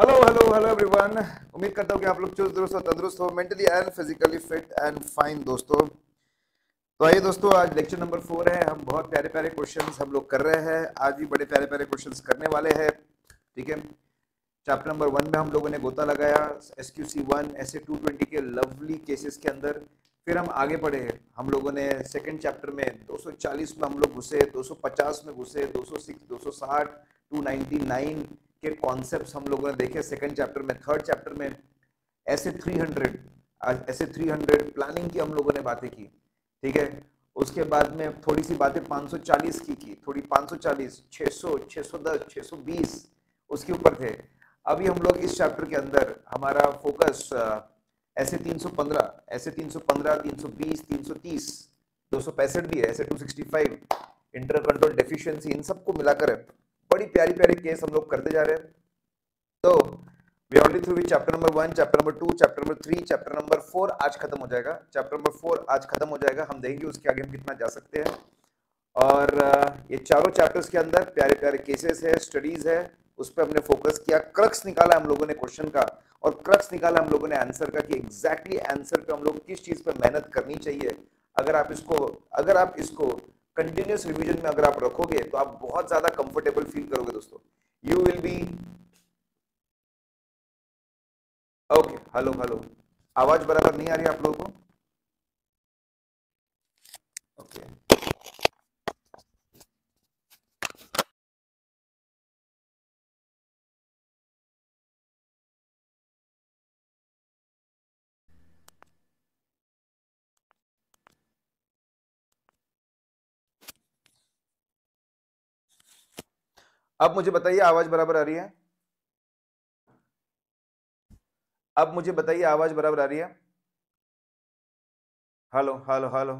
Hello hello hello everyone उम्मीद करता हूँ कि आप लोग चुस्त दुरुस्त और तंदुरुस्त हो mentally and physically fit and fine दोस्तों तो आइए दोस्तों आज लेक्चर नंबर फोर है हम बहुत प्यारे प्यारे क्वेश्चंस हम लोग कर रहे हैं आज भी बड़े प्यारे प्यारे क्वेश्चंस करने वाले हैं ठीक है चैप्टर नंबर वन में हम लोगों ने गोता लगाया एस क्यू सी वन ऐसे टू ट्वेंटी के लवली केसेस के अंदर फिर हम आगे बढ़े हम लोगों ने सेकेंड चैप्टर में दो सौ चालीस में हम लोग घुसे दो सौ पचास में घुसे दो दो सौ सौ सिक्स साठ टू नाइनटी नाइन के कॉन्सेप्ट हम लोगों ने देखे सेकेंड चैप्टर में थर्ड चैप्टर में ऐसे 300 ऐसे 300 प्लानिंग की हम लोगों ने बातें की ठीक है उसके बाद में थोड़ी सी बातें 540 की की थोड़ी 540 600 610 620 उसके ऊपर थे अभी हम लोग इस चैप्टर के अंदर हमारा फोकस ऐसे 315 ऐसे 315 320 330 दो सौ पैंसठ भी है ऐसे फाइव इंटर कंट्रोल डेफिशिएंसी इन सबको मिलाकर बड़ी प्यारी प्यारी केस हम लोग करते जा रहे हैं तो we already through chapter number one chapter number two chapter number three chapter number four आज खत्म हो जाएगा चैप्टर नंबर फोर आज खत्म हो जाएगा हम देखेंगे उसके आगे हम कितना जा सकते हैं और ये चारों चैप्टर्स के अंदर प्यारे प्यारे केसेस है स्टडीज है उस पर हमने फोकस किया क्रक्स निकाला हम लोगों ने क्वेश्चन का और क्रक्स निकाला हम लोगों ने आंसर का कि एग्जैक्टली exactly आंसर पे हम लोग किस चीज़ पर मेहनत करनी चाहिए अगर आप इसको अगर आप इसको कंटिन्यूस रिवीजन में अगर आप रखोगे तो आप बहुत ज्यादा कंफर्टेबल फील करोगे दोस्तों you will be okay hello hello आवाज बराबर नहीं आ रही आप लोगों को अब मुझे बताइए आवाज बराबर आ रही है अब मुझे बताइए आवाज बराबर आ रही है hello hello hello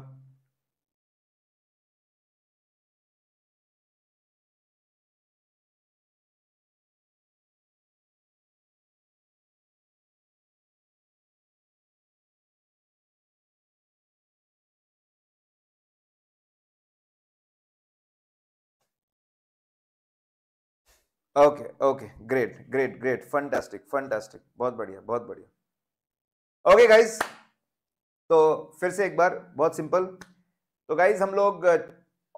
okay okay great great great fantastic fantastic बहुत बढ़िया बहुत बढ़िया ओके गाइज तो फिर से एक बार बहुत सिंपल तो गाइज हम लोग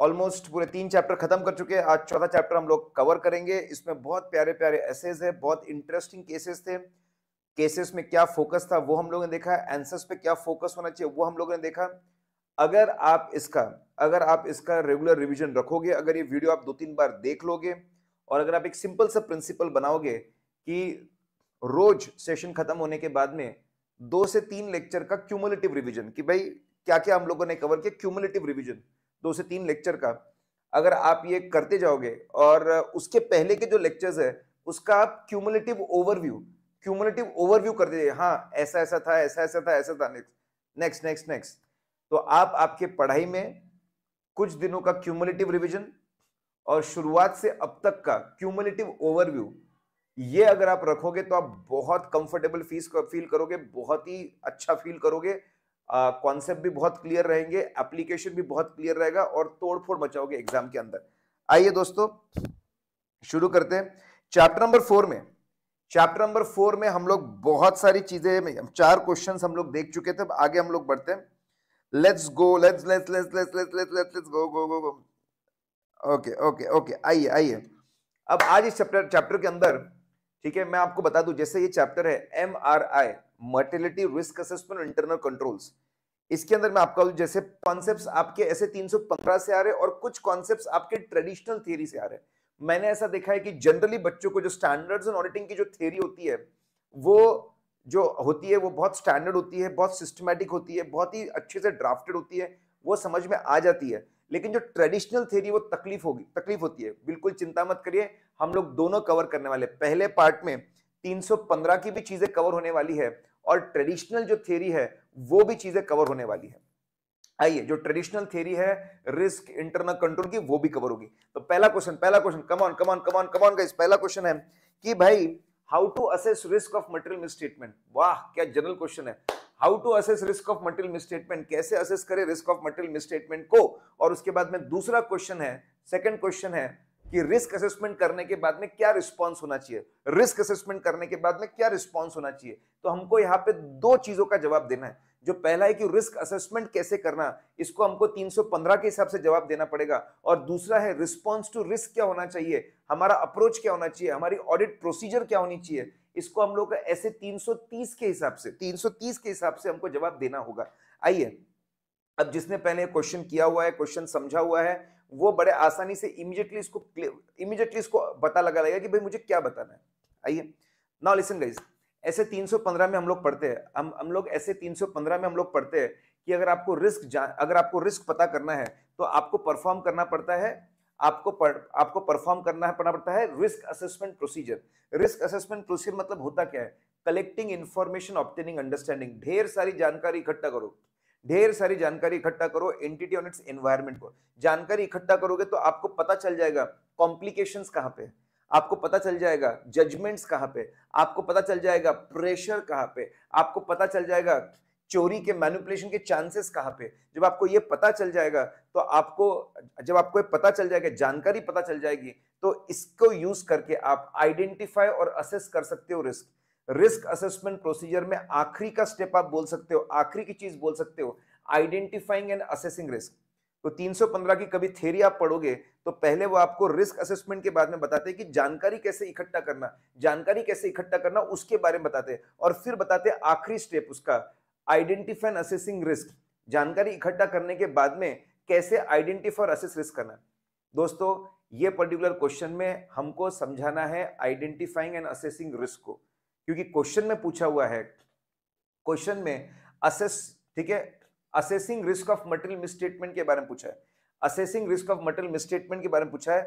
ऑलमोस्ट uh, पूरे तीन चैप्टर खत्म कर चुके हैं आज चौथा चैप्टर हम लोग कवर करेंगे इसमें बहुत प्यारे प्यारे एसेज है बहुत इंटरेस्टिंग केसेस थे केसेस में क्या फोकस था वो हम लोगों ने देखा एंसर्स पे क्या फोकस होना चाहिए वो हम लोगों ने देखा अगर आप इसका अगर आप इसका रेगुलर रिविजन रखोगे अगर ये वीडियो आप दो तीन बार देख लोगे और अगर आप एक सिंपल सा प्रिंसिपल बनाओगे कि रोज सेशन खत्म होने के बाद में दो से तीन लेक्चर का क्यूमुलेटिव रिविजन कि भाई क्या क्या हम लोगों ने कवर किया क्यूमुलेटिव रिविजन दो से तीन लेक्चर का अगर आप ये करते जाओगे और उसके पहले के जो लेक्चर्स है उसका आप क्यूमुलेटिव ओवरव्यू क्यूमुलेटिव ओवरव्यू करते जाइए हाँ ऐसा ऐसा था ऐसा ऐसा था ऐसा था नेक्स्ट नेक्स्ट नेक्स्ट नेक्स्ट तो आप आपके पढ़ाई में कुछ दिनों का क्यूमुलेटिव रिविजन और शुरुआत से अब तक का क्यूमुलेटिव ओवरव्यू ये अगर आप रखोगे तो आप बहुत कंफर्टेबल फीस फील करोगे बहुत ही अच्छा फील करोगे कॉन्सेप्ट भी बहुत क्लियर रहेंगे एप्लीकेशन भी बहुत क्लियर रहेगा और तोड़फोड़ मचाओगे एग्जाम के अंदर आइए दोस्तों शुरू करते हैं चैप्टर नंबर फोर में चैप्टर नंबर फोर में हम लोग बहुत सारी चीजें चार क्वेश्चन हम लोग देख चुके थे आगे हम लोग बढ़ते हैं let's go let's let's let's let's let's let's let's go go go go okay okay okay आइए आइए अब आज इस चैप्टर चैप्टर के अंदर ठीक है मैं आपको बता दूं जैसे ये चैप्टर है M R I materiality risk assessment internal controls इसके अंदर मैं आपका जैसे कॉन्सेप्ट्स आपके ऐसे 315 से आ रहे हैं और कुछ कॉन्सेप्ट्स आपके ट्रेडिशनल थियरी से आ रहे हैं मैंने ऐसा देखा है कि जनरली बच्चों को जो स्टैंडर्ड्स एंड ऑडिटिंग की जो थियरी होती है वो जो होती है वो बहुत स्टैंडर्ड होती है बहुत सिस्टमेटिक होती है बहुत ही अच्छे से ड्राफ्टेड होती है वो समझ में आ जाती है लेकिन जो ट्रेडिशनल थ्योरी वो तकलीफ होगी तकलीफ होती है बिल्कुल चिंता मत करिए हम लोग दोनों कवर करने वाले पहले पार्ट में 315 की भी चीजें कवर होने वाली है और ट्रेडिशनल जो थ्योरी है वो भी चीजें कवर होने वाली है आइए जो ट्रेडिशनल थ्योरी है रिस्क इंटरनल कंट्रोल की वो भी कवर होगी तो पहला क्वेश्चन पहला question come on come on come on come on का पहला क्वेश्चन है कि भाई how to assess risk of material misstatement वाह क्या जनरल क्वेश्चन है how to assess risk of material misstatement कैसे असेस करें रिस्क ऑफ मटेरियल मिसस्टेटमेंट को और उसके बाद में दूसरा क्वेश्चन है सेकंड क्वेश्चन है कि रिस्क असेसमेंट करने के बाद में क्या रिस्पॉन्स होना चाहिए रिस्क असेसमेंट करने के बाद में क्या रिस्पॉन्स होना चाहिए तो हमको यहाँ पे दो चीजों का जवाब देना है जो पहला है कि रिस्क असेसमेंट कैसे करना इसको हमको 315 के हिसाब से जवाब देना पड़ेगा और दूसरा है रिस्पांस टू रिस्क क्या होना चाहिए हमारा अप्रोच क्या होना चाहिए हमारी ऑडिट प्रोसीजर क्या होनी चाहिए इसको हम लोग ऐसे 330 के हिसाब से 330 के हिसाब से हमको जवाब देना होगा आइए अब जिसने पहले क्वेश्चन किया हुआ है क्वेश्चन समझा हुआ है वो बड़े आसानी से इमीजिएटली इसको इमीजिएटली इसको पता लगा लगेगा कि भाई मुझे क्या बताना है आइए नाउ लिसन गाइस ऐसे 315 में हम लोग पढ़ते हैं हम हम लोग ऐसे 315 में हम लोग पढ़ते हैं कि अगर आपको रिस्क अगर आपको रिस्क पता करना है तो आपको परफॉर्म करना पड़ता है आपको पर, आपको परफॉर्म करना है पड़ना पड़ता है risk assessment procedure risk assessment procedure मतलब होता क्या है कलेक्टिंग इन्फॉर्मेशन ऑप्टेनिंग अंडरस्टैंडिंग ढेर सारी जानकारी इकट्ठा करो ढेर सारी जानकारी इकट्ठा करो एंटिटी ऑन इट्स एनवायरमेंट को जानकारी इकट्ठा करोगे तो आपको पता चल जाएगा कॉम्प्लिकेशन कहाँ पे आपको पता चल जाएगा जजमेंट्स कहाँ पे आपको पता चल जाएगा प्रेशर कहाँ पे आपको पता चल जाएगा चोरी के मैनुपुलेशन के चांसेस कहाँ पे जब आपको ये पता चल जाएगा तो आपको जब आपको ये पता चल जाएगा जानकारी पता चल जाएगी तो इसको यूज करके आप आइडेंटिफाई और असेस कर सकते हो रिस्क रिस्क असेसमेंट प्रोसीजर में आखिरी का स्टेप आप बोल सकते हो आखिरी की चीज बोल सकते हो आइडेंटिफाइंग एंड असेसिंग रिस्क तो 315 की कभी थेरी आप पढ़ोगे तो पहले वो आपको रिस्क असेसमेंट के बाद में बताते हैं कि जानकारी कैसे इकट्ठा करना जानकारी कैसे इकट्ठा करना उसके बारे में बताते हैं और फिर बताते हैं आखिरी स्टेप उसका आइडेंटिफाई एंड असेसिंग रिस्क जानकारी इकट्ठा करने के बाद में कैसे आइडेंटिफाई और असेस रिस्क करना दोस्तों ये पर्टिकुलर क्वेश्चन में हमको समझाना है आइडेंटिफाइंग एंड असेसिंग रिस्क को क्योंकि क्वेश्चन में पूछा हुआ है क्वेश्चन में असेस ठीक है assessing risk of material misstatement के बारे में पूछा है assessing risk of material misstatement के बारे में पूछा है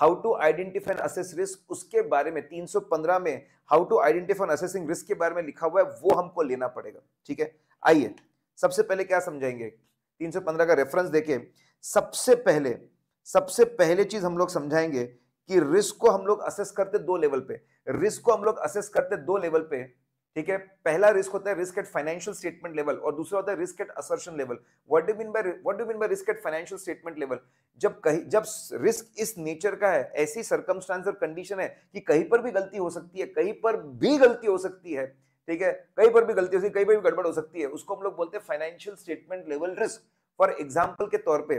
how to identify and assess risk उसके बारे में 315 में how to identify and assessing risk के बारे में लिखा हुआ है वो हमको लेना पड़ेगा ठीक है आइए सबसे पहले क्या समझाएंगे 315 का रेफरेंस देखे सबसे पहले सबसे पहले चीज हम लोग समझाएंगे कि रिस्क को हम लोग असेस करते दो लेवल पे रिस्क को हम लोग असेस करते दो लेवल पे ठीक है पहला रिस्क होता है risk at financial statement level और दूसरा होता है risk at assertion level what do mean by what do mean by risk at financial statement level जब कहीं जब रिस्क इस नेचर का है ऐसी सरकमस्टांस और कंडीशन है कि कहीं पर भी गलती हो सकती है कहीं पर भी गलती हो सकती है ठीक है कहीं पर भी गलती हो सकती है कहीं पर भी गड़बड़ हो सकती है उसको हम लोग बोलते हैं financial statement level risk for example के तौर पे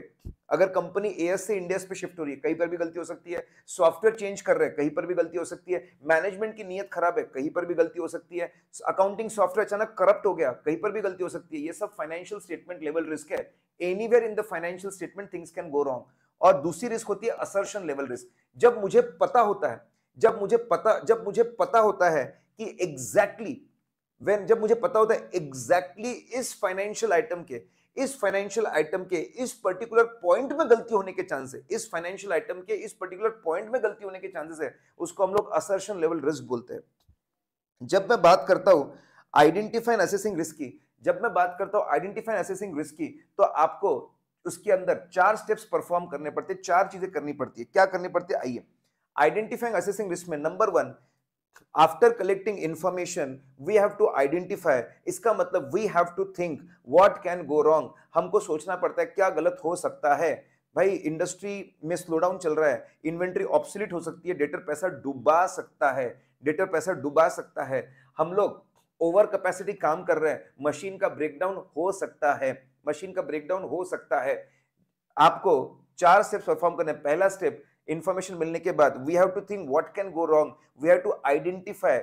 अगर कंपनी ए से इंडिया पे शिफ्ट हो रही है कहीं पर भी गलती हो सकती है सॉफ्टवेयर चेंज कर रहे हैं कहीं पर भी गलती हो सकती है मैनेजमेंट की नीयत खराब है कहीं पर भी गलती हो सकती है अकाउंटिंग सॉफ्टवेयर अचानक करप्ट हो गया कहीं पर भी गलती हो सकती है ये सब फाइनेंशियल स्टेटमेंट लेवल रिस्क है anywhere in the financial statement things can go wrong और दूसरी रिस्क होती है असर्शन लेवल रिस्क जब मुझे पता होता है जब मुझे पता जब मुझे पता होता है कि एग्जैक्टली exactly, वेन जब मुझे पता होता है एग्जैक्टली exactly इस फाइनेंशियल आइटम के इस फाइनेंशियल आइटम के इस पर्टिकुलर पॉइंट में गलती होने के चांस है इस फाइनेंशियल आइटम के इस पर्टिकुलर पॉइंट में गलती होने के चांसेस है उसको हम लोग असर्शन लेवल रिस्क बोलते हैं जब मैं बात करता हूं आइडेंटिफाइन असेसिंग रिस्क की जब मैं बात करता हूं आइडेंटिफाइन असेसिंग रिस्क की तो आपको उसके अंदर चार स्टेप्स परफॉर्म करने पड़ते हैं चार चीजें करनी पड़ती है क्या करनी पड़ती है आइए आइडेंटिफाइंग असेसिंग रिस्क में number one after collecting information we have to identify इसका मतलब we have to think what can go wrong हमको सोचना पड़ता है क्या गलत हो सकता है भाई इंडस्ट्री में स्लो डाउन चल रहा है इन्वेंट्री ऑप्सिलिट हो सकती है डेटर पैसा डुबा सकता है डेटर पैसा डुबा सकता है हम लोग ओवर कैपेसिटी काम कर रहे हैं मशीन का ब्रेकडाउन हो सकता है मशीन का ब्रेकडाउन हो सकता है आपको चार स्टेप परफॉर्म करने पहला स्टेप इन्फॉर्मेशन मिलने के बाद we have to think what can go wrong we have to identify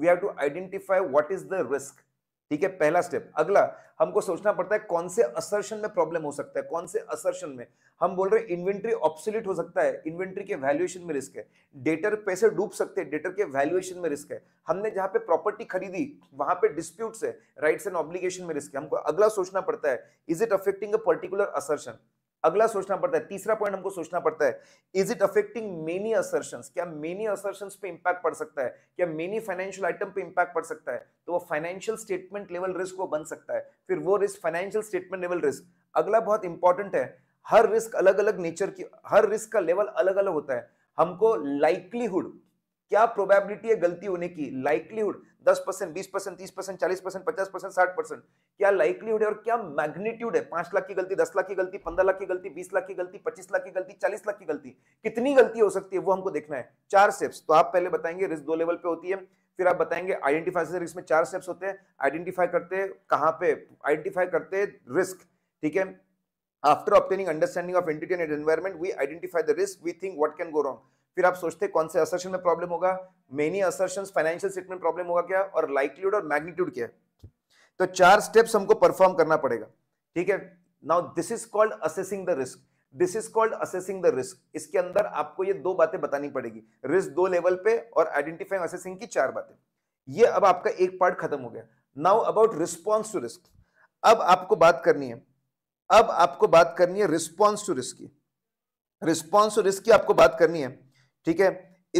we have to identify what is the risk ठीक है पहला स्टेप अगला हमको सोचना पड़ता है कौन से असर्शन में प्रॉब्लम हो सकता है कौन से असर्शन में हम बोल रहे हैं इन्वेंट्री ऑप्सोलिट हो सकता है इन्वेंट्री के वैल्यूएशन में रिस्क है डेटर पैसे डूब सकते हैं डेटर के वैल्यूएशन में रिस्क है हमने जहां पे प्रॉपर्टी खरीदी वहां पे डिस्प्यूट्स है राइट्स एंड ऑब्लिगेशन में रिस्क है हमको अगला सोचना पड़ता है is it affecting a particular assertion अगला सोचना पड़ता है तीसरा पॉइंट हमको सोचना पड़ता है is it affecting many assertion क्या मेनी असर्शन पे इंपैक्ट पड़ सकता है क्या मेनी फाइनेंशियल आइटम पे इंपैक्ट पड़ सकता है तो वो फाइनेंशियल स्टेटमेंट लेवल रिस्क वो बन सकता है फिर वो risk financial statement level risk अगला बहुत इंपॉर्टेंट है हर रिस्क अलग अलग नेचर की हर रिस्क का लेवल अलग अलग होता है हमको लाइकलीहुड क्या प्रोबेबिलिटी है गलती होने की लाइकलीहुड दस परसेंट बीस परसेंट तीस परसेंट चालीस परसेंट पचास परसेंट साठ परसेंट क्या लाइकलीहुड है और क्या मैग्नीट्यूड है पांच लाख की गलती दस लाख की गलती पंद्रह लाख की गलती बीस लाख की गलती पच्चीस लाख की गलती चालीस लाख की गलती कितनी गलती हो सकती है वो हमको देखना है चार स्टेप्स तो आप पहले बताएंगे रिस्क दो लेवल पे होती है फिर आप बताएंगे आइडेंटिफाई रिस्क में चार स्टेप्स होते हैं आइडेंटिफाई करते हैं कहाँ पे आइडेंटिफाई करते हैं रिस्क ठीक है after obtaining understanding of entity and environment we identify the risk we think what can go wrong फिर आप सोचते कौन से असर्शन में प्रॉब्लम होगा many assertion financial statement problem होगा क्या और लाइकलीहुड और मैग्नीट्यूड क्या तो चार स्टेप्स हमको परफॉर्म करना पड़ेगा ठीक है now this is called assessing the risk this is called assessing the risk इसके अंदर आपको ये दो बातें बतानी पड़ेगी रिस्क दो लेवल पे और आइडेंटिफाइंग असेसिंग की चार बातें ये अब आपका एक पार्ट खत्म हो गया now about response to risk अब आपको बात करनी है अब आपको बात करनी है रिस्पॉन्स टू रिस्क की रिस्पॉन्स टू रिस्क की आपको बात करनी है ठीक है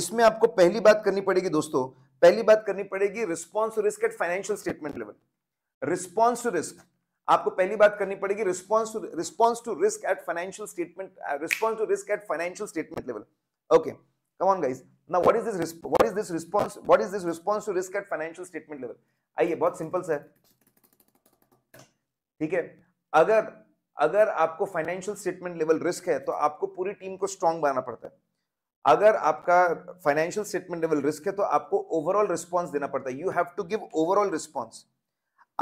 इसमें आपको पहली बात करनी पड़ेगी दोस्तों पहली बात करनी पड़ेगी response to risk at financial statement level response to risk आपको पहली बात करनी पड़ेगी response to response to risk at financial statement response to risk at financial statement level okay come on guys now what is this what is this response what is this response to risk at financial statement level आइए बहुत simple sir ठीक है अगर अगर आपको financial statement level risk है तो आपको पूरी टीम को स्ट्रांग बनाना पड़ता है अगर आपका फाइनेंशियल स्टेटमेंट लेवल रिस्क है तो आपको ओवरऑल रिस्पॉन्स देना पड़ता है you have to give overall response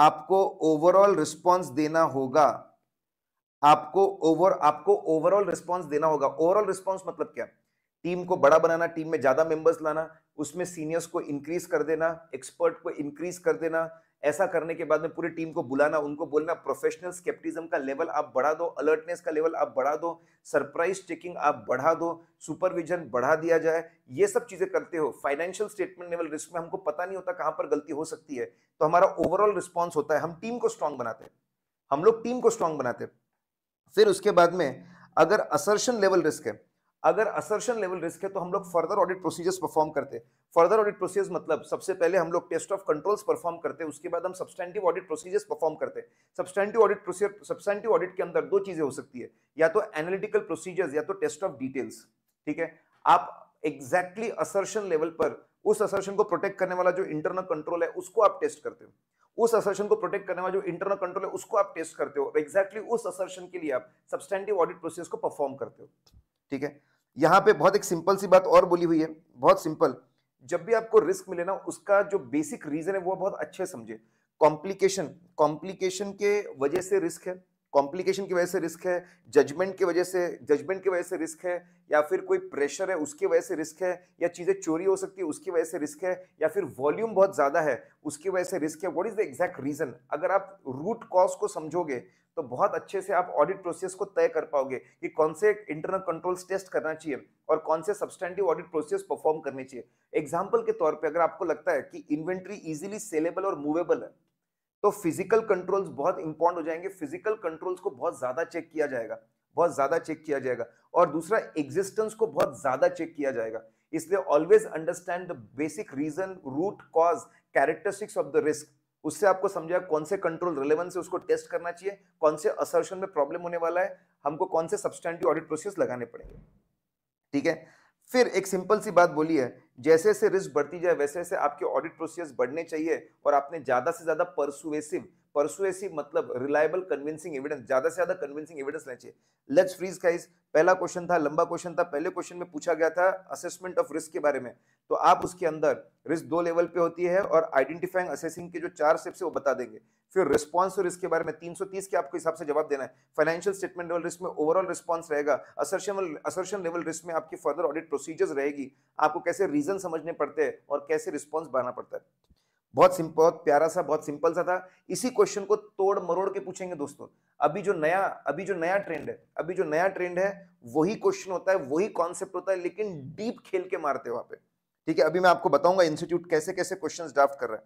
आपको ओवरऑल रिस्पॉन्स देना होगा आपको ओवर आपको ओवरऑल रिस्पॉन्स देना होगा ओवरऑल रिस्पॉन्स मतलब क्या टीम को बड़ा बनाना टीम में ज्यादा मेंबर्स लाना उसमें सीनियर्स को इंक्रीज कर देना एक्सपर्ट को इंक्रीज कर देना ऐसा करने के बाद में पूरी टीम को बुलाना उनको बोलना प्रोफेशनल स्केप्टिज्म का लेवल आप बढ़ा दो अलर्टनेस का लेवल आप बढ़ा दो सरप्राइज चेकिंग आप बढ़ा दो सुपरविजन बढ़ा दिया जाए ये सब चीज़ें करते हो फाइनेंशियल स्टेटमेंट लेवल रिस्क में हमको पता नहीं होता कहाँ पर गलती हो सकती है तो हमारा ओवरऑल रिस्पॉन्स होता है हम टीम को स्ट्रांग बनाते हैं हम लोग टीम को स्ट्रांग बनाते हैं फिर उसके बाद में अगर असर्शन लेवल रिस्क है अगर असर्शन लेवल रिस्क है तो हम लोग फर्दर ऑडिट प्रोसीजर्स परफॉर्म करते हैं फर्दर ऑडिट प्रोसीजर्स मतलब सबसे पहले हम लोग टेस्ट ऑफ कंट्रोल्स परफॉर्म करते हैं उसके बाद हम सब्सटेंटिव ऑडिट प्रोसीजर्स परफॉर्म करते हैं substantive audit procedure substantive audit के अंदर दो चीजें हो सकती है या तो एनालिटिकल प्रोसीजर्स या तो टेस्ट ऑफ डिटेल्स ठीक है आप एग्जैक्टली असर्शन लेवल पर उस असर्शन को प्रोटेक्ट करने वाला जो इंटरनल कंट्रोल है उसको आप टेस्ट करते हो उस असर्शन को प्रोटेक्ट करने वाला जो इंटरनल कंट्रोल है उसको आप टेस्ट करते हो एग्जैक्टली exactly उस असर्शन के लिए आप सब्सटेंटिव ऑडिट प्रोसेस को परफॉर्म करते हो ठीक है यहाँ पे बहुत एक सिंपल सी बात और बोली हुई है बहुत सिंपल जब भी आपको रिस्क मिले ना उसका जो बेसिक रीजन है वो बहुत अच्छे समझे कॉम्प्लिकेशन कॉम्प्लिकेशन के वजह से रिस्क है कॉम्प्लिकेशन की वजह से रिस्क है जजमेंट की वजह से जजमेंट की वजह से रिस्क है या फिर कोई प्रेशर है उसकी वजह से रिस्क है या चीज़ें चोरी हो सकती है उसकी वजह से रिस्क है या फिर वॉल्यूम बहुत ज़्यादा है उसकी वजह से रिस्क है what is the exact reason अगर आप रूट कॉज को समझोगे तो बहुत अच्छे से आप ऑडिट प्रोसेस को तय कर पाओगे कि कौन से इंटरनल कंट्रोल्स टेस्ट करना चाहिए और कौन से सब्सटेंटिव ऑडिट प्रोसेस परफॉर्म करने चाहिए एग्जाम्पल के तौर पर अगर आपको लगता है कि इन्वेंट्री इजिली सेलेबल और मूवेबल है तो फिजिकल कंट्रोल्स बहुत इंपॉर्ट हो जाएंगे फिजिकल कंट्रोल्स को बहुत ज्यादा चेक किया जाएगा बहुत ज्यादा चेक किया जाएगा और दूसरा एग्जिस्टेंस को बहुत ज्यादा चेक किया जाएगा इसलिए always understand the basic reason root cause characteristics of the risk उससे आपको समझा कौन से कंट्रोल रिलेवेंस है उसको टेस्ट करना चाहिए कौन से असर्शन में प्रॉब्लम होने वाला है हमको कौन से सब्सटैंडिव ऑडिट प्रोसेस लगाने पड़ेंगे ठीक है फिर एक सिंपल सी बात बोली है जैसे जैसे रिस्क बढ़ती जाए वैसे वैसे आपके ऑडिट प्रोसेस बढ़ने चाहिए और आपने ज़्यादा से ज़्यादा परसुवेसिव परसुएसिव मतलब रिलायबल कन्विंसिंग एविडेंस ज्यादा से ज्यादा कन्विंसिंग एविडेंस लेना चाहिए लेट्स फ्रीज गाइस पहला क्वेश्चन था लंबा क्वेश्चन था पहले क्वेश्चन में पूछा गया था असेसमेंट ऑफ रिस्क के बारे में तो आप उसके अंदर रिस्क दो लेवल पे होती है और आइडेंटिफाइंग असेसिंग के जो चार स्टेप्स है वो बता देंगे फिर रिस्पॉन्स और रिस्क के बारे में 330 के आपको हिसाब से जवाब देना है फाइनेंशियल स्टेटमेंट लेवल रिस्क में ओवरऑल रिस्पॉन्स रहेगा असर्शन असर्शन लेवल रिस्क में आपकी फर्दर ऑडिट प्रोसीजर्स रहेगी आपको कैसे रीजन समझने पड़ते हैं और कैसे रिस्पॉन्स बनाना पड़ता है बहुत सिंपल बहुत प्यारा सा बहुत सिंपल सा था इसी क्वेश्चन को तोड़ मरोड़ के पूछेंगे दोस्तों अभी जो नया अभी जो नया ट्रेंड है अभी जो नया ट्रेंड है वही क्वेश्चन होता है वही कॉन्सेप्ट होता है लेकिन डीप खेल के मारते हो वहां पे ठीक है अभी मैं आपको बताऊंगा इंस्टीट्यूट कैसे कैसे क्वेश्चन ड्राफ्ट कर रहा है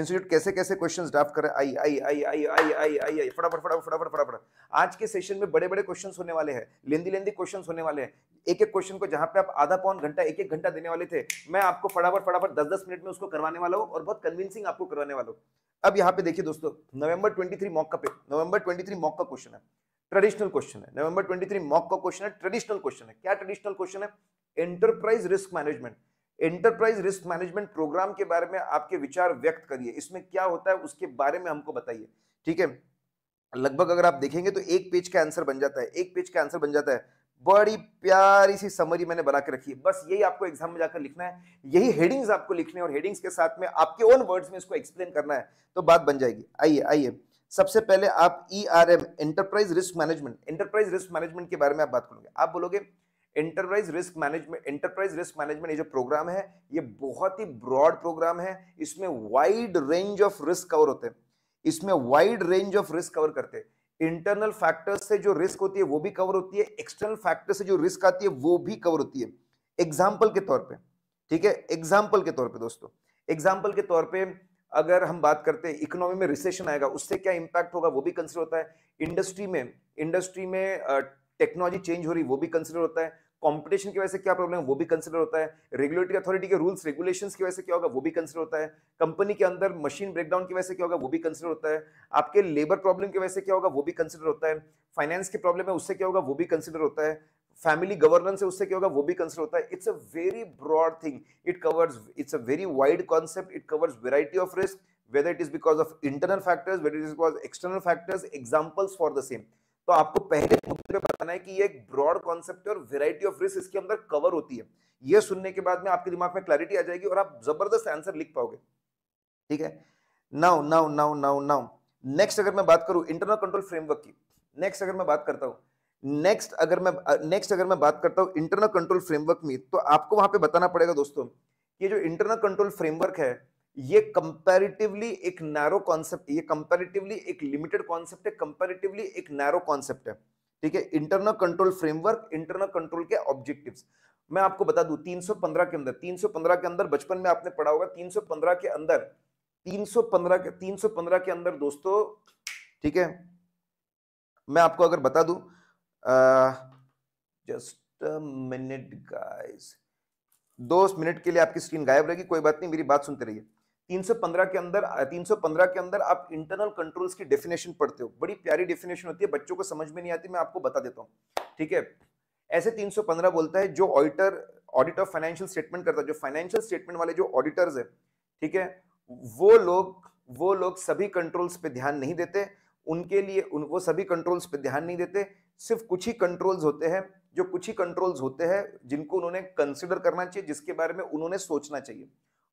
इंस्टीट्यूट कैसे कैसे क्वेश्चन ड्राफ्ट करें आई आई आई आई आई आई आई आई फटाफट फटाफट फटाफट फटाफट आज के सेशन में बड़े बड़े क्वेश्चन होने वाले हैं लेंदी लेंदी क्वेश्चन होने वाले हैं एक एक क्वेश्चन को जहां पे आप आधा पौन घंटा एक एक घंटा देने वाले थे मैं आपको फटाफट फटाफट दस दस मिनट में उसको करवाने वाला हूँ और बहुत कन्विंसिंग आपको करवाने वाला हूँ अब यहाँ पे देखिए दोस्तों नवंबर ट्वेंटी मॉक का पे नवंबर थ्री मॉक का क्वेश्चन है ट्रेडिशनल क्वेश्चन है नवंबर ट्वेंटी मॉक का क्वेश्चन है ट्रेडिशनल क्वेश्चन है क्या ट्रेडिशनल क्वेश्चन है enterprise risk management enterprise risk management program के बारे में आपके विचार व्यक्त करिए इसमें क्या होता है उसके बारे में हमको बताइए ठीक है लगभग अगर आप देखेंगे तो एक पेज का आंसर बन जाता है एक पेज का आंसर बन जाता है बड़ी प्यारी सी समरी मैंने बना के रखी है बस यही आपको एग्जाम में जाकर लिखना है यही हेडिंग्स आपको लिखने और हेडिंग्स के साथ में आपके ओन वर्ड्स में इसको एक्सप्लेन करना है तो बात बन जाएगी आइए आइए सबसे पहले आप E R M enterprise risk management enterprise risk management के बारे में आप बात करोगे आप बोलोगे enterprise risk management enterprise risk management ये जो प्रोग्राम है ये बहुत ही ब्रॉड प्रोग्राम है इसमें wide range of risk cover होते हैं इसमें wide range of risk cover करते हैं इंटरनल फैक्टर्स से जो रिस्क होती है वो भी कवर होती है एक्सटर्नल फैक्टर से जो रिस्क आती है वो भी कवर होती है एग्जाम्पल के तौर पे ठीक है एग्जाम्पल के तौर पे दोस्तों एग्जाम्पल के तौर पे अगर हम बात करते हैं इकोनॉमी में रिसेशन आएगा उससे क्या इम्पैक्ट होगा वो भी कंसिडर होता है इंडस्ट्री में इंडस्ट्री में टेक्नोलॉजी चेंज हो रही वो भी कंसिडर होता है कॉम्पिटिशन की वजह से क्या प्रॉब्लम है वो भी कंसिडर होता है रेगुलेटरी अथॉरिटी के रूल्स रेगुलेशन की वजह से क्या होगा वो भी कंसिडर होता है कंपनी के अंदर मशीन ब्रेकडाउन की वजह से क्या होगा वो भी कंसिडर होता है आपके लेबर प्रॉब्लम की वजह से क्या होगा वो भी कंसिडर होता है फाइनेंस की प्रॉब्लम है उससे क्या होगा वो भी कंसिडर होता है फैमिली गवर्नेंस है उससे क्या होगा वो भी कंसिडर होता है it's a very broad thing it covers it's a very wide concept it covers variety of risk whether it is because of internal factors whether it is because external factors examples for the same तो आपको पहले मुद्दे पे बताना है कि ये एक ब्रॉड कॉन्सेप्ट है और वेराइटी ऑफ रिस्क इसके अंदर कवर होती है ये सुनने के बाद में आपके दिमाग में क्लैरिटी आ जाएगी और आप जबरदस्त आंसर लिख पाओगे ठीक है now now now now now next अगर मैं बात करूं इंटरनल कंट्रोल फ्रेमवर्क की नेक्स्ट अगर मैं बात करता हूं नेक्स्ट अगर मैं नेक्स्ट अगर मैं बात करता हूं इंटरनल कंट्रोल फ्रेमवर्क में तो आपको वहां पे बताना पड़ेगा दोस्तों कि जो इंटरनल कंट्रोल फ्रेमवर्क है ये कंपैरेटिवली एक नैरो कॉन्सेप्ट ये कंपैरेटिवली एक लिमिटेड कॉन्सेप्ट है कंपैरेटिवली एक नैरो कॉन्सेप्ट है ठीक है internal control framework internal control के ऑब्जेक्टिव्स मैं आपको बता दूं 315 के अंदर 315 के अंदर बचपन में आपने पढ़ा होगा 315 के अंदर 315 के 315 के अंदर दोस्तों ठीक है मैं आपको अगर बता दू जस्ट मिनट गाइस दो मिनट के लिए आपकी स्क्रीन गायब रहेगी कोई बात नहीं मेरी बात सुनते रहिए 315 के अंदर 315 के अंदर आप इंटरनल कंट्रोल्स की डेफिनेशन पढ़ते हो बड़ी प्यारी डेफिनेशन होती है बच्चों को समझ में नहीं आती मैं आपको बता देता हूँ ठीक है ऐसे 315 बोलता है जो auditor audit of financial statement करता है जो फाइनेंशियल स्टेटमेंट वाले जो ऑडिटर्स है ठीक है वो लोग वो लोग सभी कंट्रोल्स पे ध्यान नहीं देते उनके लिए उन वो सभी कंट्रोल्स पे ध्यान नहीं देते सिर्फ कुछ ही कंट्रोल्स होते हैं जो कुछ ही कंट्रोल्स होते हैं जिनको उन्होंने कंसिडर करना चाहिए जिसके बारे में उन्होंने सोचना चाहिए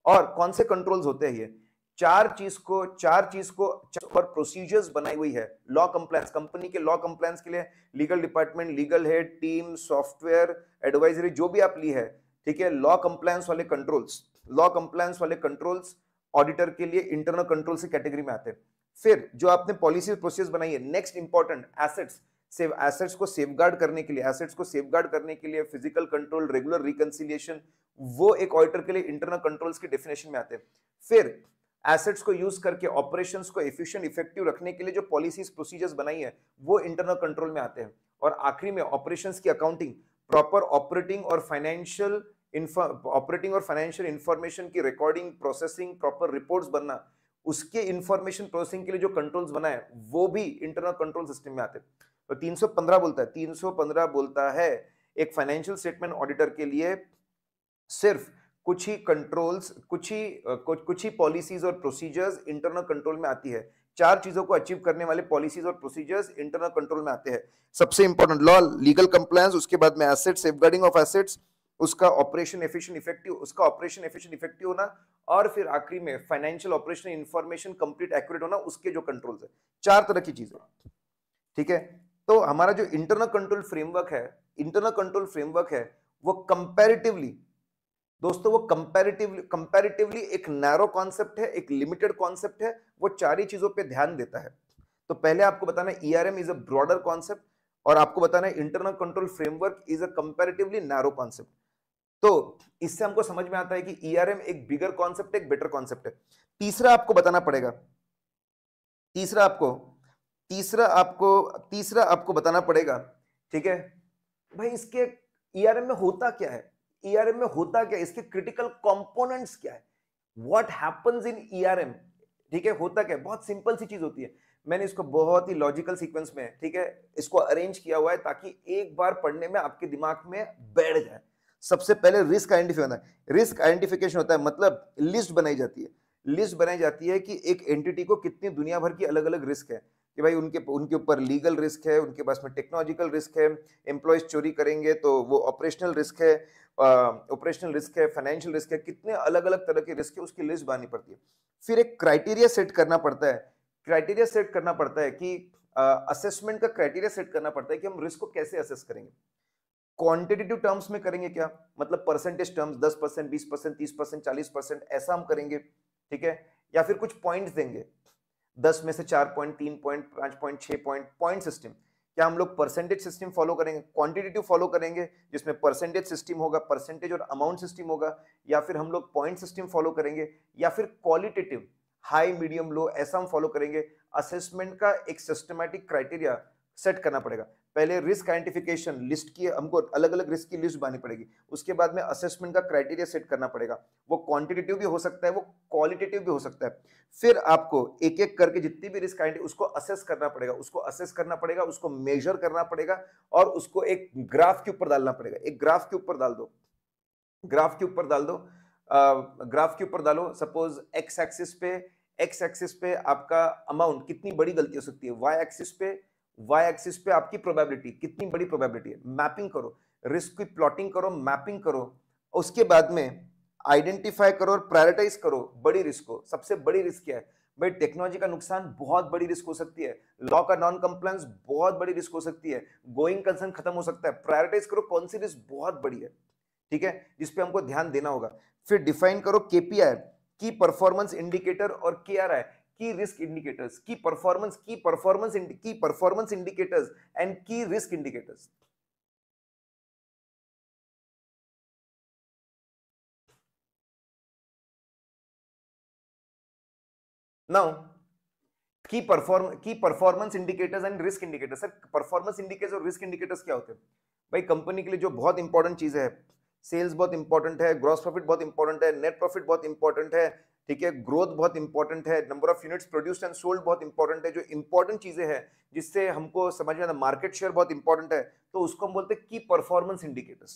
और कौन से कंट्रोल्स होते हैं ये चार चीज को चार चीज को और प्रोसीजर्स बनाई हुई है लॉ कंप्लायंस कंपनी के लॉ कंप्लायंस के लिए legal department legal head team software advisory जो भी आप ली है ठीक है लॉ कंप्लायंस वाले कंट्रोल्स लॉ कंप्लायंस वाले कंट्रोल्स ऑडिटर के लिए इंटरनल कंट्रोल से कैटेगरी में आते हैं फिर जो आपने पॉलिसी प्रोसेस बनाई है next important assets save assets को सेफगार्ड करने के लिए एसेट्स को सेफ करने के लिए फिजिकल कंट्रोल रेगुलर रिकन्सिलियेशन वो एक ऑडिटर के लिए इंटरनल कंट्रोल्स के डेफिनेशन में आते हैं फिर एसेट्स को यूज करके ऑपरेशंस को एफिशिएंट इफेक्टिव रखने के लिए जो पॉलिसीज प्रोसीजर्स बनाई है वो इंटरनल कंट्रोल में आते हैं और आखिरी में ऑपरेशंस की अकाउंटिंग प्रॉपर ऑपरेटिंग और फाइनेंशियल ऑपरेटिंग और फाइनेंशियल इंफॉर्मेशन की रिकॉर्डिंग प्रोसेसिंग प्रॉपर रिपोर्ट्स बनना उसके इंफॉर्मेशन प्रोसेसिंग के लिए जो कंट्रोल्स बनाए वो भी इंटरनल कंट्रोल सिस्टम में आते हैं और 315 बोलता है 315 बोलता है एक फाइनेंशियल स्टेटमेंट ऑडिटर के लिए सिर्फ कुछ ही कंट्रोल्स कुछ ही कुछ ही पॉलिसीज और प्रोसीजर्स इंटरनल कंट्रोल में आती है चार चीजों को अचीव करने वाले पॉलिसीज और प्रोसीजर्स इंटरनल कंट्रोल में आते हैं सबसे इंपॉर्टेंट लॉ लीगल कंप्लायंस उसके बाद में एसेट सेफ ऑफ एसेट्स उसका ऑपरेशन एफिशिएंट इफेक्टिव उसका ऑपरेशन एफिशिएंट इफेक्टिव होना और फिर आखिरी में financial operation information complete accurate होना उसके जो कंट्रोल्स है चार तरह की चीजें ठीक है तो हमारा जो इंटरनल कंट्रोल फ्रेमवर्क है इंटरनल कंट्रोल फ्रेमवर्क है वो कंपैरेटिवली दोस्तों वो कंपैरेटिवली कंपैरेटिवली एक नैरो कॉन्सेप्ट है एक लिमिटेड कॉन्सेप्ट है वो चार ही चीजों पे ध्यान देता है तो पहले आपको बताना E R M is a broader concept और आपको बताना है internal control framework is a comparatively narrow concept तो इससे हमको समझ में आता है कि ई आर एम एक बिगर कॉन्सेप्ट एक बेटर कॉन्सेप्ट है तीसरा आपको बताना पड़ेगा तीसरा आपको तीसरा आपको तीसरा आपको बताना पड़ेगा ठीक है भाई इसके ईआरएम e में होता क्या है ईआरएम e में होता क्या है इसके क्रिटिकल कंपोनेंट्स क्या है व्हाट हैपेंस इन ईआरएम ठीक है होता क्या है बहुत सिंपल सी चीज होती है मैंने इसको बहुत ही लॉजिकल सीक्वेंस में ठीक है इसको अरेंज किया हुआ है ताकि एक बार पढ़ने में आपके दिमाग में बैठ जाए सबसे पहले रिस्क आइडेंटिफाई होना है रिस्क आइडेंटिफिकेशन होता है मतलब लिस्ट बनाई जाती है लिस्ट बनाई जाती है कि एक एंटिटी को कितनी दुनिया भर की अलग अलग रिस्क है कि भाई उनके उनके ऊपर लीगल रिस्क है उनके पास में टेक्नोलॉजिकल रिस्क है एम्प्लॉयज चोरी करेंगे तो वो ऑपरेशनल रिस्क है ऑपरेशनल रिस्क है फाइनेंशियल रिस्क है कितने अलग अलग तरह के रिस्क है उसकी लिस्ट बनानी पड़ती है फिर एक क्राइटेरिया सेट करना पड़ता है क्राइटेरिया सेट करना पड़ता है कि असेसमेंट का क्राइटेरिया सेट करना पड़ता है कि हम रिस्क को कैसे असेस करेंगे क्वांटिटेटिव टर्म्स में करेंगे क्या मतलब परसेंटेज टर्म्स दस परसेंट बीस परसेंट तीस परसेंट चालीस परसेंट ऐसा हम करेंगे ठीक है या फिर कुछ पॉइंट्स देंगे दस में से चार पॉइंट तीन पॉइंट पाँच पॉइंट छः पॉइंट पॉइंट सिस्टम क्या हम लोग परसेंटेज सिस्टम फॉलो करेंगे क्वांटिटेटिव फॉलो करेंगे जिसमें परसेंटेज सिस्टम होगा परसेंटेज और अमाउंट सिस्टम होगा या फिर हम लोग पॉइंट सिस्टम फॉलो करेंगे या फिर क्वालिटेटिव हाई मीडियम लो ऐसा हम फॉलो करेंगे असेसमेंट का एक सिस्टमेटिक क्राइटेरिया सेट करना पड़ेगा पहले रिस्क आइडेंटिफिकेशन लिस्ट की हमको अलग अलग रिस्क की लिस्ट बनानी पड़ेगी उसके बाद में असेसमेंट का क्राइटेरिया सेट करना पड़ेगा वो क्वांटिटेटिव भी हो सकता है वो क्वालिटेटिव भी हो सकता है फिर आपको एक एक करके जितनी भी रिस्क आइडेंटिटी उसको असेस करना पड़ेगा उसको असेस करना पड़ेगा उसको मेजर करना पड़ेगा और उसको एक ग्राफ के ऊपर डालना पड़ेगा एक ग्राफ के ऊपर डाल दो ग्राफ के ऊपर डाल दो ग्राफ के ऊपर डालो सपोज एक्स एक्सिस पे एक्स एक्सिस पे आपका अमाउंट कितनी बड़ी गलती हो सकती है वाई एक्सिस पे वाई एक्सिस पे आपकी प्रोबेबिलिटी कितनी बड़ी प्रोबेबिलिटी है मैपिंग करो रिस्क की प्लॉटिंग करो मैपिंग करो उसके बाद में आइडेंटिफाई करो और प्रायोरिटाइज करो बड़ी रिस्क को सबसे बड़ी रिस्क क्या है भाई टेक्नोलॉजी का नुकसान बहुत बड़ी रिस्क हो सकती है लॉ का नॉन कंप्लायंस बहुत बड़ी रिस्क हो सकती है गोइंग कंसर्न खत्म हो सकता है प्रायोरिटाइज करो कौन सी रिस्क बहुत बड़ी है ठीक है जिसपे हमको ध्यान देना होगा फिर डिफाइन करो केपीआई की परफॉर्मेंस इंडिकेटर और के key risk indicators, key performance, key performance, key performance indicators, and key risk indicators. Now, key perform key performance indicators and risk indicators. Sir performance indicators और risk indicators क्या होते हैं भाई company के लिए जो बहुत इंपॉर्टेंट चीज़ें हैं सेल्स बहुत इंपॉर्टेंट है ग्रॉस प्रॉफिट बहुत इंपॉर्टेंट है नेट प्रॉफिट बहुत इंपॉर्टेंट है ठीक है ग्रोथ बहुत इंपॉर्टेंट है number of units produce and sold बहुत इंपॉर्टेंट है जो इंपॉर्टेंट चीज़ें हैं जिससे हमको समझ में आता मार्केट शेयर बहुत इंपॉर्टेंट है तो उसको हम बोलते हैं की परफॉर्मेंस इंडिकेटर्स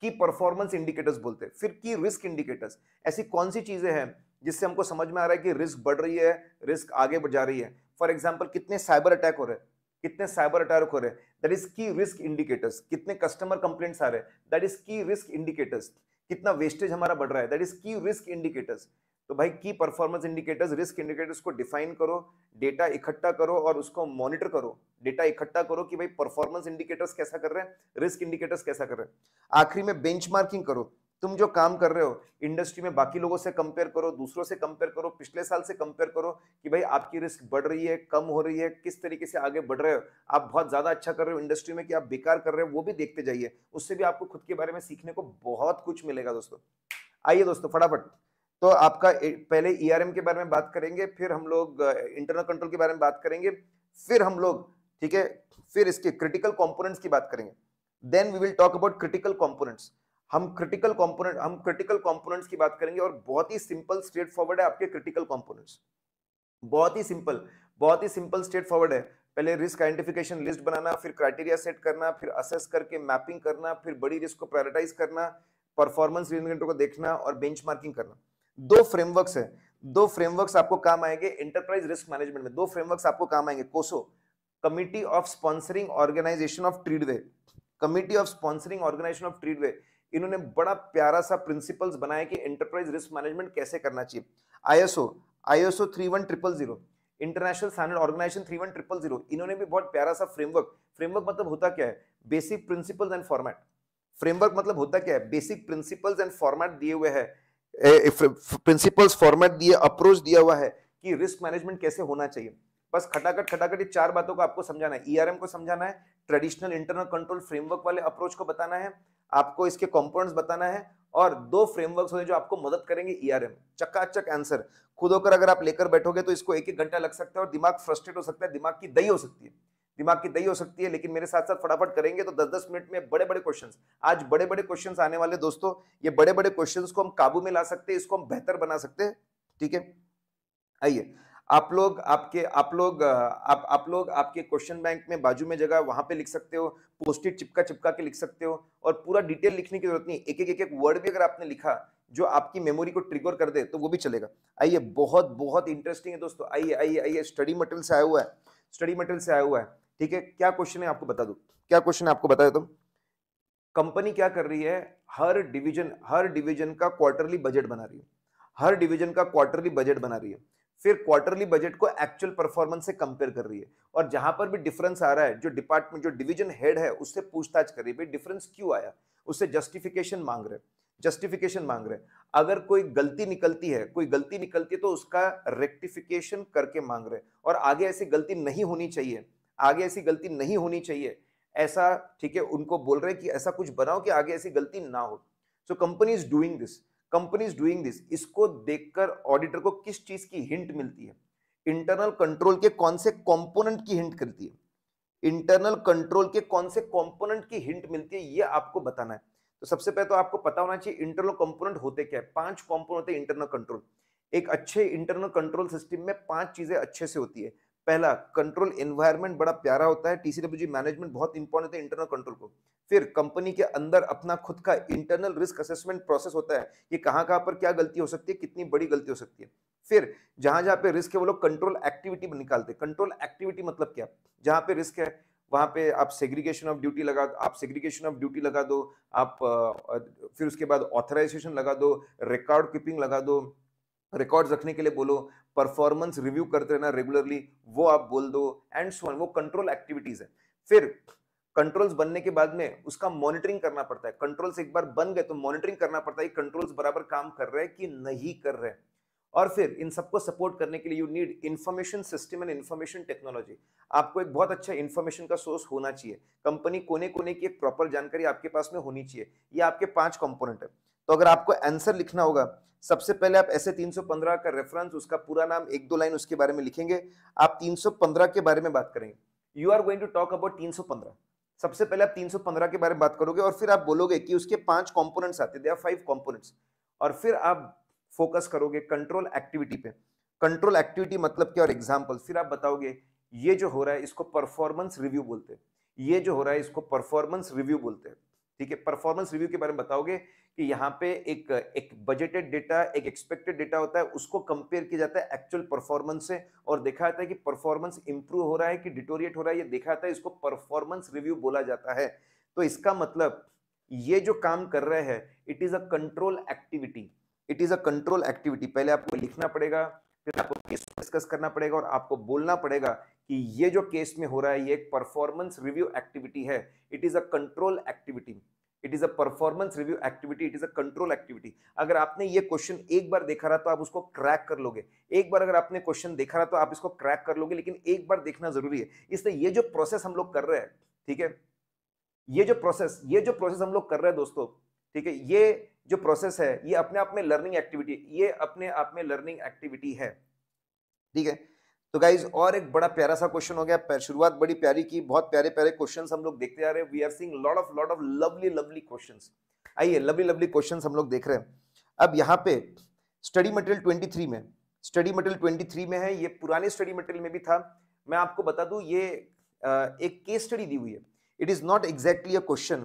की परफॉर्मेंस इंडिकेटर्स बोलते हैं फिर की रिस्क इंडिकेटर्स ऐसी कौन सी चीज़ें हैं जिससे हमको समझ में आ रहा है कि रिस्क बढ़ रही है रिस्क आगे बढ़ जा रही है फॉर एग्जाम्पल कितने साइबर अटैक हो रहे हैं कितने साइबर अटैक हो रहे हैं that is key risk indicators कितने कस्टमर कंप्लेंट्स आ रहे हैं that is key risk indicators कितना वेस्टेज हमारा बढ़ रहा है that is key risk indicators तो भाई key performance indicators risk indicators को डिफाइन करो डेटा इकट्ठा करो और उसको मॉनिटर करो डेटा इकट्ठा करो कि भाई परफॉर्मेंस इंडिकेटर्स कैसा कर रहे हैं रिस्क इंडिकेटर्स कैसा कर रहे हैं आखिरी में बेंच करो तुम जो काम कर रहे हो इंडस्ट्री में बाकी लोगों से कंपेयर करो दूसरों से कंपेयर करो पिछले साल से कंपेयर करो कि भाई आपकी रिस्क बढ़ रही है कम हो रही है किस तरीके से आगे बढ़ रहे हो आप बहुत ज़्यादा अच्छा कर रहे हो इंडस्ट्री में कि आप बेकार कर रहे हो वो भी देखते जाइए उससे भी आपको खुद के बारे में सीखने को बहुत कुछ मिलेगा दोस्तों आइए दोस्तों फटाफट तो आपका पहले ईआरएम e के बारे में बात करेंगे फिर हम लोग इंटरनल कंट्रोल के बारे में बात करेंगे फिर हम लोग ठीक है फिर इसके क्रिटिकल कंपोनेंट्स की बात करेंगे then we will talk about critical components हम क्रिटिकल कंपोनेंट हम क्रिटिकल कंपोनेंट्स की बात करेंगे और बहुत ही सिंपल स्ट्रेट फॉरवर्ड है आपके क्रिटिकल कॉम्पोनेंट्स बहुत ही सिंपल बहुत ही सिंपल स्ट्रेट फॉरवर्ड है पहले रिस्क आइडेंटिफिकेशन लिस्ट बनाना फिर क्राइटेरिया सेट करना फिर असेस करके मैपिंग करना फिर बड़ी रिस्क को प्रायोरिटाइज करना परफॉर्मेंस को देखना और बेंचमार्किंग करना दो फ्रेमवर्क है दो फ्रेमवर्क आपको काम आएंगे इंटरप्राइज रिस्क मैनेजमेंट में दो फ्रेमवर्क आपको काम आएंगे COSO committee of sponsoring organisation of Treadway committee of sponsoring organisation of Treadway इन्होंने बड़ा प्यारा सा प्रिंसिपल्स बनाया कि एंटरप्राइज रिस्क मैनेजमेंट कैसे करना चाहिए ISO ISO three one triple zero international standard organisation three one triple zero इन्होंने भी बहुत प्यारा सा फ्रेमवर्क फ्रेमवर्क मतलब होता क्या है basic principles and format framework मतलब होता क्या है बेसिक प्रिंसिपल्स एंड फॉर्मेट दिए हुए हैं प्रिंसिपल्स फॉर्मेट दिए अप्रोच दिया हुआ है कि रिस्क मैनेजमेंट कैसे होना चाहिए बस खटाखट खटाखट ये चार बातों को आपको समझाना है ईआरएम e को समझाना है ट्रेडिशनल इंटरनल कंट्रोल फ्रेमवर्क वाले अप्रोच को बताना है आपको इसके कंपोनेंट्स बताना है और दो फ्रेमवर्क होते हैं जो आपको मदद करेंगे ईआरएम चक्काचक आंसर खुद होकर अगर आप लेकर बैठोगे तो इसको एक एक घंटा लग सकता है और दिमाग फ्रस्ट्रेट हो सकता है दिमाग की दही हो सकती है दिमाग की दही हो सकती है लेकिन मेरे साथ साथ फटाफट करेंगे तो 10-10 मिनट में बड़े बड़े क्वेश्चन आज बड़े बड़े क्वेश्चन आने वाले दोस्तों ये बड़े बड़े क्वेश्चन को हम काबू में ला सकते हैं इसको हम बेहतर बना सकते हैं ठीक है आइए आप लोग आपके आप लोग आप आप लोग आपके क्वेश्चन बैंक में बाजू में जगह वहां पे लिख सकते हो पोस्टेड चिपका चिपका के लिख सकते हो और पूरा डिटेल लिखने की जरूरत नहीं एक एक एक एक वर्ड भी अगर आपने लिखा जो आपकी मेमोरी को ट्रिगर कर दे तो वो भी चलेगा आइए बहुत बहुत इंटरेस्टिंग है दोस्तों आइए आइए आइए स्टडी मटेरियल से आया हुआ है स्टडी मटेरियल से आया हुआ है ठीक है क्या क्वेश्चन है आपको बता दो क्या क्वेश्चन है आपको बता देता कंपनी क्या कर रही है हर डिवीजन हर डिवीजन का क्वार्टरली बजट बना रही है हर डिवीजन का क्वार्टरली बजट बना रही है फिर क्वार्टरली बजट को एक्चुअल परफॉर्मेंस से कंपेयर कर रही है और जहां पर भी डिफरेंस आ रहा है जो डिपार्टमेंट जो डिवीजन हेड है उससे पूछताछ कर रही है डिफरेंस क्यों आया उससे जस्टिफिकेशन मांग रहे जस्टिफिकेशन मांग रहे अगर कोई गलती निकलती है कोई गलती निकलती है तो उसका रेक्टिफिकेशन करके मांग रहे और आगे ऐसी गलती नहीं होनी चाहिए आगे ऐसी गलती नहीं होनी चाहिए ऐसा ठीक है उनको बोल रहे हैं कि ऐसा कुछ बनाओ कि आगे ऐसी गलती ना हो so company is doing this company is doing this इसको देखकर ऑडिटर को किस चीज की हिंट मिलती है इंटरनल कंट्रोल के कौन से कॉम्पोनेंट की हिंट करती है इंटरनल कंट्रोल के कौन से कॉम्पोनेंट की हिंट मिलती है ये आपको बताना है तो सबसे पहले तो आपको पता होना चाहिए इंटरनल कंपोनेंट होते क्या है पांच कंपोनेंट होते हैं इंटरनल कंट्रोल एक अच्छे इंटरनल कंट्रोल सिस्टम में पांच चीजें अच्छे से होती है पहला कंट्रोल एनवायरनमेंट बड़ा प्यारा होता है टीसीडब्ल्यूजी मैनेजमेंट बहुत इंपॉर्टेंट है इंटरनल कंट्रोल को फिर कंपनी के अंदर अपना खुद का इंटरनल रिस्क असेसमेंट प्रोसेस होता है कि कहाँ कहां पर क्या गलती हो सकती है कितनी बड़ी गलती हो सकती है फिर जहां जहां पे रिस्क है वो लोग कंट्रोल एक्टिविटी निकालते हैं कंट्रोल एक्टिविटी मतलब क्या जहां पे रिस्क है वहां पे आप सेग्रीगेशन ऑफ ड्यूटी लगा आप सेग्रीगेशन ऑफ ड्यूटी लगा दो आप फिर उसके बाद ऑथराइजेशन लगा दो रिकॉर्ड कीपिंग लगा दो रिकॉर्ड रखने के लिए बोलो परफॉर्मेंस रिव्यू करते रहना रेगुलरली वो आप बोल दो एंड सो वो कंट्रोल एक्टिविटीज है फिर कंट्रोल्स बनने के बाद में उसका मॉनिटरिंग करना पड़ता है कंट्रोल्स एक बार बन गए तो मॉनिटरिंग करना पड़ता है कंट्रोल्स बराबर काम कर रहे हैं कि नहीं कर रहे हैं और फिर इन सबको सपोर्ट करने के लिए you need information system and information technology आपको एक बहुत अच्छा इन्फॉर्मेशन का सोर्स होना चाहिए कंपनी कोने कोने की एक प्रॉपर जानकारी आपके पास में होनी चाहिए ये आपके पांच कंपोनेंट है तो अगर आपको आंसर लिखना होगा सबसे पहले आप ऐसे 315 का रेफरेंस उसका पूरा नाम एक दो लाइन उसके बारे में लिखेंगे आप 315 के बारे में बात करेंगे you are going to talk about 315 सबसे पहले आप 315 के बारे में बात करोगे और फिर आप बोलोगे कि उसके पांच कंपोनेंट्स आते थे फाइव कंपोनेंट्स और फिर आप फोकस करोगे कंट्रोल एक्टिविटी पे कंट्रोल एक्टिविटी मतलब क्या और एग्जाम्पल फिर आप बताओगे ये जो हो रहा है इसको परफॉर्मेंस रिव्यू बोलते हैं ये जो हो रहा है इसको परफॉर्मेंस रिव्यू बोलते हैं ठीक है परफॉर्मेंस रिव्यू के बारे में बताओगे कि यहाँ पे एक एक बजटेड डेटा एक एक्सपेक्टेड डेटा होता है उसको कंपेयर किया जाता है एक्चुअल परफॉर्मेंस से और देखा जाता है कि परफॉर्मेंस इंप्रूव हो रहा है कि डिटोरिएट हो रहा है ये देखा जाता है इसको परफॉर्मेंस रिव्यू बोला जाता है तो इसका मतलब ये जो काम कर रहे हैं it is a control activity it is a control activity पहले आपको लिखना पड़ेगा फिर आपको केस डिस्कस करना पड़ेगा और आपको बोलना पड़ेगा कि ये जो केस में हो रहा है ये एक परफॉर्मेंस रिव्यू एक्टिविटी है it is a control activity it is a performance review activity it is a control activity अगर आपने ये क्वेश्चन एक बार देखा रहा तो आप उसको क्रैक कर लोगे एक बार अगर आपने क्वेश्चन देखा रहा तो आप इसको क्रैक कर लोगे लेकिन एक बार देखना जरूरी है इसलिए ये जो प्रोसेस हम लोग कर रहे हैं ठीक है ये जो प्रोसेस ये जो प्रोसेस हम लोग कर रहे हैं दोस्तों ठीक है ये जो प्रोसेस है ये अपने आप में लर्निंग एक्टिविटी ये अपने आप में लर्निंग एक्टिविटी है ठीक है तो गाइज और एक बड़ा प्यारा सा क्वेश्चन हो गया शुरुआत बड़ी प्यारी की बहुत प्यारे प्यारे क्वेश्चन हम लोग देखते आ रहे हैं we are seeing lot of lot of lovely lovely question आइए लवली लवली क्वेश्चन हम लोग देख रहे हैं अब यहाँ पे स्टडी मटेरियल थ्री में स्टडी मटेरियल थ्री में है ये पुराने स्टडी मटेरियल में भी था मैं आपको बता दू ये एक केस स्टडी दी हुई है it is not exactly a question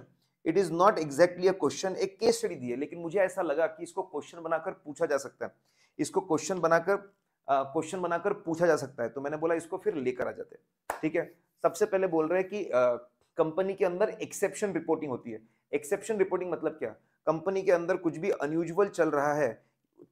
it is not exactly a question एक केस स्टडी दी है लेकिन मुझे ऐसा लगा कि इसको क्वेश्चन बनाकर पूछा जा सकता है इसको क्वेश्चन बनाकर क्वेश्चन बनाकर पूछा जा सकता है तो मैंने बोला इसको फिर लेकर आ जाते हैं ठीक है सबसे पहले बोल रहे हैं कि कंपनी के अंदर एक्सेप्शन रिपोर्टिंग होती है एक्सेप्शन रिपोर्टिंग मतलब क्या कंपनी के अंदर कुछ भी अनयूजल चल रहा है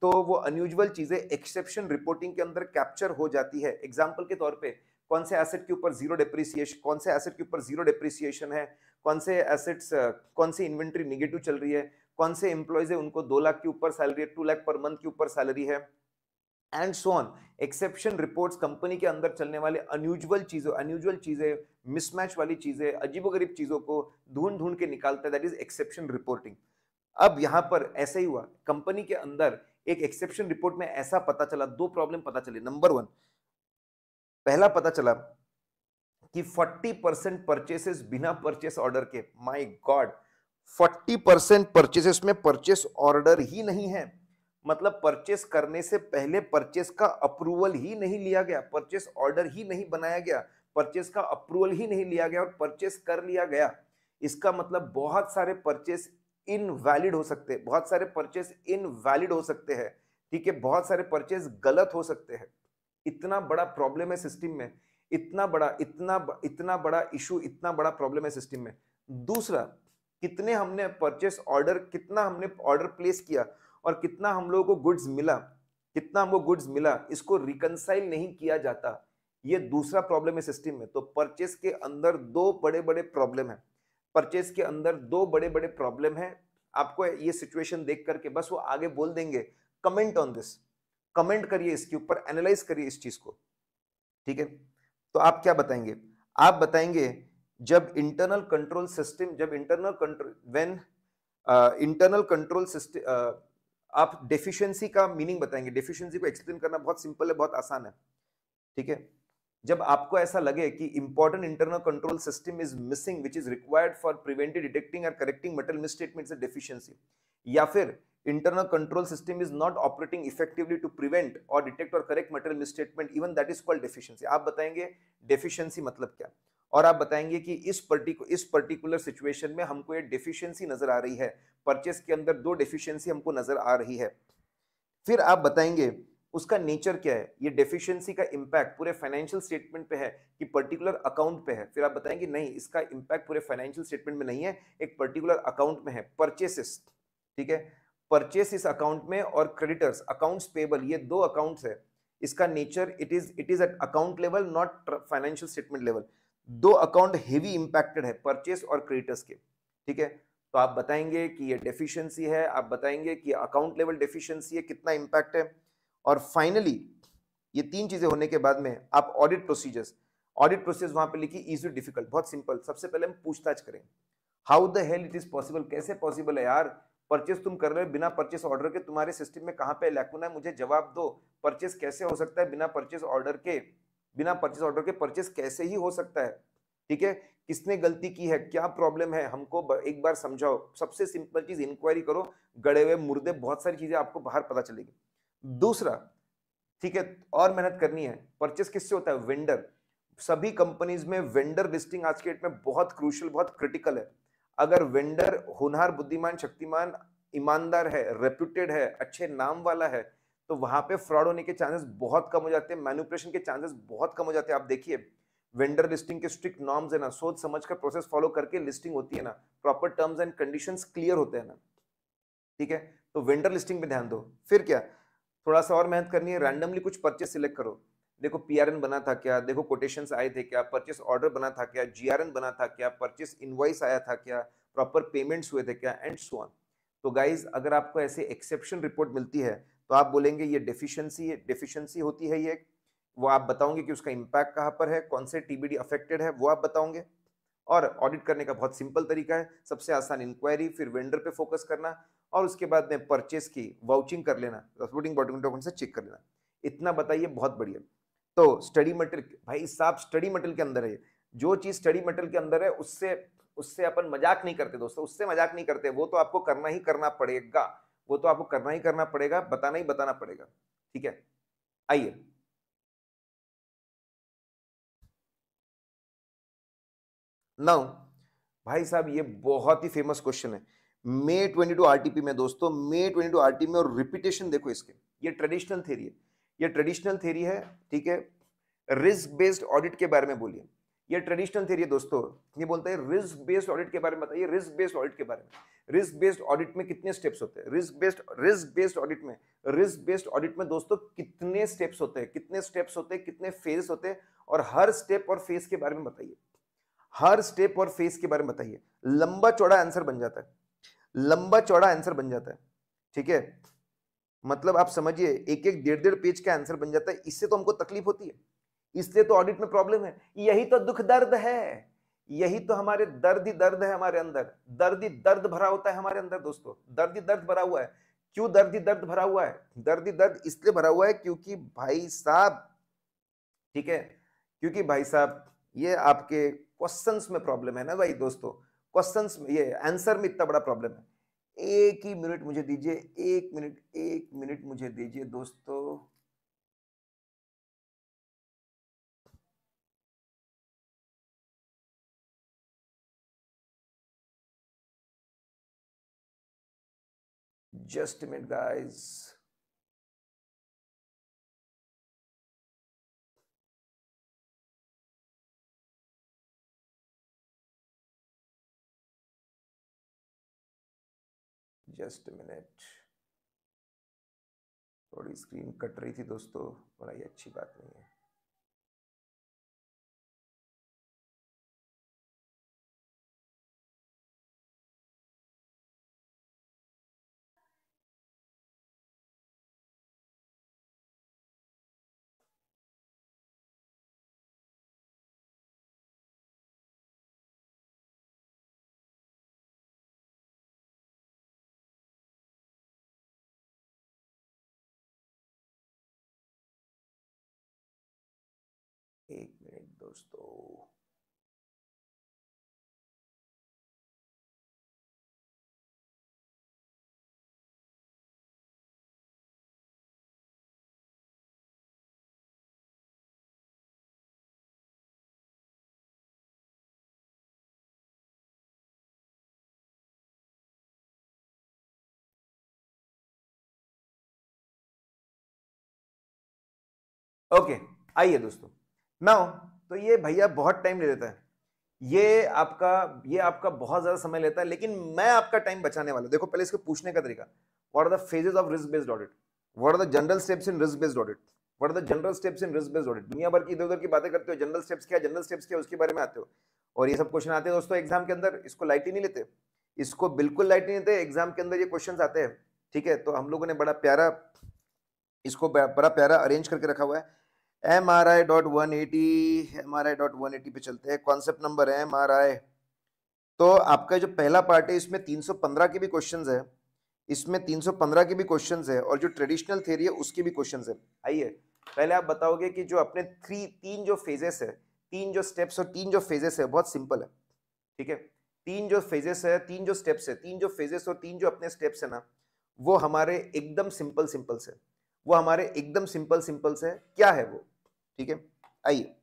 तो वो अनयूजल चीजें एक्सेप्शन रिपोर्टिंग के अंदर कैप्चर हो जाती है एग्जाम्पल के तौर पे कौन से एसेट के ऊपर जीरो डिप्रिसिएशन कौन से एसेट के ऊपर जीरो डिप्रिसिएशन है कौन से एसेट्स कौन सी इन्वेंट्री निगेटिव चल रही है कौन से एम्प्लॉयज है उनको दो लाख के ऊपर सैलरी है टू लाख पर मंथ के ऊपर सैलरी है and so on exception reports company के अंदर चलने वाले अनयूजल चीज़ों अनयूजल चीज़ें मिसमैच वाली चीज़ें अजीबोगरीब चीज़ों को ढूंढ ढूंढ के निकालता है दैट इज एक्सेप्शन रिपोर्टिंग अब यहां पर ऐसा ही हुआ कंपनी के अंदर एक एक्सेप्शन रिपोर्ट में ऐसा पता चला दो प्रॉब्लम पता चले नंबर वन पहला पता चला कि 40 परसेंट परचेसेस बिना परचेस ऑर्डर के माय गॉड 40 परसेंट परचेसेस में परचेस ऑर्डर ही नहीं है मतलब परचेस करने से पहले परचेस का अप्रूवल ही नहीं लिया गया परचेस ऑर्डर ही नहीं बनाया गया परचेस का अप्रूवल ही नहीं लिया गया और परचेस कर लिया गया इसका मतलब बहुत सारे परचेस इनवैलिड हो सकते हैं बहुत सारे परचेस इनवैलिड हो सकते हैं ठीक है बहुत सारे परचेस गलत हो सकते हैं इतना बड़ा प्रॉब्लम है सिस्टम में इतना बड़ा इतना इतना बड़ा इशू इतना बड़ा प्रॉब्लम है सिस्टम में दूसरा कितने हमने परचेस ऑर्डर कितना हमने ऑर्डर प्लेस किया और कितना हम लोगों को गुड्स मिला कितना हमको गुड्स मिला इसको रिकनसाइल नहीं किया जाता ये दूसरा प्रॉब्लम है सिस्टम में तो परचेस के अंदर दो बड़े बड़े प्रॉब्लम है परचेस के अंदर दो बड़े बड़े प्रॉब्लम है आपको ये सिचुएशन देख करके बस वो आगे बोल देंगे कमेंट ऑन दिस कमेंट करिए इसके ऊपर एनालाइज करिए इस चीज को ठीक है तो आप क्या बताएंगे आप बताएंगे जब इंटरनल कंट्रोल सिस्टम जब internal control when internal control system आप डेफिशिएंसी का मीनिंग बताएंगे डेफिशिएंसी को एक्सप्लेन करना बहुत सिंपल है बहुत आसान है ठीक है जब आपको ऐसा लगे कि important internal control system is missing which is required for preventive detecting और करेक्टिंग मेटल मिसस्टेटमेंट्स डेफिशिएंसी या फिर internal control system is not operating effectively to prevent और डिटेक्ट और correct material misstatement even that is called deficiency आप बताएंगे deficiency मतलब क्या और आप बताएंगे कि इस पर्टिकुलर इस पर्टिकुलर सिचुएशन में हमको ये डिफिशियंसी नज़र आ रही है परचेस के अंदर दो डिफिशियंसी हमको नज़र आ रही है फिर आप बताएंगे उसका नेचर क्या है ये डेफिशिएंसी का इम्पैक्ट पूरे फाइनेंशियल स्टेटमेंट पे है कि पर्टिकुलर अकाउंट पे है फिर आप बताएंगे नहीं इसका इम्पैक्ट पूरे फाइनेंशियल स्टेटमेंट में नहीं है एक पर्टिकुलर अकाउंट में है परचेसिस ठीक है परचेस इस अकाउंट में और क्रेडिटर्स अकाउंट्स पेबल ये दो अकाउंट्स है इसका nature it is it is at account level not financial statement level दो अकाउंट हेवी इंपैक्टेड है परचेस और क्रेडिटर्स के ठीक है तो आप बताएंगे कि ये डेफिशिएंसी है आप बताएंगे कि अकाउंट लेवल डेफिशिएंसी है कितना इंपैक्ट है और फाइनली ये तीन चीज़ें होने के बाद में आप ऑडिट प्रोसीजर्स ऑडिट प्रोसेस वहां पे लिखी इजी डिफिकल्ट बहुत सिंपल सबसे पहले हम पूछताछ करें how the hell it is possible कैसे पॉसिबल है यार परचेस तुम कर रहे हो बिना परचेस ऑर्डर के तुम्हारे सिस्टम में कहाँ पे लैकुना है मुझे जवाब दो परचेस कैसे हो सकता है बिना परचेस ऑर्डर के बिना परचेस ऑर्डर के परचेस कैसे ही हो सकता है ठीक है किसने गलती की है क्या प्रॉब्लम है हमको एक बार समझाओ सबसे सिंपल चीज इंक्वायरी करो गड़े हुए मुर्दे बहुत सारी चीजें आपको बाहर पता चलेगी दूसरा ठीक है और मेहनत करनी है परचेस किससे होता है वेंडर सभी कंपनीज में वेंडर लिस्टिंग आज के डेट में बहुत क्रूशल बहुत क्रिटिकल है अगर वेंडर होनहार बुद्धिमान शक्तिमान ईमानदार है रेप्यूटेड है अच्छे नाम वाला है तो वहां पे फ्रॉड होने के चांसेस बहुत कम हो जाते हैं मैनुपलेशन के चांसेस बहुत कम हो जाते हैं आप देखिए वेंडर लिस्टिंग के स्ट्रिक्ट नॉर्म्स है ना सोच समझ कर प्रोसेस फॉलो करके लिस्टिंग होती है ना proper terms and condition clear होते हैं ना ठीक है तो वेंडर लिस्टिंग पे ध्यान दो फिर क्या थोड़ा सा और मेहनत करनी है रैंडमली कुछ परचेस सिलेक्ट करो देखो पीआरएन बना था क्या देखो कोटेशन आए थे क्या परचेस ऑर्डर बना था क्या एन बना था क्या परचेस इनवॉइस आया था क्या प्रॉपर पेमेंट्स हुए थे क्या एंड सो ऑन तो गाइज अगर आपको ऐसे एक्सेप्शन रिपोर्ट मिलती है तो आप बोलेंगे ये है डिफिशियंसी होती है ये वो आप बताओगे कि उसका इम्पैक्ट कहाँ पर है कौन से टीबीडी अफेक्टेड है वो आप बताओगे और ऑडिट करने का बहुत सिंपल तरीका है सबसे आसान इंक्वायरी फिर वेंडर पे फोकस करना और उसके बाद में परचेस की वाउचिंग कर लेना रिपोर्टिंग डॉक्यूमेंट से चेक कर लेना इतना बताइए बहुत बढ़िया तो स्टडी मटेरियल भाई साहब स्टडी मटेरियल के अंदर है जो चीज़ स्टडी मटेरियल के अंदर है उससे उससे अपन मजाक नहीं करते दोस्तों उससे मजाक नहीं करते वो तो आपको करना ही करना पड़ेगा वो तो आपको करना ही करना पड़ेगा बताना ही बताना पड़ेगा ठीक है आइए नाउ भाई साहब ये बहुत ही फेमस क्वेश्चन है मे ट्वेंटी टू आरटीपी में दोस्तों मे ट्वेंटी टू आरटीपी में और रिपीटेशन देखो इसके ये ट्रेडिशनल थेरी है ये ट्रेडिशनल थेरी है ठीक है रिस्क बेस्ड ऑडिट के बारे में बोलिए ये ट्रेडिशनल थेरी है दोस्तों ये बोलता है रिस्क बेस्ड ऑडिट के बारे में बताइए रिस्क बेस्ड ऑडिट के बारे में रिस्क बेस्ड ऑडिट में कितने स्टेप्स होते हैं risk based risk based audit में रिस्क बेस्ड ऑडिट में दोस्तों कितने स्टेप्स होते हैं कितने स्टेप्स होते हैं कितने फेज होते हैं और हर स्टेप और फेज के बारे में बताइए हर स्टेप और फेज के बारे में बताइए लंबा चौड़ा आंसर बन जाता है लंबा चौड़ा आंसर बन जाता है ठीक है मतलब आप समझिए एक एक डेढ़ डेढ़ पेज का आंसर बन जाता है इससे तो हमको तकलीफ होती है इसलिए तो ऑडिट में प्रॉब्लम है यही तो दुख दर्द है यही तो हमारे दर्द ही दर्द है हमारे अंदर दर्द ही दर्द भरा होता है हमारे अंदर दोस्तों दर्द ही दर्द भरा हुआ है क्यों दर्द ही दर्द भरा हुआ है दर्द ही दर्द इसलिए भरा हुआ है क्योंकि भाई साहब ठीक है क्योंकि भाई साहब ये आपके क्वेश्चंस में प्रॉब्लम है ना भाई दोस्तों क्वेश्चंस में ये आंसर में इतना बड़ा प्रॉब्लम है एक ही मिनट मुझे दीजिए एक मिनट एक मिनट मुझे दीजिए दोस्तों Just a minute, guys. Just a minute. थोड़ी स्क्रीन कट रही थी दोस्तों बड़ा ही अच्छी बात नहीं है दोस्तों ओके okay, आइए दोस्तों नाउ तो ये भैया बहुत टाइम ले लेता है ये आपका ये आपका बहुत ज़्यादा समय लेता है लेकिन मैं आपका टाइम बचाने वाला देखो पहले इसको पूछने का तरीका what are the phases of risk based audit what are the general steps in risk based audit what are the general steps in risk based audit दुनिया भर की इधर उधर की बातें करते हो जनरल स्टेप्स क्या जनरल स्टेप्स क्या उसके बारे में आते हो और ये सब क्वेश्चन आते हैं दोस्तों एग्जाम के अंदर इसको लाइट ही नहीं लेते इसको बिल्कुल लाइट नहीं लेते एग्जाम के अंदर ये क्वेश्चन आते हैं ठीक है तो हम लोगों ने बड़ा प्यारा इसको बड़ा प्यारा अरेंज करके रखा हुआ है M R I dot one eighty M R I dot one eighty पे चलते हैं कॉन्सेप्ट नंबर है एम आर आई तो आपका जो पहला पार्ट है इसमें तीन सौ पंद्रह के भी क्वेश्चन है इसमें तीन सौ पंद्रह के भी क्वेश्चन है और जो ट्रेडिशनल थेरी है उसके भी क्वेश्चन है आइए पहले आप बताओगे कि जो अपने थ्री तीन जो फेजेस है तीन जो स्टेप्स और तीन जो फेजेस है बहुत सिंपल है ठीक है तीन जो फेजेस है तीन जो स्टेप्स है तीन जो फेजेस और तीन जो अपने स्टेप्स है ना वो हमारे एकदम सिंपल सिंपल से वो हमारे एकदम सिंपल सिंपल से क्या है वो ठीक है आइए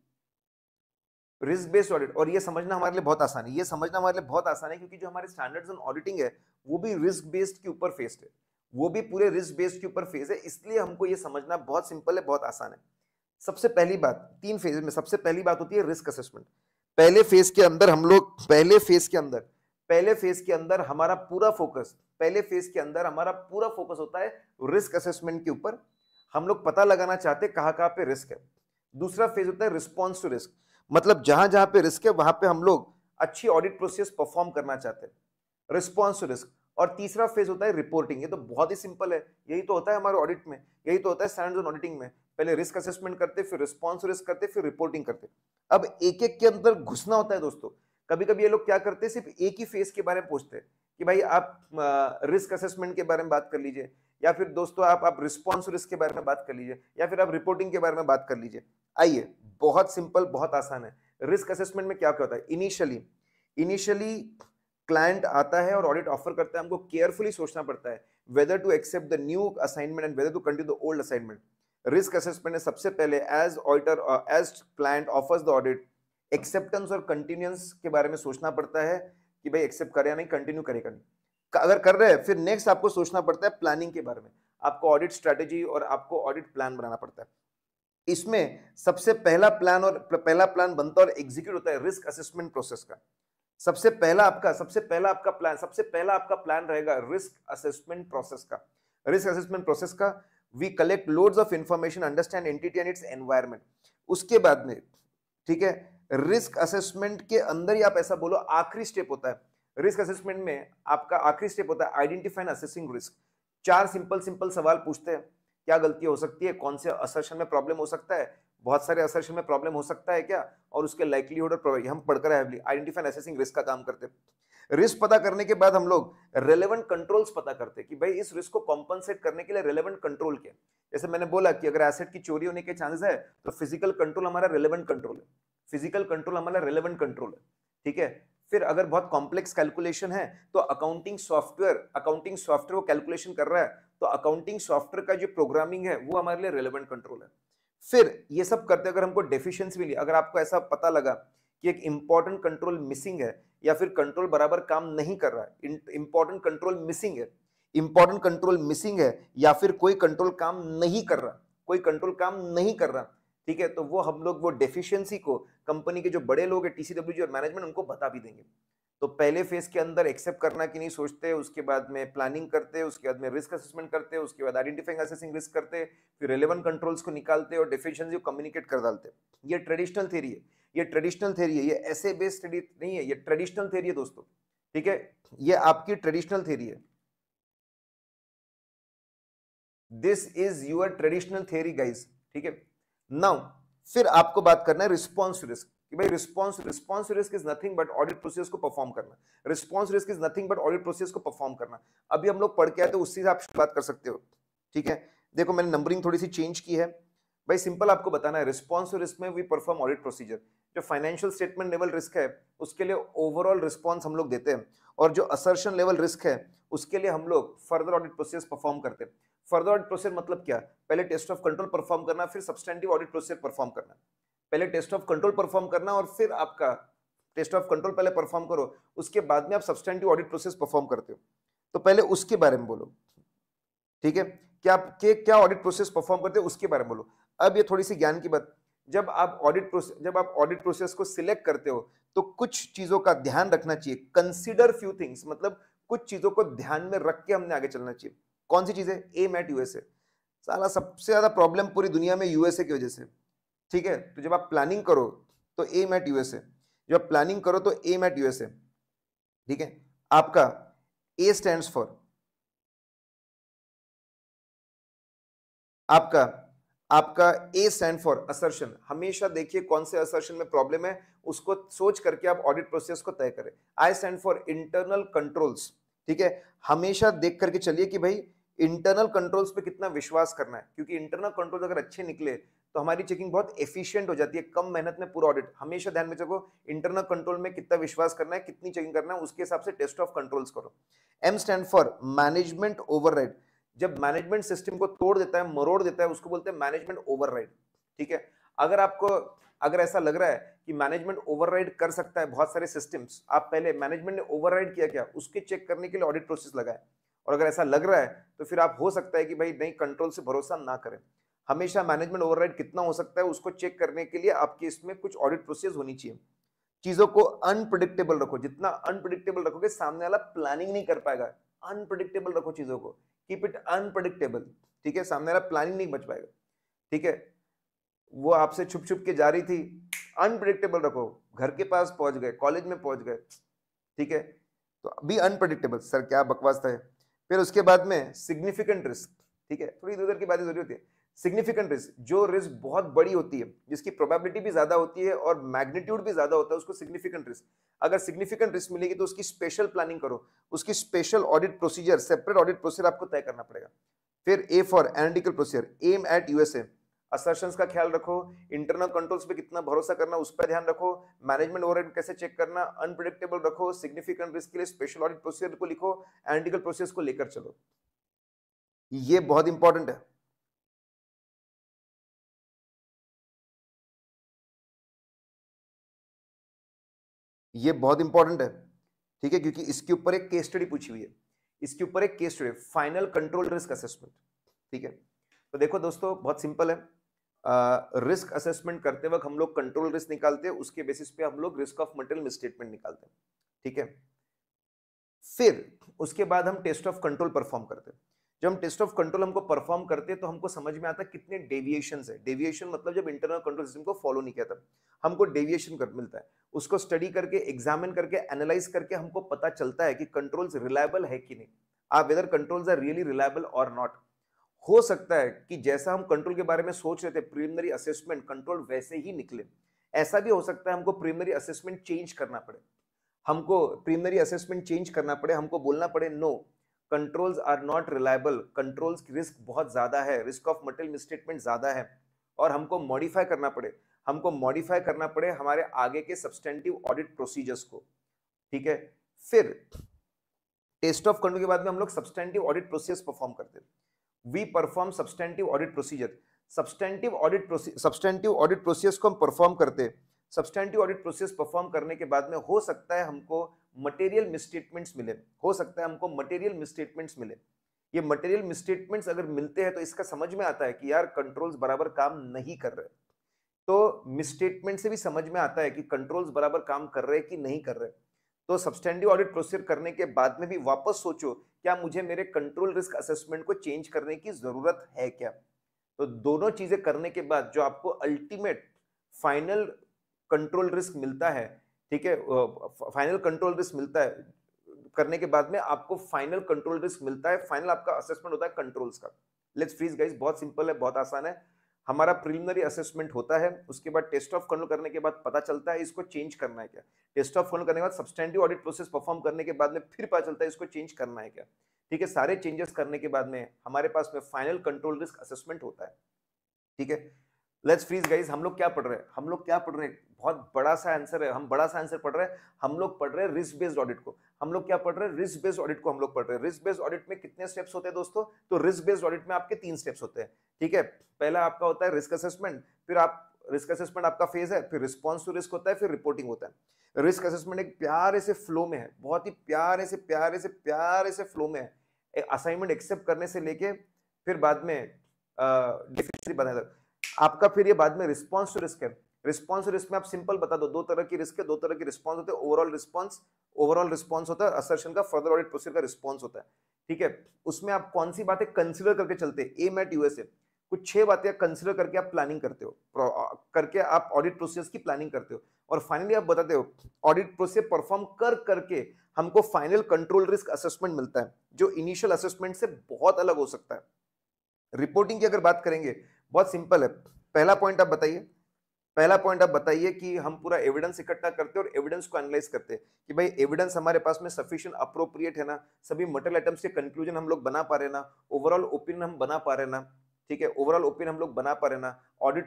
रिस्क बेस्ड ऑडिट और ये समझना हमारे लिए बहुत आसान है ये समझना हमारे लिए बहुत आसान है क्योंकि जो हमारे स्टैंडर्ड्स ऑन ऑडिटिंग है वो भी रिस्क बेस्ड के ऊपर फेस्ड है वो भी पूरे रिस्क बेस्ड के ऊपर फेज है इसलिए हमको ये समझना बहुत सिंपल है बहुत आसान है सबसे पहली बात तीन फेज में सबसे पहली बात होती है रिस्क असेसमेंट पहले फेज के अंदर हम लोग पहले फेज के अंदर पहले फेज के अंदर हमारा पूरा फोकस पहले फेज के अंदर हमारा पूरा फोकस होता है रिस्क असेसमेंट के ऊपर हम लोग पता लगाना चाहते हैं कहाँ कहाँ पे रिस्क है दूसरा फेज होता है रिस्पॉन्स टू रिस्क मतलब जहां जहां पे रिस्क है वहां पे हम लोग अच्छी ऑडिट प्रोसेस परफॉर्म करना चाहते हैं रिस्पॉन्स टू रिस्क और तीसरा फेज होता है रिपोर्टिंग ये तो बहुत ही सिंपल है यही तो होता है हमारे ऑडिट में यही तो होता है स्टैंडर्ड ऑन ऑडिटिंग में पहले रिस्क असेसमेंट करते फिर रिस्पॉन्स रिस्क करते फिर रिपोर्टिंग करते अब एक एक के अंदर घुसना होता है दोस्तों कभी कभी ये लोग क्या करते हैं सिर्फ एक ही फेज के बारे में पूछते हैं कि भाई आप रिस्क असेसमेंट के बारे में बात कर लीजिए या फिर दोस्तों आप आप रिस्पॉन्स रिस्क के बारे में बात कर लीजिए या फिर आप रिपोर्टिंग के बारे में बात कर लीजिए आइए बहुत सिंपल बहुत आसान है रिस्क असेसमेंट में क्या क्या होता है इनिशियली इनिशियली क्लाइंट आता है और ऑडिट ऑफर करता है हमको केयरफुली सोचना पड़ता है whether to accept the new assignment and whether to continue the old assignment risk assessment में सबसे पहले as auditor as client offers the audit acceptance और कंटिन्यूंस के बारे में सोचना पड़ता है कि भाई एक्सेप्ट करे या नहीं कंटिन्यू करेगा नहीं अगर कर रहे हैं फिर नेक्स्ट आपको सोचना पड़ता है प्लानिंग के बारे में आपको ऑडिट स्ट्रैटेजी और आपको ऑडिट प्लान बनाना पड़ता है इसमें सबसे पहला प्लान और पहला प्लान बनता है और एग्जीक्यूट होता है रिस्क असेसमेंट प्रोसेस का सबसे पहला आपका सबसे पहला आपका प्लान सबसे पहला आपका प्लान रहेगा रिस्क असेसमेंट प्रोसेस का रिस्क असेसमेंट प्रोसेस का we collect loads of information understand entity and its environment उसके बाद में ठीक है रिस्क असेसमेंट के अंदर ही आप ऐसा बोलो आखिरी स्टेप होता है रिस्क असेसमेंट में आपका आखिरी स्टेप होता है आइडेंटिफाइन असेसिंग रिस्क चार सिंपल सिंपल सवाल पूछते हैं क्या गलती हो सकती है कौन से असर्शन में प्रॉब्लम हो सकता है बहुत सारे असर्शन में प्रॉब्लम हो सकता है क्या और उसके लाइकलीहुड और हम पढ़कर आइडेंटिफाइन असेसिंग रिस्क का काम करते रिस्क पता करने के बाद हम लोग रेलेवेंट कंट्रोल्स पता करते कि भाई इस रिस्क को कॉम्पनसेट करने के लिए रेलेवेंट कंट्रोल के जैसे मैंने बोला कि अगर एसेट की चोरी होने के चांसेस तो है तो फिजिकल कंट्रोल हमारा रेलेवेंट कंट्रोल है फिजिकल कंट्रोल हमारा रेलेवेंट कंट्रोल है ठीक है फिर अगर बहुत कॉम्प्लेक्स कैलकुलेशन है तो अकाउंटिंग सॉफ्टवेयर अकाउंटिंग सॉफ्टवेयर वो कैलकुलेशन कर रहा है तो अकाउंटिंग सॉफ्टवेयर का जो प्रोग्रामिंग है वो हमारे लिए रेलिवेंट कंट्रोल है फिर ये सब करते अगर हमको डेफिशिएंसी मिली अगर आपको ऐसा पता लगा कि एक इम्पॉर्टेंट कंट्रोल मिसिंग है या फिर कंट्रोल बराबर काम नहीं कर रहा है इम्पॉर्टेंट कंट्रोल मिसिंग है इम्पॉर्टेंट कंट्रोल मिसिंग है या फिर कोई कंट्रोल काम नहीं कर रहा कोई कंट्रोल काम नहीं कर रहा ठीक है तो वो हम लोग वो डेफिशिएंसी को कंपनी के जो बड़े लोग हैं टीसीडब्ल्यू और मैनेजमेंट उनको बता भी देंगे तो पहले फेज के अंदर एक्सेप्ट करना कि नहीं सोचते उसके बाद में प्लानिंग करते उसके बाद में रिस्क असेसमेंट करते उसके बाद आइडेंटिफाइंग असेसिंग रिस्क करते फिर रेलेवेंट कंट्रोल्स को निकालते और डेफिशिएंसी को कम्युनिकेट कर डालते ये ट्रेडिशनल थेरी है ये ट्रेडिशनल थेरी है ये ऐसे बेस्ड स्टडी नहीं है ये ट्रेडिशनल थेरी है दोस्तों ठीक है ये आपकी ट्रेडिशनल थेरी है this is your traditional theory guys ठीक है नाउ फिर आपको बात करना है रिस्पॉन्स रिस्क कि भाई response response risk is nothing but audit process को परफॉर्म करना response risk is nothing but audit process को परफॉर्म करना अभी हम लोग पढ़ के आए तो उससे आप बात कर सकते हो ठीक है देखो मैंने नंबरिंग थोड़ी सी चेंज की है भाई सिंपल आपको बताना है रिस्पॉन्स रिस्क में वी परफॉर्म ऑडिट प्रोसीजर जो फाइनेंशियल स्टेटमेंट लेवल रिस्क है उसके लिए ओवरऑल रिस्पॉन्स हम लोग देते हैं और जो असर्शन लेवल रिस्क है उसके लिए हम लोग फर्दर ऑडिट प्रोसेस परफॉर्म करते हैं फर्दर ऑडिट प्रोसेस मतलब क्या पहले टेस्ट ऑफ कंट्रोल परफॉर्म करना फिर सब्सटेंटिव ऑडिट प्रोसेस परफॉर्म करना पहले टेस्ट ऑफ कंट्रोल परफॉर्म करना और फिर आपका टेस्ट ऑफ कंट्रोल पहले परफॉर्म करो उसके बाद में आप सब्सटेंटिव ऑडिट प्रोसेस परफॉर्म करते हो तो पहले उसके बारे में बोलो ठीक है क्या आप के क्या ऑडिट प्रोसेस परफॉर्म करते हो उसके बारे में बोलो अब ये थोड़ी सी ज्ञान की बात जब आप ऑडिट प्रोसेस जब आप ऑडिट प्रोसेस को सिलेक्ट करते हो तो कुछ चीज़ों का ध्यान रखना चाहिए कंसिडर फ्यू थिंग्स मतलब कुछ चीज़ों को ध्यान में रख के हमने आगे चलना चाहिए कौन सी चीज़ है ए एट यूएसए सारा सबसे ज़्यादा प्रॉब्लम पूरी दुनिया में यूएसए की वजह से ठीक है तो जब आप प्लानिंग करो तो ए एट यूएसए जब आप प्लानिंग करो तो ए एट यूएसए ठीक है आपका ए स्टैंड्स फॉर आपका आपका ए स्टैंड फॉर असर्शन हमेशा देखिए कौन से असर्शन में प्रॉब्लम है उसको सोच करके आप ऑडिट प्रोसेस को तय करें I stand for internal controls ठीक है हमेशा देख करके चलिए कि भाई इंटरनल कंट्रोल्स पे कितना विश्वास करना है क्योंकि इंटरनल कंट्रोल्स अगर अच्छे निकले तो हमारी चेकिंग बहुत एफिशिएंट हो जाती है कम मेहनत में पूरा ऑडिट हमेशा ध्यान में रखो इंटरनल कंट्रोल में कितना विश्वास करना है कितनी चेकिंग करना है उसके हिसाब से टेस्ट ऑफ कंट्रोल्स करो M stand for management over जब मैनेजमेंट सिस्टम को तोड़ देता है मरोड़ देता है उसको बोलते हैं मैनेजमेंट ओवर ठीक है अगर आपको अगर ऐसा लग रहा है कि मैनेजमेंट ओवरराइड कर सकता है बहुत सारे सिस्टम्स आप पहले मैनेजमेंट ने ओवरराइड किया क्या उसके चेक करने के लिए ऑडिट प्रोसेस लगाए और अगर ऐसा लग रहा है तो फिर आप हो सकता है कि भाई नहीं कंट्रोल से भरोसा ना करें हमेशा मैनेजमेंट ओवरराइड कितना हो सकता है उसको चेक करने के लिए आपकी इसमें कुछ ऑडिट प्रोसेस होनी चाहिए चीजों को अनप्रडिक्टेबल रखो जितना अनप्रडिक्टेबल रखोगे सामने वाला प्लानिंग नहीं कर पाएगा अनप्रडिक्टेबल रखो चीजों को कीप इट अनप्रडिक्टेबल ठीक है सामने वाला प्लानिंग नहीं बच पाएगा ठीक है वो आपसे छुप छुप के जा रही थी अनप्रडिक्टेबल रखो घर के पास पहुंच गए कॉलेज में पहुंच गए ठीक है तो अभी अनप्रडिक्टेबल सर क्या बकवास था फिर उसके बाद में सिग्निफिकेंट रिस्क ठीक है थोड़ी इधर उधर की बातें जरूरी होती है सिग्निफिकेंट रिस्क जो रिस्क बहुत बड़ी होती है जिसकी प्रोबेबिलिटी भी ज्यादा होती है और मैग्नीट्यूड भी ज्यादा होता है उसको सिग्निफिकेंट रिस्क अगर सिग्निफिकेंट रिस्क मिलेगी तो उसकी स्पेशल प्लानिंग करो उसकी special audit procedure separate audit procedure आपको तय करना पड़ेगा फिर A for analytical procedure M at USA assertion का ख्याल रखो इंटरनल कंट्रोल्स पे कितना भरोसा करना उस पर ध्यान रखो मैनेजमेंट ओवर कैसे चेक करना अनप्रिडिक्टेबल रखो सिग्निफिकेंट रिस्क के लिए स्पेशल ऑडिट प्रोसीजर को लिखो एनालिटिकल प्रोसेस को लेकर चलो ये बहुत इंपॉर्टेंट है ये बहुत इंपॉर्टेंट है ठीक है क्योंकि इसके ऊपर एक केस स्टडी पूछी हुई है इसके ऊपर एक case study final control risk assessment ठीक है तो देखो दोस्तों बहुत सिंपल है रिस्क असेसमेंट करते वक्त हम लोग कंट्रोल रिस्क निकालते हैं उसके बेसिस पे हम लोग रिस्क ऑफ मटेरियल मिसस्टेटमेंट निकालते हैं ठीक है फिर उसके बाद हम टेस्ट ऑफ कंट्रोल परफॉर्म करते हैं जब हम टेस्ट ऑफ कंट्रोल हमको परफॉर्म करते हैं तो हमको समझ में आता है कितने डेविएशन है डेविएशन मतलब जब इंटरनल कंट्रोल सिस्टम को फॉलो नहीं किया था हमको डेविएशन कर मिलता है उसको स्टडी करके एग्जामिन करके एनालाइज करके हमको पता चलता है कि कंट्रोल्स रिलायबल है कि नहीं are whether controls are really reliable और नॉट हो सकता है कि जैसा हम कंट्रोल के बारे में सोच रहे थे प्रीलिमिनरी असेसमेंट कंट्रोल वैसे ही निकले ऐसा भी हो सकता है हमको प्रीलिमिनरी असेसमेंट चेंज करना पड़े हमको प्रीलिमिनरी असेसमेंट चेंज करना पड़े हमको बोलना पड़े no controls are not reliable controls की रिस्क बहुत ज़्यादा है रिस्क ऑफ मटेरियल मिसस्टेटमेंट ज़्यादा है और हमको मॉडिफाई करना पड़े हमको मॉडिफाई करना पड़े हमारे आगे के सब्सटेंटिव ऑडिट प्रोसीजर्स को ठीक है फिर टेस्ट ऑफ कंट्रोल के बाद में हम लोग सब्सटेंटिव ऑडिट प्रोसीजर्स परफॉर्म करते हैं we perform substantive audit procedure substantive audit substantive audit process को हम परफॉर्म करते हैं सब्सटेंटिव ऑडिट प्रोसेस परफॉर्म करने के बाद में हो सकता है हमको मटेरियल मिसस्टेटमेंट्स मिले हो सकता है हमको मटेरियल मिसस्टेटमेंट्स मिले ये मटेरियल मिसस्टेटमेंट्स अगर मिलते हैं तो इसका समझ में आता है कि यार कंट्रोल्स बराबर काम नहीं कर रहे तो मिसस्टेटमेंट से भी समझ में आता है कि कंट्रोल्स बराबर काम कर रहे हैं कि नहीं कर रहे तो सब्सटेंडिव ऑडिट प्रोसीजर करने के बाद में भी वापस सोचो क्या मुझे मेरे कंट्रोल रिस्क असेसमेंट को चेंज करने की जरूरत है क्या तो दोनों चीजें करने के बाद जो आपको अल्टीमेट फाइनल कंट्रोल रिस्क मिलता है ठीक है फाइनल कंट्रोल रिस्क मिलता है करने के बाद में आपको फाइनल कंट्रोल रिस्क मिलता है फाइनल आपका असेसमेंट होता है कंट्रोल्स का लेट्स फ्रीज गाइस बहुत सिंपल है बहुत आसान है हमारा प्रिलिमिनरी असेसमेंट होता है उसके बाद टेस्ट ऑफ कंट्रोल करने के बाद पता चलता है इसको चेंज करना है क्या टेस्ट ऑफ कंट्रोल करने के बाद सब्सटेंटिव ऑडिट प्रोसेस परफॉर्म करने के बाद में फिर पता चलता है इसको चेंज करना है क्या ठीक है सारे चेंजेस करने के बाद में हमारे पास में फाइनल कंट्रोल रिस्क असेसमेंट होता है ठीक है लेट्स फ्रीज गाइज हम लोग क्या पढ़ रहे हैं हम लोग क्या पढ़ रहे हैं बहुत बड़ा सा आंसर है हम बड़ा सा आंसर पढ़ रहे हैं हम लोग पढ़ रहे हैं रिस्क बेस्ड ऑडिट को हम लोग क्या पढ़ रहे हैं रिस्क बेस्ड ऑडिट को हम लोग पढ़ रहे हैं रिस्क बेस्ड ऑडिट में कितने स्टेप्स होते हैं दोस्तों तो रिस्क बेस्ड ऑडिट में आपके तीन स्टेप्स होते हैं ठीक है पहला आपका होता है रिस्क असेसमेंट फिर आप रिस्क असेसमेंट आपका फेज है फिर रिस्पॉन्स टू रिस्क होता है फिर रिपोर्टिंग होता है रिस्क असेसमेंट एक प्यारे से फ्लो में है बहुत ही प्यारे से प्यारे से प्यारे से फ्लो में है असाइनमेंट एक्सेप्ट करने से लेके फिर बाद में डिफिशरी आपका फिर ये बाद में रिस्पॉन्स टू रिस्क है रिस्पॉन्स टू रिस्क में आप सिंपल बता दो दो तरह की रिस्क है दो तरह की रिस्पॉन्स होते हैं ओवरऑल रिस्पॉन्स ओवरऑल रिस्पॉन्स होता है असर्शन का फर्दर ऑडिट प्रोसीजर का रिस्पॉन्स होता है ठीक है उसमें आप कौन सी बातें कंसिडर करके चलते हैं एम एट यूएसए कुछ छह बातें कंसिडर करके आप प्लानिंग करते हो करके आप ऑडिट प्रोसेस की प्लानिंग करते हो और फाइनली आप बताते हो ऑडिट प्रोसेस परफॉर्म कर करके हमको फाइनल कंट्रोल रिस्क असेसमेंट मिलता है जो इनिशियल असेसमेंट से बहुत अलग हो सकता है रिपोर्टिंग की अगर बात करेंगे बहुत सिंपल है पहला पॉइंट आप बताइए पहला पॉइंट आप बताइए कि हम पूरा एविडेंस इकट्ठा करते हैं और एविडेंस को एनालाइज करते हैं कि भाई एविडेंस हमारे पास में सफिशियंट अप्रोप्रिएट है ना सभी मटेरियल आइटम्स के कंक्लूजन हम लोग बना पा रहे ना ओवरऑल ओपिनियन हम बना पा रहे ना ठीक है ओवरऑल ओपिनियन हम लोग बना पा रहे ना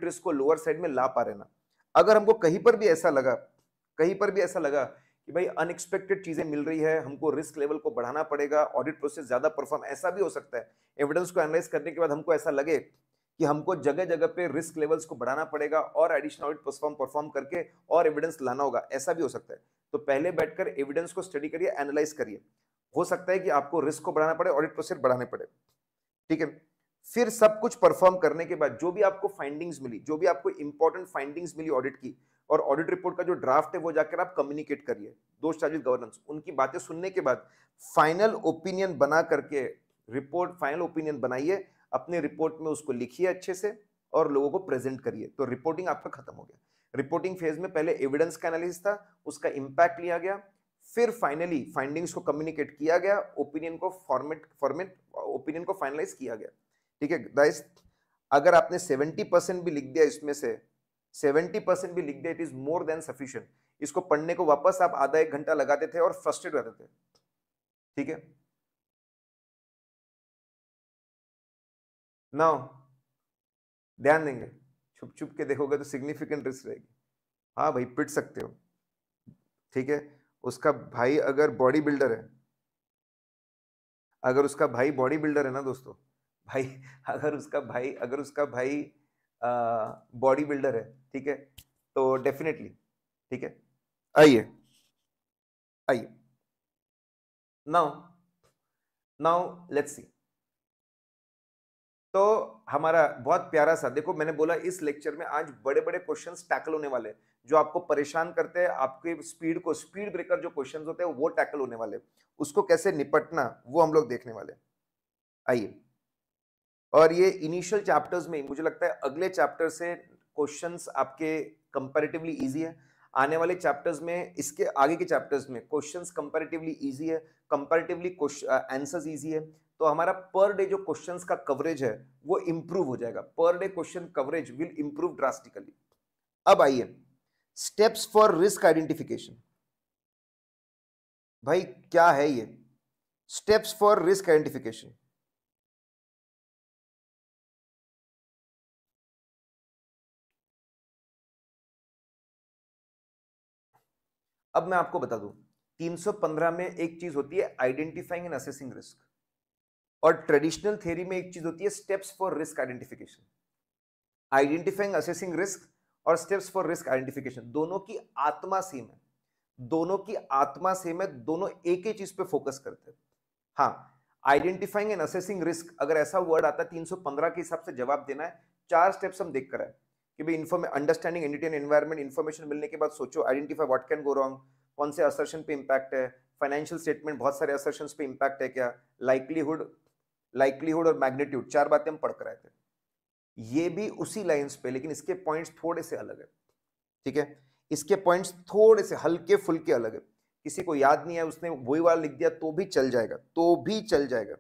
रिस्क को लोअर साइड में ला पा रहे ना अगर हमको कहीं पर भी ऐसा लगा कहीं पर भी ऐसा लगा कि भाई अनएक्सपेक्टेड चीज़ें मिल रही है हमको रिस्क लेवल को बढ़ाना पड़ेगा ऑडिट प्रोसेस ज़्यादा परफॉर्म ऐसा भी हो सकता है एविडेंस को एनालाइज करने के बाद हमको ऐसा लगे कि हमको जगह जगह पे रिस्क लेवल्स को बढ़ाना पड़ेगा और एडिशनल ऑडिट परफॉर्म परफॉर्म करके और एविडेंस लाना होगा ऐसा भी हो सकता है तो पहले बैठकर एविडेंस को स्टडी करिए एनालाइज करिए हो सकता है कि आपको रिस्क को बढ़ाना पड़े ऑडिट प्रोसेस बढ़ाने पड़े ठीक है फिर सब कुछ परफॉर्म करने के बाद जो भी आपको फाइंडिंग्स मिली जो भी आपको इंपॉर्टेंट फाइंडिंग्स मिली ऑडिट की और ऑडिट रिपोर्ट का जो ड्राफ्ट है वो जाकर आप कम्युनिकेट करिए दो चार्जिस गवर्नेंस उनकी बातें सुनने के बाद फाइनल ओपिनियन बना करके रिपोर्ट फाइनल ओपिनियन बनाइए अपने रिपोर्ट में उसको लिखिए अच्छे से और लोगों को प्रेजेंट करिए तो रिपोर्टिंग आपका खत्म हो गया रिपोर्टिंग फेज में पहले एविडेंस का एनालिसिस था उसका इम्पैक्ट लिया गया फिर फाइनली फाइंडिंग्स को कम्युनिकेट किया गया ओपिनियन को फॉर्मेट फॉर्मेट ओपिनियन को फाइनलाइज किया गया ठीक है दाइस अगर आपने 70 परसेंट भी लिख दिया इसमें से 70 परसेंट भी लिख दिया it is more than sufficient इसको पढ़ने को वापस आप आधा एक घंटा लगाते थे और फ्रस्ट्रेट रहते थे ठीक है नाउ ध्यान देंगे छुप छुप के देखोगे तो सिग्निफिकेंट रिस्क रहेगी हाँ भाई पिट सकते हो ठीक है उसका भाई अगर बॉडी बिल्डर है अगर उसका भाई बॉडी बिल्डर है ना दोस्तों भाई अगर उसका भाई अगर उसका भाई बॉडी बिल्डर है ठीक है तो डेफिनेटली ठीक है आइए आइए नाउ नाउ लेट्स सी तो हमारा बहुत प्यारा सा देखो मैंने बोला इस लेक्चर में आज बड़े बड़े क्वेश्चन टैकल होने वाले जो आपको परेशान करते हैं आपके स्पीड को स्पीड ब्रेकर जो क्वेश्चन होते हैं वो टैकल होने वाले उसको कैसे निपटना वो हम लोग देखने वाले आइए और ये इनिशियल चैप्टर्स में मुझे लगता है अगले चैप्टर से क्वेश्चन आपके कंपेरेटिवली ईजी है आने वाले चैप्टर्स में इसके आगे के चैप्टर्स में क्वेश्चंस कंपैरेटिवली इजी है कंपैरेटिवली आंसर्स इजी है तो हमारा पर डे जो क्वेश्चन का कवरेज है वो इंप्रूव हो जाएगा per day question coverage will improve drastically अब आइए स्टेप्स फॉर रिस्क आइडेंटिफिकेशन भाई क्या है ये स्टेप्स फॉर रिस्क आइडेंटिफिकेशन अब मैं आपको बता दूं 315 में एक चीज होती है आइडेंटिफाइंग एंड असेसिंग रिस्क और ट्रेडिशनल थ्योरी में एक चीज होती है steps for risk identification identifying assessing risk और स्टेप्स फॉर रिस्क आइडेंटिफिकेशन दोनों की आत्मा सेम है दोनों की आत्मा सेम है दोनों एक ही चीज पे फोकस करते हैं हाँ आइडेंटिफाइंग एंड असेसिंग रिस्क अगर ऐसा वर्ड आता है 315 के हिसाब से जवाब देना है चार स्टेप्स हम देख कर है कि भाई इन्फॉर्मे अंडरस्टैंडिंग इंडियन एनवायरमेंट इन्फॉर्मेशन मिलने के बाद सोचो identify what can go wrong कौन से असर्शन पे इम्पैक्ट है फाइनेंशियल स्टेटमेंट बहुत सारे असर्शन पे इम्पैक्ट है क्या लाइवलीहुड लाइकलीहुड और मैग्नीट्यूड चार बातें हम पढ़ कर आए थे ये भी उसी लाइंस पे लेकिन इसके पॉइंट्स थोड़े से अलग है ठीक है इसके पॉइंट्स थोड़े से हल्के फुल्के अलग है किसी को याद नहीं है उसने वही वाला लिख दिया तो भी चल जाएगा तो भी चल जाएगा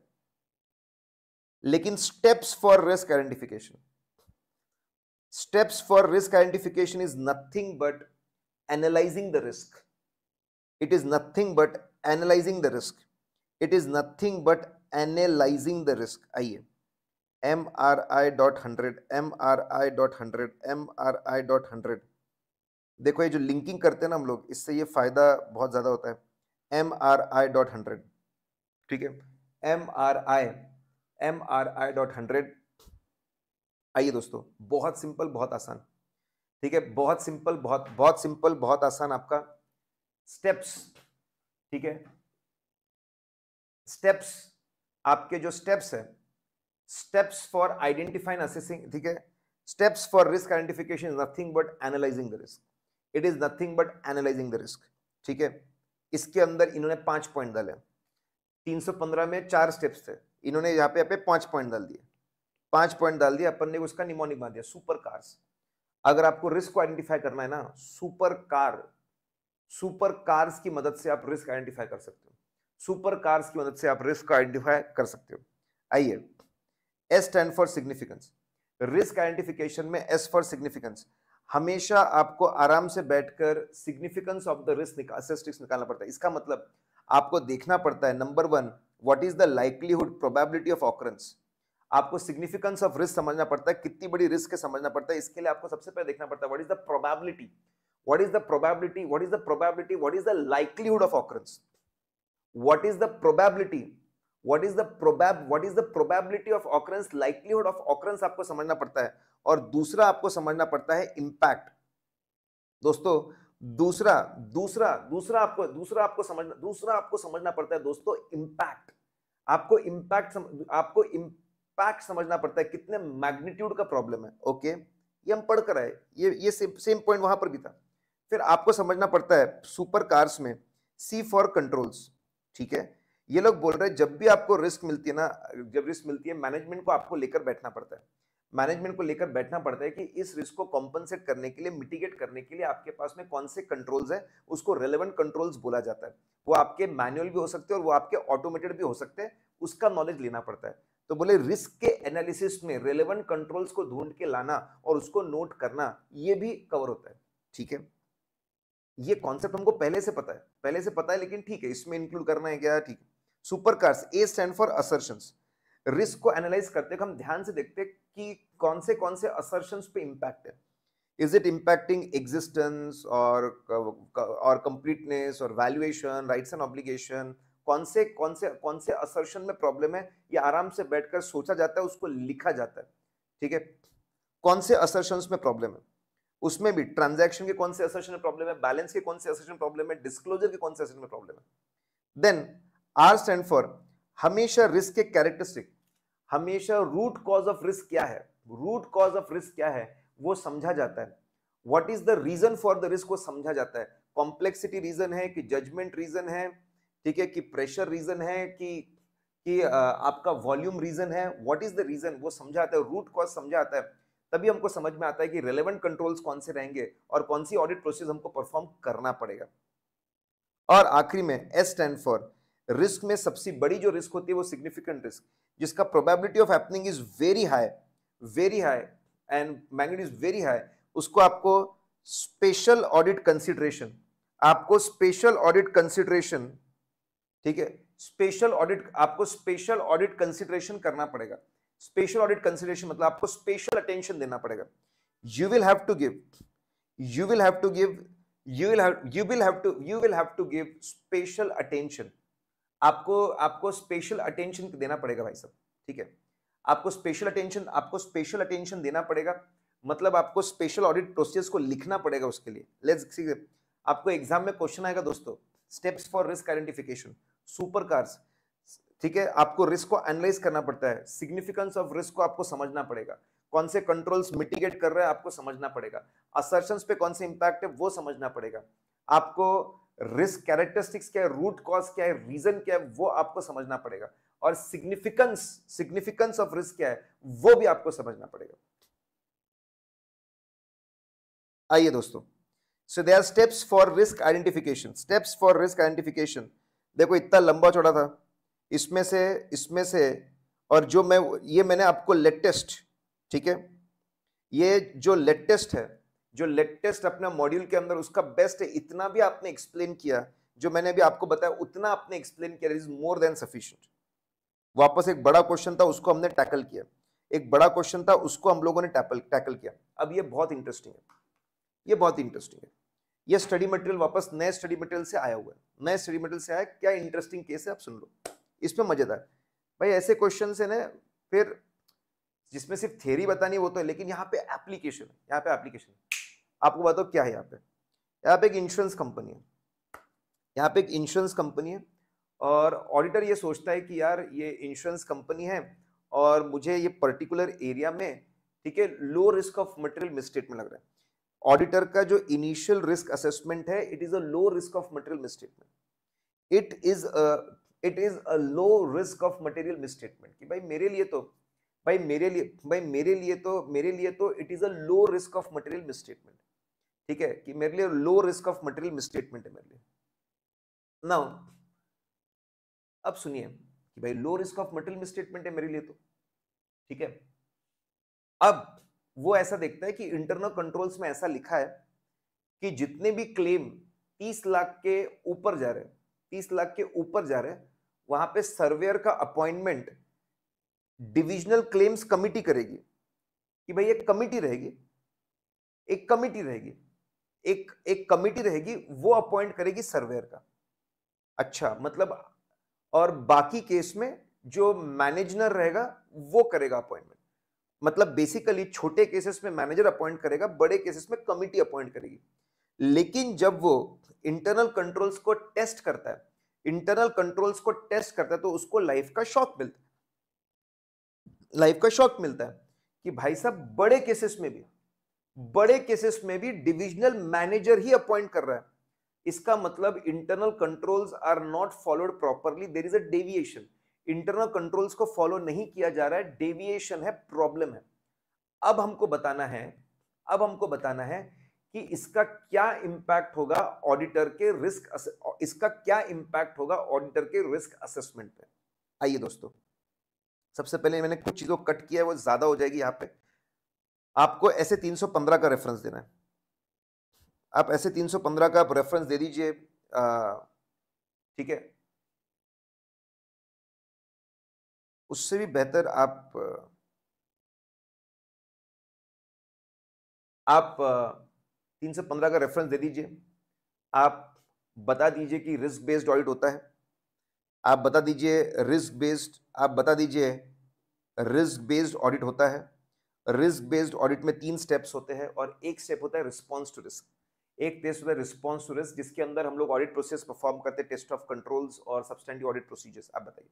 लेकिन steps for risk identification steps for risk identification is nothing but analysing the risk it is nothing but analysing the risk it is nothing but analysing the risk आइए M R I dot hundred M R I dot hundred M R I dot hundred देखो ये जो linking करते हैं ना हम लोग इससे ये फ़ायदा बहुत ज़्यादा होता है M R I dot hundred ठीक है M R I M R I dot hundred आइए दोस्तों बहुत सिंपल बहुत आसान ठीक है बहुत सिंपल बहुत बहुत सिंपल बहुत आसान आपका स्टेप्स ठीक है स्टेप्स आपके जो स्टेप्स है स्टेप्स फॉर आइडेंटिफाइंग असेसिंग ठीक है steps for risk identification nothing but analysing the risk it is nothing but analysing the risk ठीक है इसके अंदर इन्होंने पांच पॉइंट डाले 315 में चार स्टेप्स थे इन्होंने यहाँ पे यहाँ पे पांच पॉइंट डाल दिए पांच पॉइंट डाल दिए अपन ने उसका निमोनिक मान दिया सुपर कार्स अगर आपको रिस्क को आइडेंटिफाई करना है ना सुपर कार सुपर कार्स की मदद से आप रिस्क आइडेंटिफाई कर सकते हो सुपर कार्स की मदद से आप रिस्क को आइडेंटिफाई कर सकते हो आइए S stand for significance risk identification में एस फॉर सिग्निफिकेंस हमेशा आपको आराम से बैठकर significance of the risk statistics निकालना पड़ता है इसका मतलब आपको देखना पड़ता है number one what is the likelihood probability of occurrence आपको सिग्निफिकेंस ऑफ रिस्क समझना पड़ता है कितनी बड़ी रिस्क है समझना पड़ता है इसके लिए आपको सबसे पहले देखना पड़ता है what is the probability what is the probability what is the probability what is the likelihood of occurrence what is the probability what is the probab what is the probability of occurrence likelihood of occurrence आपको समझना पड़ता है और दूसरा आपको समझना पड़ता है इंपैक्ट दोस्तों दूसरा दूसरा दूसरा आपको दूसरा आपको समझना दूसरा आपको समझना पड़ता है दोस्तों इंपैक्ट आपको इम्पैक्ट आपको इम्पैक्ट समझना पड़ता है कितने मैग्नीट्यूड का प्रॉब्लम है ओके ये हम पढ़ कर आए ये ये सेम सेम पॉइंट वहां पर भी था फिर आपको समझना पड़ता है सुपर कार्स में सी फॉर कंट्रोल्स ठीक है ये लोग बोल रहे हैं जब भी आपको रिस्क मिलती है ना जब रिस्क मिलती है मैनेजमेंट को आपको लेकर बैठना पड़ता है मैनेजमेंट को लेकर बैठना पड़ता है कि इस रिस्क को कॉम्पनसेट करने के लिए मिटिगेट करने के लिए आपके पास में कौन से कंट्रोल्स हैं उसको रेलेवेंट कंट्रोल्स बोला जाता है वो आपके मैनुअल भी हो सकते हैं और वो आपके ऑटोमेटेड भी हो सकते हैं उसका नॉलेज लेना पड़ता है तो बोले रिस्क के एनालिसिस में रेलेवेंट कंट्रोल्स को ढूंढ के लाना और उसको नोट करना ये भी कवर होता है ठीक है ये कॉन्सेप्ट हमको पहले से पता है पहले से पता है लेकिन ठीक है इसमें इंक्लूड करना है क्या ठीक है super cars A stand for assertions risk को एनालाइज करते हम ध्यान से देखते कि कौन से कौन से असर्शंस पे इम्पैक्ट है इज इट इम्पैक्टिंग एग्जिस्टेंस और और कंप्लीटनेस और वैल्यूएशन राइट्स एंड ऑब्लिगेशन कौन से कौन से कौन से असर्शन में प्रॉब्लम है ये आराम से बैठकर सोचा जाता है उसको लिखा जाता है ठीक है कौन से असर्शंस में प्रॉब्लम है उसमें भी ट्रांजेक्शन के कौन से असर्शन में प्रॉब्लम है बैलेंस के कौन से असर्शन प्रॉब्लम है डिस्क्लोजर के कौन से असर्शन में प्रॉब्लम है देन आर स्टैंड फॉर हमेशा रिस्क के कैरेक्टरिस्टिक हमेशा रूट कॉज ऑफ रिस्क क्या है रूट कॉज ऑफ रिस्क क्या है वो समझा जाता है what is the reason for the risk को समझा जाता है कॉम्प्लेक्सिटी रीजन है कि जजमेंट रीजन है ठीक है कि प्रेशर रीजन है कि कि आपका वॉल्यूम रीजन है व्हाट इज द रीजन वो समझाता है रूट कॉज समझाता है तभी हमको समझ में आता है कि रेलेवेंट कंट्रोल्स कौन से रहेंगे और कौन सी ऑडिट प्रोसेस हमको परफॉर्म करना पड़ेगा और आखिरी में एस स्टैंड फॉर रिस्क में सबसे बड़ी जो रिस्क होती है वो सिग्निफिकेंट रिस्क जिसका probability of happening is very high very high and magnitude is very high उसको आपको स्पेशल ऑडिट कंसिडरेशन आपको स्पेशल ऑडिट कंसिडरेशन ठीक है स्पेशल ऑडिट आपको स्पेशल ऑडिट कंसिडरेशन करना पड़ेगा स्पेशल ऑडिट कंसिडरेशन मतलब आपको स्पेशल अटेंशन देना पड़ेगा you will have to give you will have to give you will you will have to you will have to give special attention आपको आपको special attention देना पड़ेगा भाई साहब ठीक है आपको स्पेशल अटेंशन आपको स्पेशल अटेंशन देना पड़ेगा मतलब आपको स्पेशल ऑडिट प्रोसेस को लिखना पड़ेगा उसके लिए लेट्स आपको एग्जाम में क्वेश्चन आएगा दोस्तों steps for risk identification super cars ठीक है आपको रिस्क को एनालाइज करना पड़ता है सिग्निफिकेंस ऑफ रिस्क को आपको समझना पड़ेगा कौन से कंट्रोल्स मिटिगेट कर रहे हैं आपको समझना पड़ेगा असर्शन पे कौन से इम्पैक्ट है वो समझना पड़ेगा आपको रिस्क कैरेक्टरिस्टिक्स क्या है रूट कॉज क्या है रीजन क्या है वो आपको समझना पड़ेगा और सिग्निफिकेंस सिग्निफिकेंस ऑफ रिस्क क्या है वो भी आपको समझना पड़ेगा आइए दोस्तों so they are steps for risk identification steps for risk identification देखो इतना लंबा चौड़ा था इसमें से इसमें से और जो मैं ये मैंने आपको लेटेस्ट ठीक है ये जो लेटेस्ट है जो लेटेस्ट अपना मॉड्यूल के अंदर उसका बेस्ट है इतना भी आपने एक्सप्लेन किया जो मैंने अभी आपको बताया उतना आपने एक्सप्लेन किया इज मोर देन सफिशियंट वापस एक बड़ा क्वेश्चन था उसको हमने टैकल किया एक बड़ा क्वेश्चन था उसको हम लोगों ने टैपल टैकल किया अब ये बहुत इंटरेस्टिंग है ये बहुत इंटरेस्टिंग है ये स्टडी मटेरियल वापस नए स्टडी मटेरियल से आया हुआ है नए स्टडी मटेरियल से आया क्या इंटरेस्टिंग केस है आप सुन लो इसमें मज़ेदार भाई ऐसे क्वेश्चन है ना फिर जिसमें सिर्फ थेरी बतानी वो तो है लेकिन यहाँ पे एप्लीकेशन है यहाँ पे एप्लीकेशन आपको बताओ क्या है यहाँ पे यहाँ पे एक इंश्योरेंस कंपनी है यहाँ पे एक इंश्योरेंस कंपनी है और ऑडिटर ये सोचता है कि यार ये इंश्योरेंस कंपनी है और मुझे ये पर्टिकुलर एरिया में ठीक है low risk of material mistake में लग रहा है ऑडिटर का जो इनिशियल रिस्क असेसमेंट है it is a low risk of material misstatement it is it is a low risk of material misstatement कि भाई मेरे लिए तो भाई मेरे लिए भाई मेरे लिए तो मेरे लिए तो it is a low risk of material misstatement ठीक है कि मेरे लिए low risk of material misstatement है मेरे लिए नाउ अब सुनिए कि भाई low risk of material misstatement है मेरे लिए तो ठीक है अब वो ऐसा देखता है कि इंटरनल कंट्रोल्स में ऐसा लिखा है कि जितने भी क्लेम 30 लाख के ऊपर जा रहे हैं 30 लाख के ऊपर जा रहे हैं वहां पे सर्वेयर का अपॉइंटमेंट डिविजनल क्लेम्स कमिटी करेगी कि भाई एक कमिटी रहेगी एक कमिटी रहेगी एक एक कमिटी रहेगी वो अपॉइंट करेगी सर्वेयर का अच्छा मतलब और बाकी केस में जो मैनेजर रहेगा वो करेगा अपॉइंटमेंट मतलब बेसिकली छोटे केसेस में मैनेजर अपॉइंट करेगा बड़े केसेस में कमिटी अपॉइंट करेगी लेकिन जब वो इंटरनल कंट्रोल्स को टेस्ट करता है इंटरनल कंट्रोल्स को टेस्ट करता है तो उसको लाइफ का शॉक मिलता है लाइफ का शॉक मिलता है कि भाई साहब बड़े केसेस में भी बड़े केसेस में भी डिविजनल मैनेजर ही अपॉइंट कर रहा है इसका मतलब internal controls are not followed properly there is a deviation internal controls को फॉलो नहीं किया जा रहा है डेविएशन है प्रॉब्लम है अब हमको बताना है अब हमको बताना है कि इसका क्या इंपैक्ट होगा ऑडिटर के रिस्क इसका क्या इंपैक्ट होगा ऑडिटर के रिस्क असेसमेंट पे आइए दोस्तों सबसे पहले मैंने कुछ चीज़ों कट किया है वो ज़्यादा हो जाएगी यहां पे आपको ऐसे 315 का रेफरेंस देना है आप ऐसे 315 का आप रेफरेंस दे दीजिए ठीक है उससे भी बेहतर आप आप तीन से पंद्रह का रेफरेंस दे दीजिए आप बता दीजिए कि रिस्क बेस्ड ऑडिट होता है आप बता दीजिए रिस्क बेस्ड आप बता दीजिए रिस्क बेस्ड ऑडिट होता है रिस्क बेस्ड ऑडिट में तीन स्टेप्स होते हैं और एक स्टेप होता है रिस्पॉन्स टू रिस्क एक टेस्ट होता है रिस्पॉन्स टू रिस्क जिसके अंदर हम लोग ऑडिट प्रोसेस परफॉर्म करते हैं टेस्ट ऑफ कंट्रोल्स और सब्सटेंटिव ऑडिट प्रोसीजर्स आप बताइए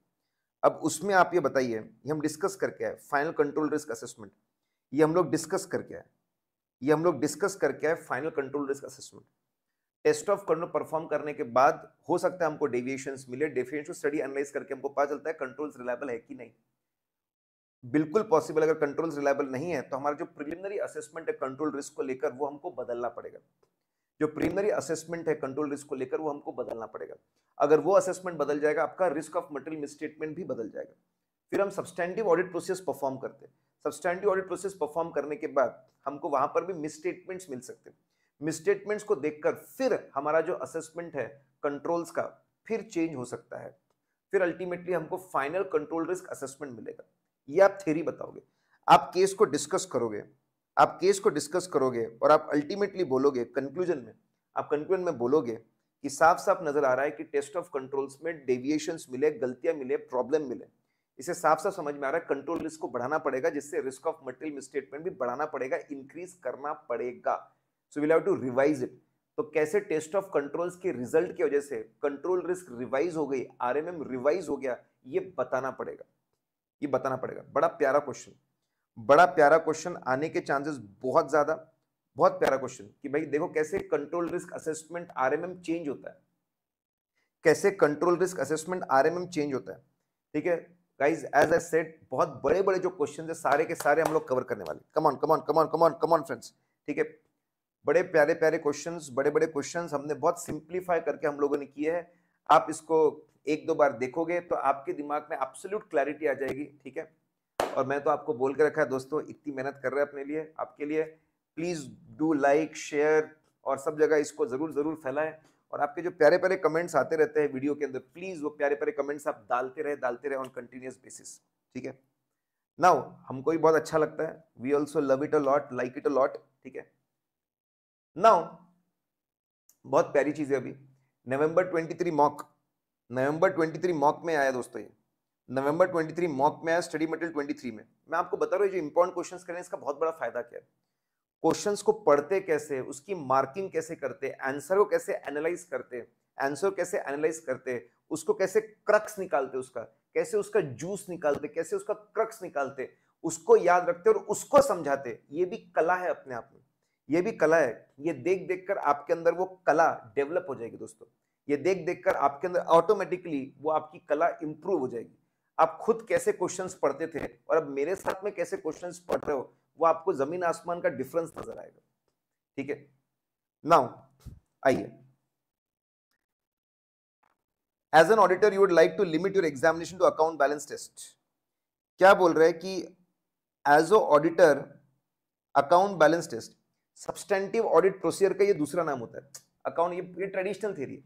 अब उसमें आप ये बताइए ये हम डिस्कस करके आए फाइनल कंट्रोल रिस्क असेसमेंट ये हम लोग डिस्कस करके आए ये हम लोग डिस्कस करके आए final control risk assessment test of control perform करने के बाद हो सकता है हमको डेविएशन मिले डेफिनेशन स्टडी एनालाइज करके हमको पता चलता है कंट्रोल्स रिलायबल है कि नहीं बिल्कुल पॉसिबल अगर कंट्रोल्स रिलायबल नहीं है तो हमारा जो प्रिलिमिनरी असेसमेंट है कंट्रोल रिस्क को लेकर वो हमको बदलना पड़ेगा जो प्रिलिमिनरी असेसमेंट है कंट्रोल रिस्क को लेकर वो हमको बदलना पड़ेगा अगर वो असेसमेंट बदल जाएगा आपका रिस्क ऑफ मटेरियल मिसस्टेटमेंट भी बदल जाएगा फिर हम सब्सटैंडिव ऑडिट प्रोसेस परफॉर्म करते हैं सब्सटैंडिव ऑडिट प्रोसेस परफॉर्म करने के बाद हमको वहां पर भी मिसस्टेटमेंट्स मिल सकते हैं मिसस्टेटमेंट्स को देखकर फिर हमारा जो असेसमेंट है कंट्रोल्स का फिर चेंज हो सकता है फिर अल्टीमेटली हमको फाइनल कंट्रोल रिस्क असेसमेंट मिलेगा ये आप थ्योरी बताओगे आप केस को डिस्कस करोगे आप केस को डिस्कस करोगे और आप अल्टीमेटली बोलोगे कंक्लूजन में आप कंक्लूजन में बोलोगे कि साफ साफ नजर आ रहा है कि टेस्ट ऑफ कंट्रोल्स में डेविएशंस मिले गलतियां मिले प्रॉब्लम मिले इसे साफ साफ समझ में आ रहा है कंट्रोल रिस्क को बढ़ाना पड़ेगा जिससे रिस्क ऑफ मटेरियल मिसस्टेटमेंट भी बढ़ाना पड़ेगा इंक्रीज करना पड़ेगा so we have to revise it तो कैसे टेस्ट ऑफ कंट्रोल्स के रिजल्ट की वजह से कंट्रोल रिस्क रिवाइज हो गई आरएमएम रिवाइज हो गया ये बताना पड़ेगा ये बताना पड़ेगा बड़ा प्यारा क्वेश्चन बड़ा प्यारा क्वेश्चन आने के चांसेस बहुत ज्यादा बहुत प्यारा क्वेश्चन कि भाई देखो कैसे control risk assessment RMM change होता है कैसे control risk assessment RMM change होता है ठीक है गाइज एज आई सेट बहुत बड़े बड़े जो क्वेश्चन है सारे के सारे हम लोग कवर करने वाले come on come on come on come on come on friends ठीक है बड़े प्यारे प्यारे क्वेश्चन बड़े बड़े क्वेश्चन हमने बहुत सिंप्लीफाई करके हम लोगों ने किए हैं आप इसको एक दो बार देखोगे तो आपके दिमाग में एब्सोल्यूट क्लैरिटी आ जाएगी ठीक है और मैं तो आपको बोल के रखा है दोस्तों इतनी मेहनत कर रहे हैं अपने लिए आपके लिए प्लीज़ डू लाइक शेयर और सब जगह इसको ज़रूर ज़रूर फैलाएं और आपके जो प्यारे प्यारे कमेंट्स आते रहते हैं वीडियो के अंदर प्लीज़ वो प्यारे प्यारे कमेंट्स आप डालते रहे डालते रहे ऑन कंटिन्यूस बेसिस ठीक है नाउ हमको भी बहुत अच्छा लगता है we also love it a lot like it a lot ठीक है नाउ बहुत प्यारी चीज़ है अभी नवंबर 23 मॉक नवंबर 23 मॉक में आया दोस्तों ये नवंबर 23 मॉक में आया स्टडी मटेरियल 23 में मैं आपको बता रहा हूँ जो इंपॉर्टेंट क्वेश्चंस करें इसका बहुत बड़ा फायदा क्या है क्वेश्चन को पढ़ते कैसे उसकी मार्किंग कैसे करते आंसर को कैसे एनालाइज करते आंसर कैसे एनालाइज करते उसको कैसे क्रक्स निकालते उसका कैसे उसका जूस निकालते कैसे उसका क्रक्स निकालते उसको याद रखते और उसको समझाते ये भी कला है अपने आप में ये भी कला है ये देख देख कर आपके अंदर वो कला डेवलप हो जाएगी दोस्तों ये देख देख कर आपके अंदर ऑटोमेटिकली वो आपकी कला इंप्रूव हो जाएगी आप खुद कैसे क्वेश्चंस पढ़ते थे और अब मेरे साथ में कैसे क्वेश्चंस पढ़ रहे हो वो आपको जमीन आसमान का डिफरेंस नजर आएगा ठीक है नाउ आइए as an auditor you would like to limit your examination to account balance test क्या बोल रहे हैं कि as a auditor account balance test substantive audit procedure का ये दूसरा नाम होता है अकाउंट ये ये ट्रेडिशनल थेरी है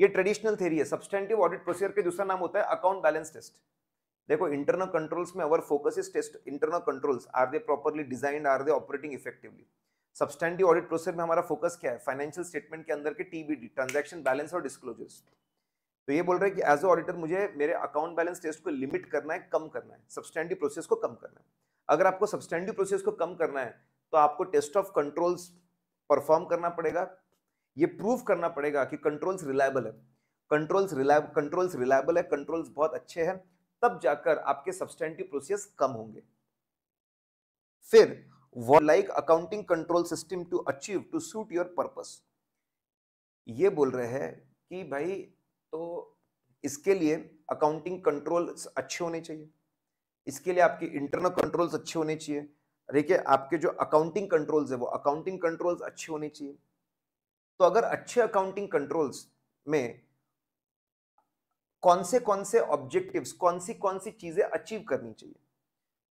ये ट्रेडिशनल थेरी है सब्सटेंटिव ऑडिट प्रोसीजर का दूसरा नाम होता है अकाउंट बैलेंस टेस्ट देखो इंटरनल कंट्रोल्स में our focus is test internal controls are they properly designed are they operating effectively substantive audit process में हमारा फोकस क्या है फाइनेंशियल स्टेटमेंट के अंदर के टीबीडी ट्रांजैक्शन बैलेंस और डिस्क्लोजर्स तो ये बोल रहे हैं कि एज ऑडिटर मुझे मेरे अकाउंट बैलेंस टेस्ट को लिमिट करना है कम करना है सब्सटैंडिव प्रोसेस को कम करना है अगर आपको सब्सटैंडिव प्रोसेस को कम करना है तो आपको टेस्ट ऑफ कंट्रोल्स परफॉर्म करना पड़ेगा ये प्रूव करना पड़ेगा कि कंट्रोल्स रिलायबल है कंट्रोल्स रिलायबल कंट्रोल्स रिलायबल है कंट्रोल्स बहुत अच्छे हैं तब जाकर आपके सब्सटेंटिव प्रोसेस कम होंगे फिर like accounting control system to achieve to suit your purpose ये बोल रहे हैं कि भाई तो इसके लिए अकाउंटिंग कंट्रोल अच्छे होने चाहिए इसके लिए आपके इंटरनल कंट्रोल्स अच्छे होने चाहिए देखिए आपके जो अकाउंटिंग कंट्रोल्स है वो अकाउंटिंग कंट्रोल्स अच्छे होने चाहिए तो अगर अच्छे अकाउंटिंग कंट्रोल्स में कौन से कौन से ऑब्जेक्टिव्स कौन सी कौन सी चीजें अचीव करनी चाहिए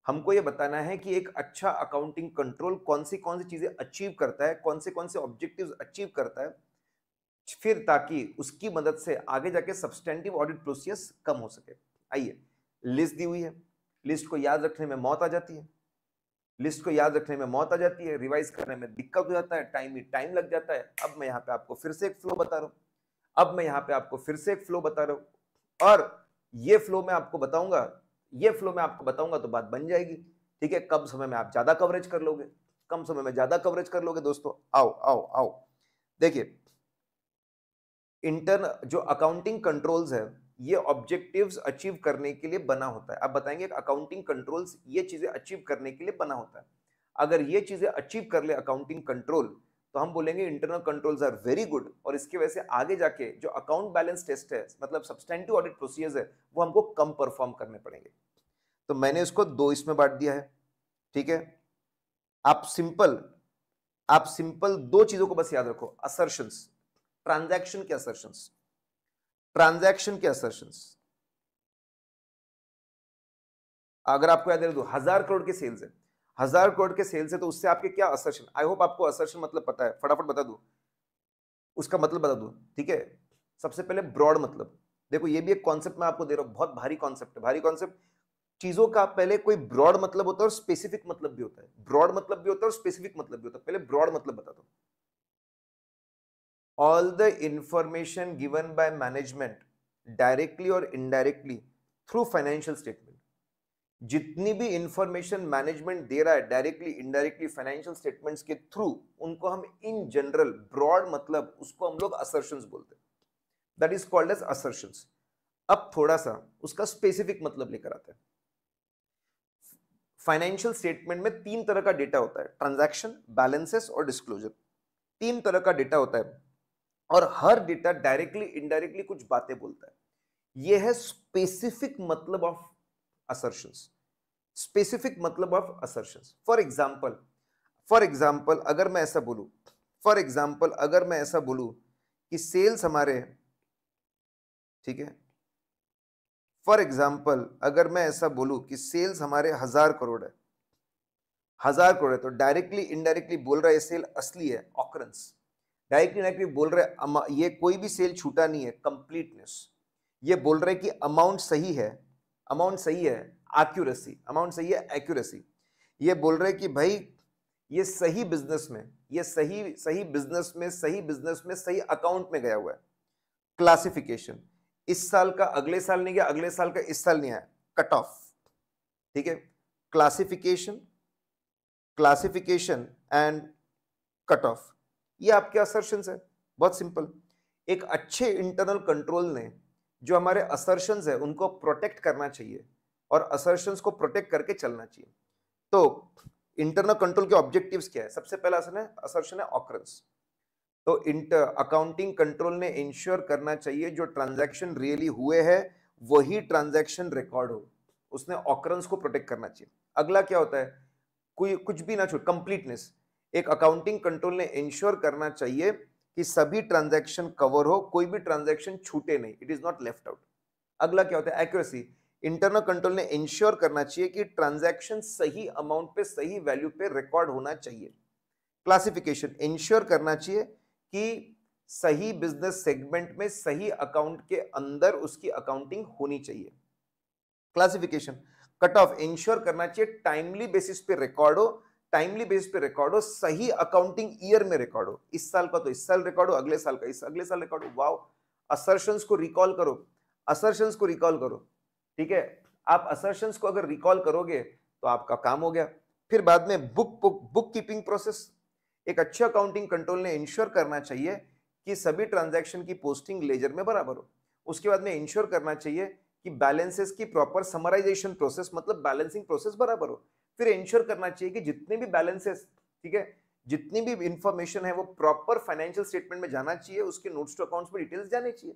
हमको ये बताना है कि एक अच्छा अकाउंटिंग कंट्रोल कौन सी कौन सी चीजें अचीव करता है कौन से कौन से ऑब्जेक्टिव्स अचीव करता है फिर ताकि उसकी मदद से आगे जाके सब्सटेंटिव ऑडिट प्रोसेस कम हो सके आइए लिस्ट दी हुई है लिस्ट को याद रखने में मौत आ जाती है लिस्ट को याद रखने में मौत आ जाती है रिवाइज करने में दिक्कत हो जाता है टाइम ही टाइम लग जाता है अब मैं यहाँ पे आपको फिर से एक फ्लो बता रहा हूँ अब मैं यहाँ पे आपको फिर से एक फ्लो बता रहा हूँ और ये फ्लो में आपको बताऊंगा ये फ्लो में आपको बताऊंगा तो बात बन जाएगी ठीक है कम समय में आप ज्यादा कवरेज कर लोगे कम समय में ज्यादा कवरेज कर लोगे दोस्तों आओ आओ आओ देखिए इंटर जो अकाउंटिंग कंट्रोल्स है ये ऑब्जेक्टिव्स अचीव करने के लिए बना होता है आप बताएंगे अकाउंटिंग कंट्रोल्स ये चीजें अचीव करने के लिए बना होता है अगर ये चीजें अचीव कर ले अकाउंटिंग कंट्रोल तो हम बोलेंगे internal controls are very good और इसके वजह से आगे जाके जो अकाउंट बैलेंस टेस्ट है मतलब सब्सटेंटिव ऑडिट प्रोसीजर्स है वो हमको कम परफॉर्म करने पड़ेंगे तो मैंने इसको दो इसमें बांट दिया है ठीक है आप सिंपल आप सिंपल दो चीजों को बस याद रखो असर्शन ट्रांजेक्शन के असर्शन ट्रांजेक्शन के असर्शन अगर आपको याद रहे तो हजार करोड़ के सेल्स है हजार करोड़ के सेल्स है तो उससे आपके क्या असर्शन आई होप आपको असर्शन मतलब पता है फटाफट बता दू उसका मतलब बता दू ठीक है सबसे पहले ब्रॉड मतलब देखो ये भी एक कॉन्सेप्ट मैं आपको दे रहा हूँ बहुत भारी कॉन्सेप्ट है भारी कॉन्सेप्ट चीजों का पहले कोई ब्रॉड मतलब होता है और स्पेसिफिक मतलब भी होता है ब्रॉड मतलब भी होता है और स्पेसिफिक मतलब भी होता है पहले ब्रॉड मतलब बता दो all the information given by management directly और इनडायरेक्टली थ्रू फाइनेंशियल स्टेटमेंट जितनी भी इंफॉर्मेशन मैनेजमेंट दे रहा है डायरेक्टली इनडायरेक्टली फाइनेंशियल स्टेटमेंट्स के थ्रू उनको हम इन जनरल ब्रॉड मतलब उसको हम लोग असर्शंस बोलते हैं that is called as assertions अब थोड़ा सा उसका स्पेसिफिक मतलब लेकर आते हैं फाइनेंशियल स्टेटमेंट में तीन तरह का डेटा होता है ट्रांजैक्शन बैलेंसेस और डिस्क्लोजर तीन तरह का डेटा होता है और हर डेटा डायरेक्टली इनडायरेक्टली कुछ बातें बोलता है यह है स्पेसिफिक मतलब ऑफ assertions specific मतलब of assertions for example for example अगर मैं ऐसा बोलूँ for example अगर मैं ऐसा बोलूँ कि sales हमारे ठीक है फॉर एग्जाम्पल अगर मैं ऐसा बोलूँ कि सेल्स हमारे हजार करोड़ है हजार करोड़ है तो डायरेक्टली इनडायरेक्टली बोल रहा है सेल असली है ऑकरेंस डायरेक्टली इनडायरेक्टली बोल रहे ये कोई भी सेल छूटा नहीं है कंप्लीटनेस ये बोल रहे है कि अमाउंट सही है अमाउंट सही है एक्यूरेसी अमाउंट सही है एक्यूरेसी ये बोल रहे कि भाई ये सही बिजनेस में ये सही सही बिजनेस में सही बिजनेस में सही अकाउंट में गया हुआ है क्लासिफिकेशन इस साल का अगले साल नहीं गया अगले साल का इस साल नहीं आया कट ऑफ ठीक है classification classification and cut off ये आपके असर्शन है बहुत सिंपल एक अच्छे इंटरनल कंट्रोल ने जो हमारे असर्शन है उनको प्रोटेक्ट करना चाहिए और असर्शन को प्रोटेक्ट करके चलना चाहिए तो इंटरनल कंट्रोल के ऑब्जेक्टिव क्या है सबसे पहला असर है असर्शन है ऑक्रेंस तो इंटर अकाउंटिंग कंट्रोल ने इंश्योर करना चाहिए जो ट्रांजैक्शन रियली हुए हैं वही ट्रांजैक्शन रिकॉर्ड हो उसने ऑक्रेंस को प्रोटेक्ट करना चाहिए अगला क्या होता है कोई कुछ भी ना छोड़ कंप्लीटनेस एक अकाउंटिंग कंट्रोल ने इंश्योर करना चाहिए कि सभी ट्रांजैक्शन कवर हो कोई भी ट्रांजैक्शन छूटे नहीं it is not left out अगला क्या होता है एक्यूरेसी इंटरनल कंट्रोल ने इंश्योर करना चाहिए कि ट्रांजैक्शन सही अमाउंट पे सही वैल्यू पे रिकॉर्ड होना चाहिए क्लासिफिकेशन इंश्योर करना चाहिए कि सही बिजनेस सेगमेंट में सही अकाउंट के अंदर उसकी अकाउंटिंग होनी चाहिए क्लासिफिकेशन कट ऑफ इंश्योर करना चाहिए टाइमली बेसिस पे रिकॉर्ड हो टाइमली बेस पे रिकॉर्ड हो सही अकाउंटिंग ईयर में रिकॉर्ड हो इस साल का तो इस साल रिकॉर्ड हो अगले साल का इस अगले साल रिकॉर्ड हो वाओ असर्शंस को रिकॉल करो असर्शंस को रिकॉल करो ठीक है आप असर्शंस को अगर रिकॉल करोगे तो आपका काम हो गया फिर बाद में book book bookkeeping process एक अच्छे अकाउंटिंग कंट्रोल ने इंश्योर करना चाहिए कि सभी ट्रांजैक्शन की पोस्टिंग लेजर में बराबर हो उसके बाद में इंश्योर करना चाहिए कि बैलेंसेस की प्रॉपर समराइजेशन प्रोसेस मतलब बैलेंसिंग प्रोसेस बराबर हो फिर इंश्योर करना चाहिए कि जितने भी बैलेंसेस ठीक है जितनी भी इंफॉर्मेशन है वो प्रॉपर फाइनेंशियल स्टेटमेंट में जाना चाहिए उसके नोट्स टू अकाउंट्स में डिटेल्स जाने चाहिए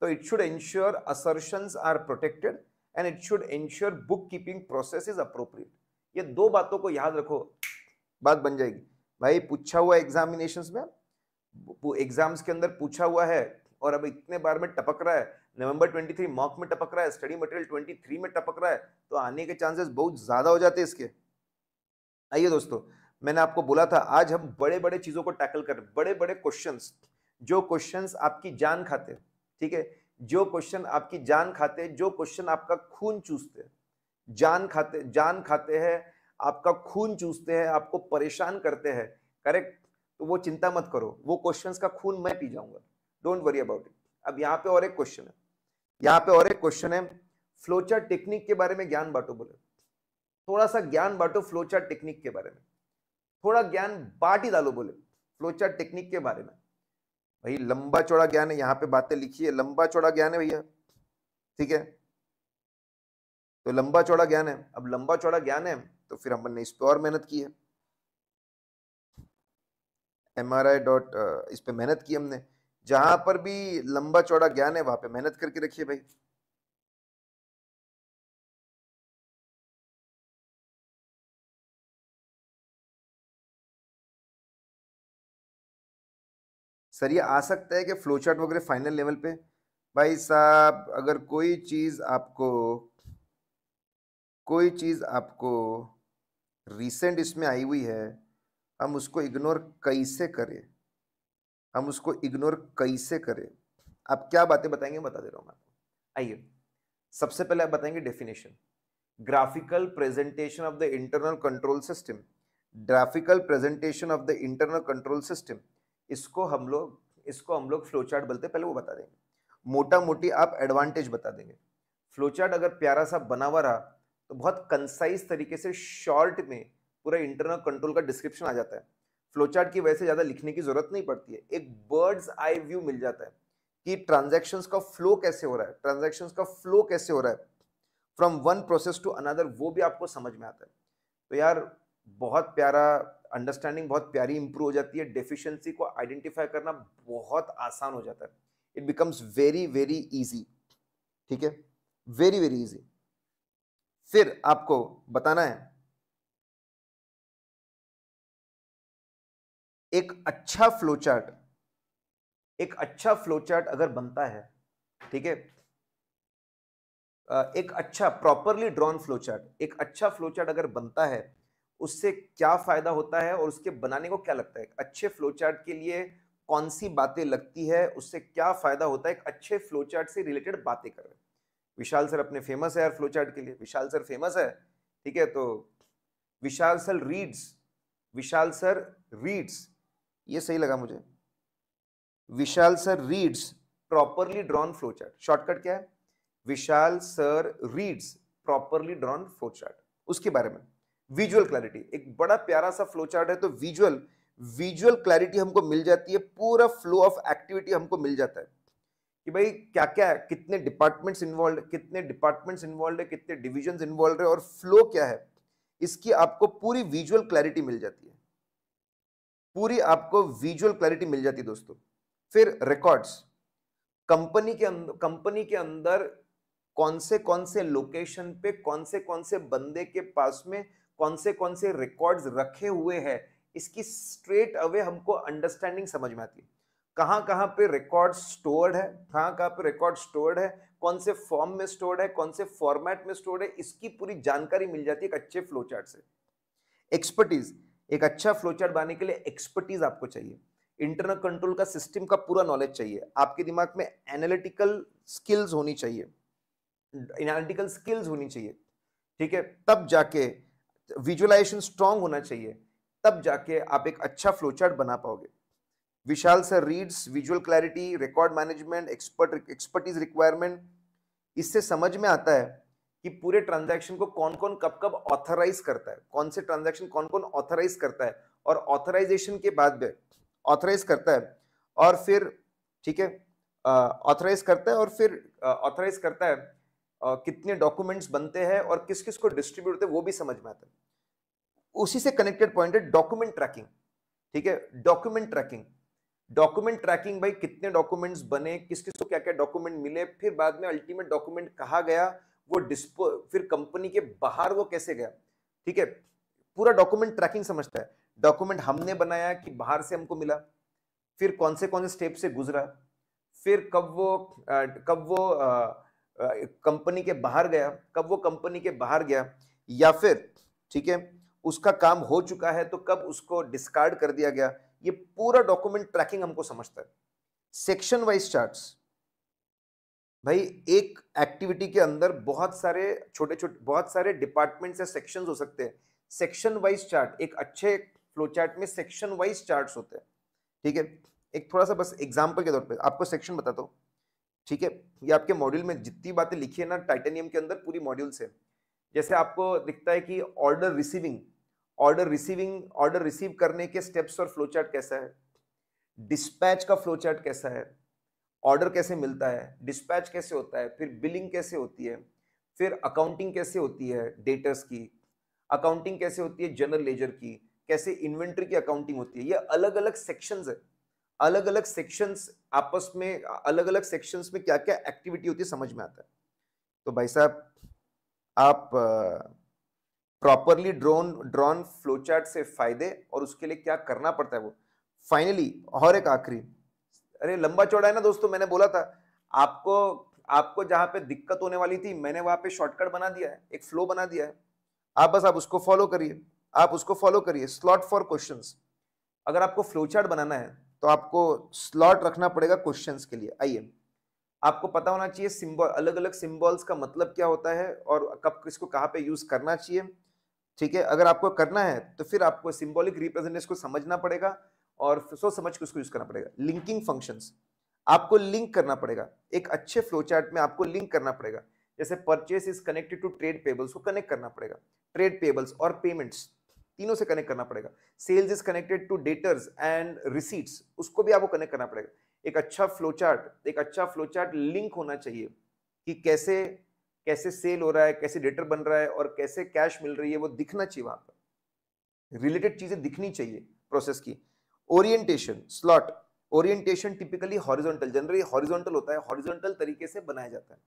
तो it should ensure assertion are protected and it should ensure bookkeeping process is appropriate ये दो बातों को याद रखो बात बन जाएगी भाई पूछा हुआ एग्जामिनेशन में एग्जाम्स के अंदर पूछा हुआ है और अब इतने बार में टपक रहा है नवंबर 23 मॉक में टपक रहा है स्टडी मटेरियल 23 में टपक रहा है तो आने के चांसेस बहुत ज़्यादा हो जाते हैं इसके आइए दोस्तों मैंने आपको बोला था आज हम बड़े बड़े चीज़ों को टैकल कर बड़े बड़े क्वेश्चन जो क्वेश्चन आपकी जान खाते ठीक है जो क्वेश्चन आपकी जान खाते जो क्वेश्चन आपका खून चूसते जान खाते जान खाते हैं आपका खून चूसते हैं आपको परेशान करते हैं करेक्ट तो वो चिंता मत करो वो क्वेश्चंस का खून मैं पी जाऊंगा डोंट वरी अबाउट इट अब यहाँ पे और एक क्वेश्चन है यहां पे और एक क्वेश्चन है फ्लोचार टेक्निक के बारे में ज्ञान बांटो बोले थोड़ा सा ज्ञान बांटो फ्लोचार टेक्निक के बारे में थोड़ा ज्ञान बांट ही डालो बोले फ्लोचार टेक्निक के बारे में भाई लंबा चौड़ा ज्ञान है यहाँ पे बातें लिखी है लंबा चौड़ा ज्ञान है भैया ठीक है तो लंबा चौड़ा ज्ञान है अब लंबा चौड़ा ज्ञान है तो फिर हमने इस पर और मेहनत की है एम आर आई डॉट इस पर मेहनत की हमने जहां पर भी लंबा चौड़ा ज्ञान है वहां पे मेहनत करके रखिए भाई सर ये आ सकता है कि फ्लोचार्ट वगैरह फाइनल लेवल पे भाई साहब अगर कोई चीज़ आपको कोई चीज़ आपको रिसेंट इसमें आई हुई है हम उसको इग्नोर कैसे करें हम उसको इग्नोर कैसे करें आप क्या बातें बताएंगे बता दे रहा हूँ मैं आपको आइए सबसे पहले आप बताएंगे definition graphical presentation of the internal control system graphical presentation of the internal control system इसको हम लोग इसको हम लोग फ्लो चार्ट बोलते पहले वो बता देंगे मोटा मोटी आप एडवांटेज बता देंगे फ्लो चार्ट अगर प्यारा सा बना हुआ रहा तो बहुत कंसाइज तरीके से शॉर्ट में पूरा इंटरनल कंट्रोल का डिस्क्रिप्शन आ जाता है फ्लोचार्ट की वजह से ज़्यादा लिखने की ज़रूरत नहीं पड़ती है एक बर्ड्स आई व्यू मिल जाता है कि ट्रांजेक्शन का फ्लो कैसे हो रहा है ट्रांजेक्शन का फ्लो कैसे हो रहा है from one process to another वो भी आपको समझ में आता है तो यार बहुत प्यारा अंडरस्टैंडिंग बहुत प्यारी इंप्रूव हो जाती है डेफिशिएंसी को आइडेंटिफाई करना बहुत आसान हो जाता है it becomes very very easy ठीक है वेरी वेरी इजी फिर आपको बताना है एक अच्छा फ्लोचार्ट एक अच्छा फ्लोचार्ट अगर बनता है ठीक है एक अच्छा प्रॉपरली ड्रॉन फ्लोचार्ट एक अच्छा फ्लोचार्ट अगर बनता है उससे क्या फायदा होता है और उसके बनाने को क्या लगता है अच्छे फ्लोचार्ट के लिए कौन सी बातें लगती है उससे क्या फायदा होता है एक अच्छे फ्लोचार्ट से रिलेटेड बातें कर रहे हैं विशाल सर अपने फेमस है यार फ्लोचार्ट के लिए विशाल सर फेमस है ठीक है तो Vishal sir reads Vishal sir reads ये सही लगा मुझे Vishal sir reads properly drawn flow chart shortcut क्या है Vishal sir reads properly drawn flow chart उसके बारे में विजुअल क्लैरिटी एक बड़ा प्यारा सा फ्लो चार्ट है तो विजुअल विजुअल क्लैरिटी हमको मिल जाती है पूरा फ्लो ऑफ एक्टिविटी हमको मिल जाता है कि भाई क्या क्या है कितने डिपार्टमेंट्स इन्वॉल्व कितने डिपार्टमेंट्स इन्वॉल्व है कितने डिविजन इन्वॉल्व है और फ्लो क्या है इसकी आपको पूरी विजुअल क्लैरिटी मिल जाती है पूरी आपको विजुअल क्लैरिटी मिल जाती दोस्तों फिर रिकॉर्ड्स कंपनी के अंदर कंपनी के अंदर कौन से कौन से लोकेशन पे कौन से कौन से बंदे के पास में कौन से कौन से रिकॉर्ड्स रखे हुए हैं इसकी स्ट्रेट अवे हमको अंडरस्टैंडिंग समझ में आती है कहाँ कहाँ पे रिकॉर्ड स्टोर्ड है कहाँ कहाँ पे रिकॉर्ड स्टोर्ड है कौन से फॉर्म में स्टोर्ड है कौन से फॉर्मेट में स्टोर्ड है इसकी पूरी जानकारी मिल जाती है एक अच्छे फ्लो चार्ट से एक्सपर्टीज़ एक अच्छा फ्लोचार्ट बनाने के लिए एक्सपर्टीज आपको चाहिए इंटरनल कंट्रोल का सिस्टम का पूरा नॉलेज चाहिए आपके दिमाग में एनालिटिकल स्किल्स होनी चाहिए एनालिटिकल स्किल्स होनी चाहिए ठीक है तब जाके विजुअलाइजेशन स्ट्रांग होना चाहिए तब जाके आप एक अच्छा फ्लोचार्ट बना पाओगे Vishal sir reads visual clarity record management expert expertise requirement इससे समझ में आता है कि पूरे ट्रांजैक्शन को कौन कौन कब कब ऑथराइज करता है कौन से ट्रांजैक्शन कौन कौन ऑथराइज करता है और ऑथराइजेशन के बाद ऑथराइज करता है और फिर ठीक है ऑथराइज करता है और फिर ऑथराइज करता है आ, कितने डॉक्यूमेंट्स बनते हैं और किस किस को डिस्ट्रीब्यूट होते हैं वो भी समझ में आता है उसी से कनेक्टेड पॉइंट है डॉक्यूमेंट ट्रैकिंग ठीक है डॉक्यूमेंट ट्रैकिंग डॉक्यूमेंट ट्रैकिंग भाई कितने डॉक्यूमेंट्स बने किस किस को क्या क्या डॉक्यूमेंट मिले फिर बाद में अल्टीमेट डॉक्यूमेंट कहा गया वो डिस्पो फिर कंपनी के बाहर वो कैसे गया ठीक है पूरा डॉक्यूमेंट ट्रैकिंग समझता है डॉक्यूमेंट हमने बनाया कि बाहर से हमको मिला फिर कौन से कौन से स्टेप से गुजरा फिर कब वो आ, कब वो कंपनी के बाहर गया कब वो कंपनी के बाहर गया या फिर ठीक है उसका काम हो चुका है तो कब उसको डिस्कार्ड कर दिया गया ये पूरा डॉक्यूमेंट ट्रैकिंग हमको समझता है सेक्शन वाइज चार्ट्स भाई एक एक्टिविटी के अंदर बहुत सारे छोटे छोटे बहुत सारे डिपार्टमेंट्स या सेक्शन हो सकते हैं सेक्शन वाइज चार्ट एक अच्छे फ्लो चार्ट में सेक्शन वाइज चार्ट होते हैं ठीक है एक थोड़ा सा बस एग्जाम्पल के तौर पर आपको सेक्शन बताता हूँ ठीक है ये आपके मॉड्यूल में जितनी बातें लिखी है ना टाइटेनियम के अंदर पूरी मॉड्यूल से जैसे आपको दिखता है कि order receiving order receiving order receive करने के स्टेप्स और फ्लो चार्ट कैसा है डिस्पैच का फ्लो चार्ट कैसा है ऑर्डर कैसे मिलता है डिस्पैच कैसे होता है फिर बिलिंग कैसे होती है फिर अकाउंटिंग कैसे होती है डेटर्स की अकाउंटिंग कैसे होती है जनरल लेजर की कैसे इन्वेंट्री की अकाउंटिंग होती है ये अलग अलग सेक्शंस है अलग अलग सेक्शंस आपस में अलग अलग सेक्शंस में क्या क्या एक्टिविटी होती है समझ में आता है तो भाई साहब आप प्रॉपरली ड्रोन ड्रॉन फ्लोचार्ट से फायदे और उसके लिए क्या करना पड़ता है वो फाइनली और एक आखिरी अरे लंबा चौड़ा है ना दोस्तों मैंने बोला था आपको आपको जहाँ पे दिक्कत होने वाली थी मैंने वहाँ पे शॉर्टकट बना दिया है एक फ्लो बना दिया है आप बस आप उसको फॉलो करिए आप उसको फॉलो करिए स्लॉट फॉर क्वेश्चन अगर आपको फ्लो चार्ट बनाना है तो आपको स्लॉट रखना पड़ेगा क्वेश्चन के लिए आइए आपको पता होना चाहिए सिंबल अलग अलग सिंबल्स का मतलब क्या होता है और कब किसको कहाँ पे यूज़ करना चाहिए ठीक है अगर आपको करना है तो फिर आपको सिंबॉलिक रिप्रेजेंटेशन को समझना पड़ेगा और सोच समझ के उसको यूज करना पड़ेगा लिंकिंग फंक्शंस आपको लिंक करना पड़ेगा एक अच्छे फ्लो चार्ट में आपको लिंक करना पड़ेगा जैसे purchase is connected to trade payables को कनेक्ट करना पड़ेगा ट्रेड पेबल्स और पेमेंट्स तीनों से कनेक्ट करना पड़ेगा sales is connected to debtors and receipts उसको भी आपको कनेक्ट करना पड़ेगा एक अच्छा फ्लो चार्ट एक अच्छा फ्लो चार्ट लिंक होना चाहिए कि कैसे कैसे सेल हो रहा है कैसे डेटर बन रहा है और कैसे कैश मिल रही है वो दिखना चाहिए वहां पर रिलेटेड चीजें दिखनी चाहिए प्रोसेस की orientation slot orientation typically horizontal generally horizontal होता है हॉरिजॉन्टल तरीके से बनाया जाता है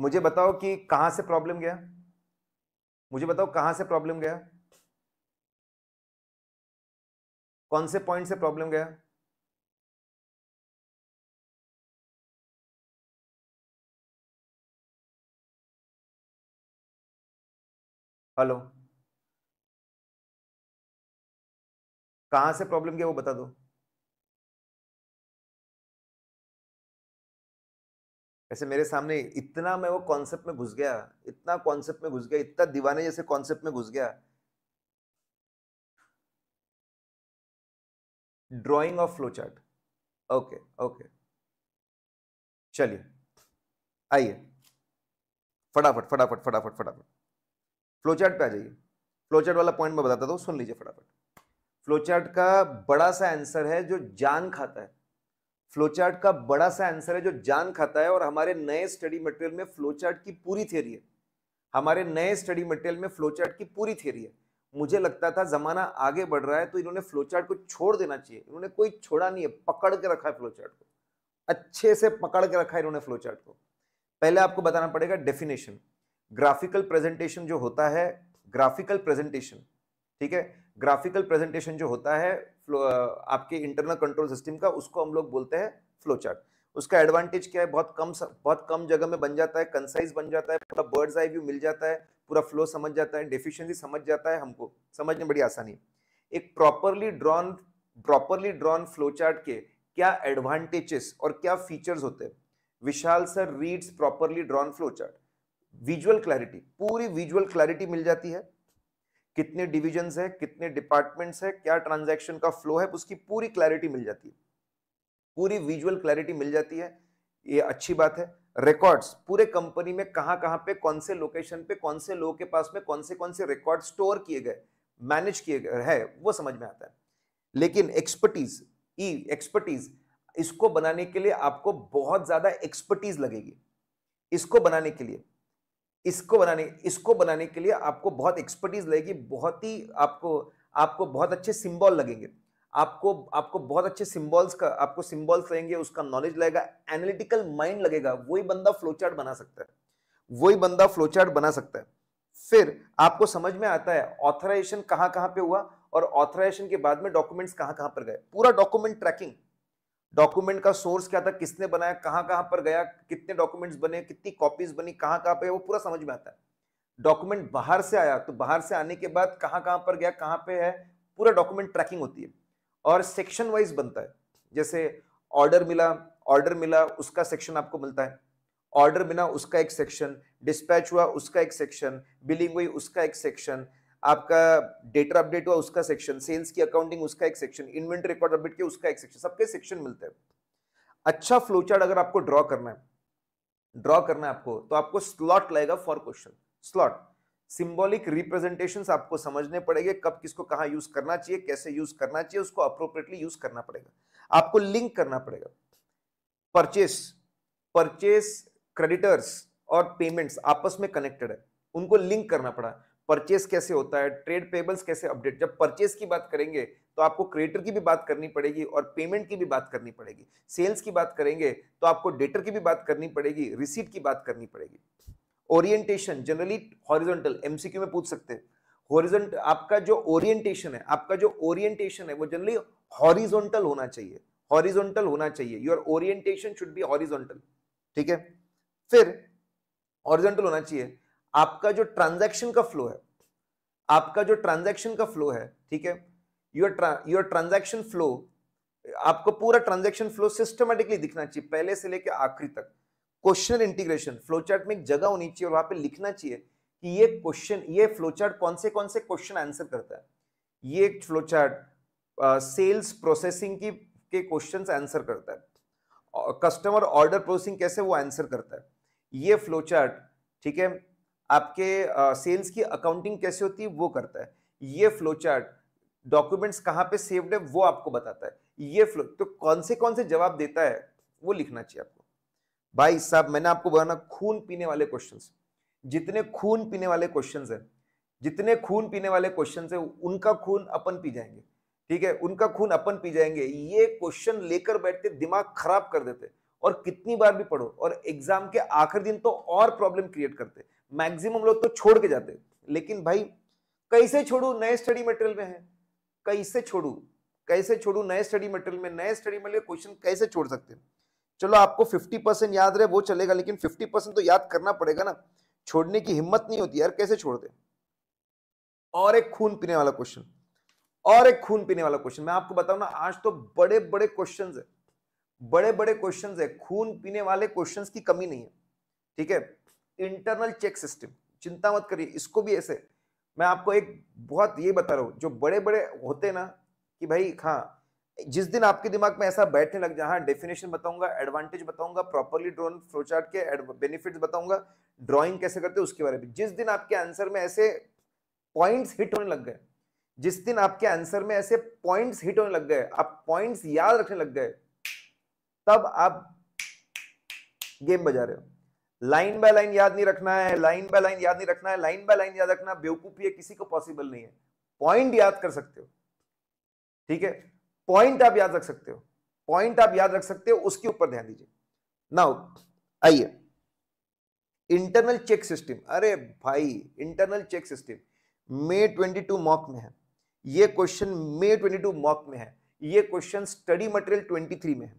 मुझे बताओ कि कहां से प्रॉब्लम गया मुझे बताओ कहां से प्रॉब्लम गया कौन से पॉइंट से प्रॉब्लम गया हेलो कहाँ से प्रॉब्लम क्या वो बता दो ऐसे मेरे सामने इतना मैं वो कॉन्सेप्ट में घुस गया इतना कॉन्सेप्ट में घुस गया इतना दीवाने जैसे कॉन्सेप्ट में घुस गया drawing of flow chart okay okay चलिए आइए फटाफट फटाफट फटाफट फटाफट फ्लो चार्ट पे आ जाइए फ्लो चार्ट वाला पॉइंट मैं बताता था सुन लीजिए फटाफट फ्लोचार्ट का बड़ा सा आंसर है जो जान खाता है फ्लोचार्ट का बड़ा सा आंसर है जो जान खाता है और हमारे नए स्टडी मटेरियल में फ्लोचार्ट की पूरी थ्योरी है हमारे नए स्टडी मटेरियल में फ्लोचार्ट की पूरी थ्योरी है मुझे लगता था जमाना आगे बढ़ रहा है तो इन्होंने फ्लोचार्ट को छोड़ देना चाहिए इन्होंने कोई छोड़ा नहीं है पकड़ के रखा है फ्लोचार्ट को अच्छे से पकड़ के रखा है इन्होंने फ्लोचार्ट को पहले आपको बताना पड़ेगा डेफिनेशन ग्राफिकल प्रेजेंटेशन जो होता है ग्राफिकल प्रेजेंटेशन ठीक है ग्राफिकल प्रेजेंटेशन जो होता है आपके इंटरनल कंट्रोल सिस्टम का उसको हम लोग बोलते हैं फ्लो चार्ट उसका एडवांटेज क्या है बहुत कम बहुत कम जगह में बन जाता है कंसाइज बन जाता है पूरा बर्ड्स आई व्यू मिल जाता है पूरा फ्लो समझ जाता है डिफिशियंसी समझ जाता है हमको समझने बड़ी आसानी है एक properly drawn properly drawn flow chart के क्या एडवांटेजेस और क्या फीचर्स होते हैं Vishal sir reads properly drawn flow chart visual clarity पूरी विजुअल क्लैरिटी मिल जाती है कितने डिविजन है कितने डिपार्टमेंट्स है क्या ट्रांजेक्शन का फ्लो है उसकी पूरी क्लैरिटी मिल जाती है पूरी विजुअल क्लैरिटी मिल जाती है ये अच्छी बात है रिकॉर्ड्स पूरे कंपनी में कहाँ कहाँ पे कौन से लोकेशन पे कौन से लोग के पास में कौन से कौन से रिकॉर्ड स्टोर किए गए मैनेज किए गए है वो समझ में आता है लेकिन एक्सपर्टीज ई एक्सपर्टीज इसको बनाने के लिए आपको बहुत ज़्यादा एक्सपर्टीज लगेगी इसको बनाने के लिए इसको बनाने इसको बनाने के लिए आपको बहुत एक्सपर्टीज लगेगी बहुत ही आपको आपको बहुत अच्छे सिम्बॉल लगेंगे आपको आपको बहुत अच्छे सिम्बॉल्स का आपको सिम्बॉल्स लगेंगे उसका नॉलेज लगेगा एनालिटिकल माइंड लगेगा वही बंदा फ्लोचार्ट बना सकता है वही बंदा फ्लोचार्ट बना सकता है फिर आपको समझ में आता है ऑथराइजेशन कहाँ कहाँ पे हुआ और ऑथराइजेशन के बाद में डॉक्यूमेंट्स कहाँ कहाँ पर गए पूरा डॉक्यूमेंट ट्रैकिंग डॉक्यूमेंट का सोर्स क्या था किसने बनाया कहाँ कहाँ पर गया कितने डॉक्यूमेंट्स बने कितनी कॉपीज बनी कहाँ कहाँ पे वो पूरा समझ में आता है डॉक्यूमेंट बाहर से आया तो बाहर से आने के बाद कहाँ कहाँ पर गया कहाँ पे है पूरा डॉक्यूमेंट ट्रैकिंग होती है और सेक्शन वाइज बनता है जैसे ऑर्डर मिला ऑर्डर मिला उसका सेक्शन आपको मिलता है ऑर्डर मिला उसका एक सेक्शन डिस्पैच हुआ उसका एक सेक्शन बिलिंग हुई उसका एक सेक्शन आपका डेटा अपडेट हुआ उसका सेक्शन सेल्स की अकाउंटिंग उसका एक सेक्शन इन्वेंट्री रिकॉर्ड अपडेट किया उसका एक सेक्शन सबके सेक्शन मिलते हैं अच्छा फ्लो चार्ट अगर आपको ड्रॉ करना है ड्रॉ करना है आपको तो आपको स्लॉट लगेगा for question slot symbolic representation आपको समझने पड़ेंगे कब किसको कहां यूज करना चाहिए कैसे यूज करना चाहिए उसको अप्रोप्रिएटली यूज करना पड़ेगा आपको लिंक करना पड़ेगा परचेस परचेस क्रेडिटर्स और पेमेंट्स आपस में कनेक्टेड है उनको लिंक करना पड़ा परचेस कैसे होता है ट्रेड पेबल्स कैसे अपडेट जब परचेस की बात करेंगे तो आपको क्रिएटर की भी बात करनी पड़ेगी और पेमेंट की भी बात करनी पड़ेगी सेल्स की बात करेंगे तो आपको डेटर की भी बात करनी पड़ेगी रिसीट की बात करनी पड़ेगी ओरिएंटेशन जनरली हॉरिजेंटल एमसीक्यू में पूछ सकते हैं आपका जो ओरिएंटेशन है आपका जो ओरिएंटेशन है वो जनरली हॉरिजोंटल होना चाहिए हॉरिजोंटल होना चाहिए your orientation should be horizontal ठीक है फिर हॉरिजोंटल होना चाहिए आपका जो ट्रांजैक्शन का फ्लो है आपका जो ट्रांजैक्शन का फ्लो है ठीक है योर योर ट्रांजैक्शन फ्लो आपको पूरा ट्रांजैक्शन फ्लो सिस्टमेटिकली दिखना चाहिए पहले से लेकर आखिरी तक क्वेश्चन इंटीग्रेशन फ्लो चार्ट में एक जगह होनी चाहिए और वहां पे लिखना चाहिए कि ये क्वेश्चन ये फ्लो चार्ट कौन से कौन से क्वेश्चन आंसर करता है ये एक फ्लो चार्ट सेल्स प्रोसेसिंग की के क्वेश्चन आंसर करता है कस्टमर ऑर्डर प्रोसेसिंग कैसे वो आंसर करता है ये फ्लो चार्ट ठीक है आपके सेल्स की अकाउंटिंग कैसे होती है वो करता है ये फ्लो चार्ट डॉक्यूमेंट्स कहाँ पे सेव्ड है वो आपको बताता है ये फ्लो तो कौन से कौन से जवाब देता है वो लिखना चाहिए आपको भाई साहब मैंने आपको बताना खून पीने वाले क्वेश्चन जितने खून पीने वाले क्वेश्चन हैं जितने खून पीने वाले क्वेश्चन है उनका खून अपन पी जाएंगे ठीक है उनका खून अपन पी जाएंगे ये क्वेश्चन लेकर बैठते दिमाग खराब कर देते और कितनी बार भी पढ़ो और एग्जाम के आखिर दिन तो और प्रॉब्लम क्रिएट करते मैक्सिमम लोग तो छोड़ के जाते लेकिन भाई कैसे छोड़ू नए स्टडी मटेरियल में है कैसे छोड़ू कैसे छोड़ू नए स्टडी मटेरियल में नए स्टडी मटेरियल क्वेश्चन कैसे छोड़ सकते हैं चलो आपको 50 परसेंट याद रहे वो चलेगा लेकिन 50 परसेंट तो याद करना पड़ेगा ना छोड़ने की हिम्मत नहीं होती यार कैसे छोड़ दे और एक खून पीने वाला क्वेश्चन और एक खून पीने वाला क्वेश्चन मैं आपको बताऊ ना आज तो बड़े बड़े क्वेश्चन है बड़े बड़े क्वेश्चन है खून पीने वाले क्वेश्चन की कमी नहीं है ठीक है इंटरनल चेक सिस्टम चिंता मत करिए इसको भी ऐसे मैं आपको एक बहुत ये बता रहा हूँ जो बड़े बड़े होते ना कि भाई हाँ जिस दिन आपके दिमाग में ऐसा बैठने लग जाए हाँ डेफिनेशन बताऊंगा एडवांटेज बताऊंगा प्रॉपरली ड्रोन फ्लोचार्ट के बेनिफिट्स बताऊंगा ड्राइंग कैसे करते उसके बारे में जिस दिन आपके आंसर में ऐसे पॉइंट्स हिट होने लग गए जिस दिन आपके आंसर में ऐसे पॉइंट्स हिट होने लग गए आप पॉइंट्स याद रखने लग गए तब आप गेम बजा रहे हो लाइन बाय लाइन याद नहीं रखना है लाइन बाय लाइन याद नहीं रखना है लाइन बाय लाइन याद रखना बेवकूफी है किसी को पॉसिबल नहीं है पॉइंट याद कर सकते हो ठीक है पॉइंट आप याद रख सकते हो पॉइंट आप याद रख सकते हो उसके ऊपर ध्यान दीजिए नाउ आइए इंटरनल चेक सिस्टम अरे भाई internal check system May 22 mock में है ये क्वेश्चन मे 22 मॉक में है ये क्वेश्चन स्टडी मटेरियल 23 में है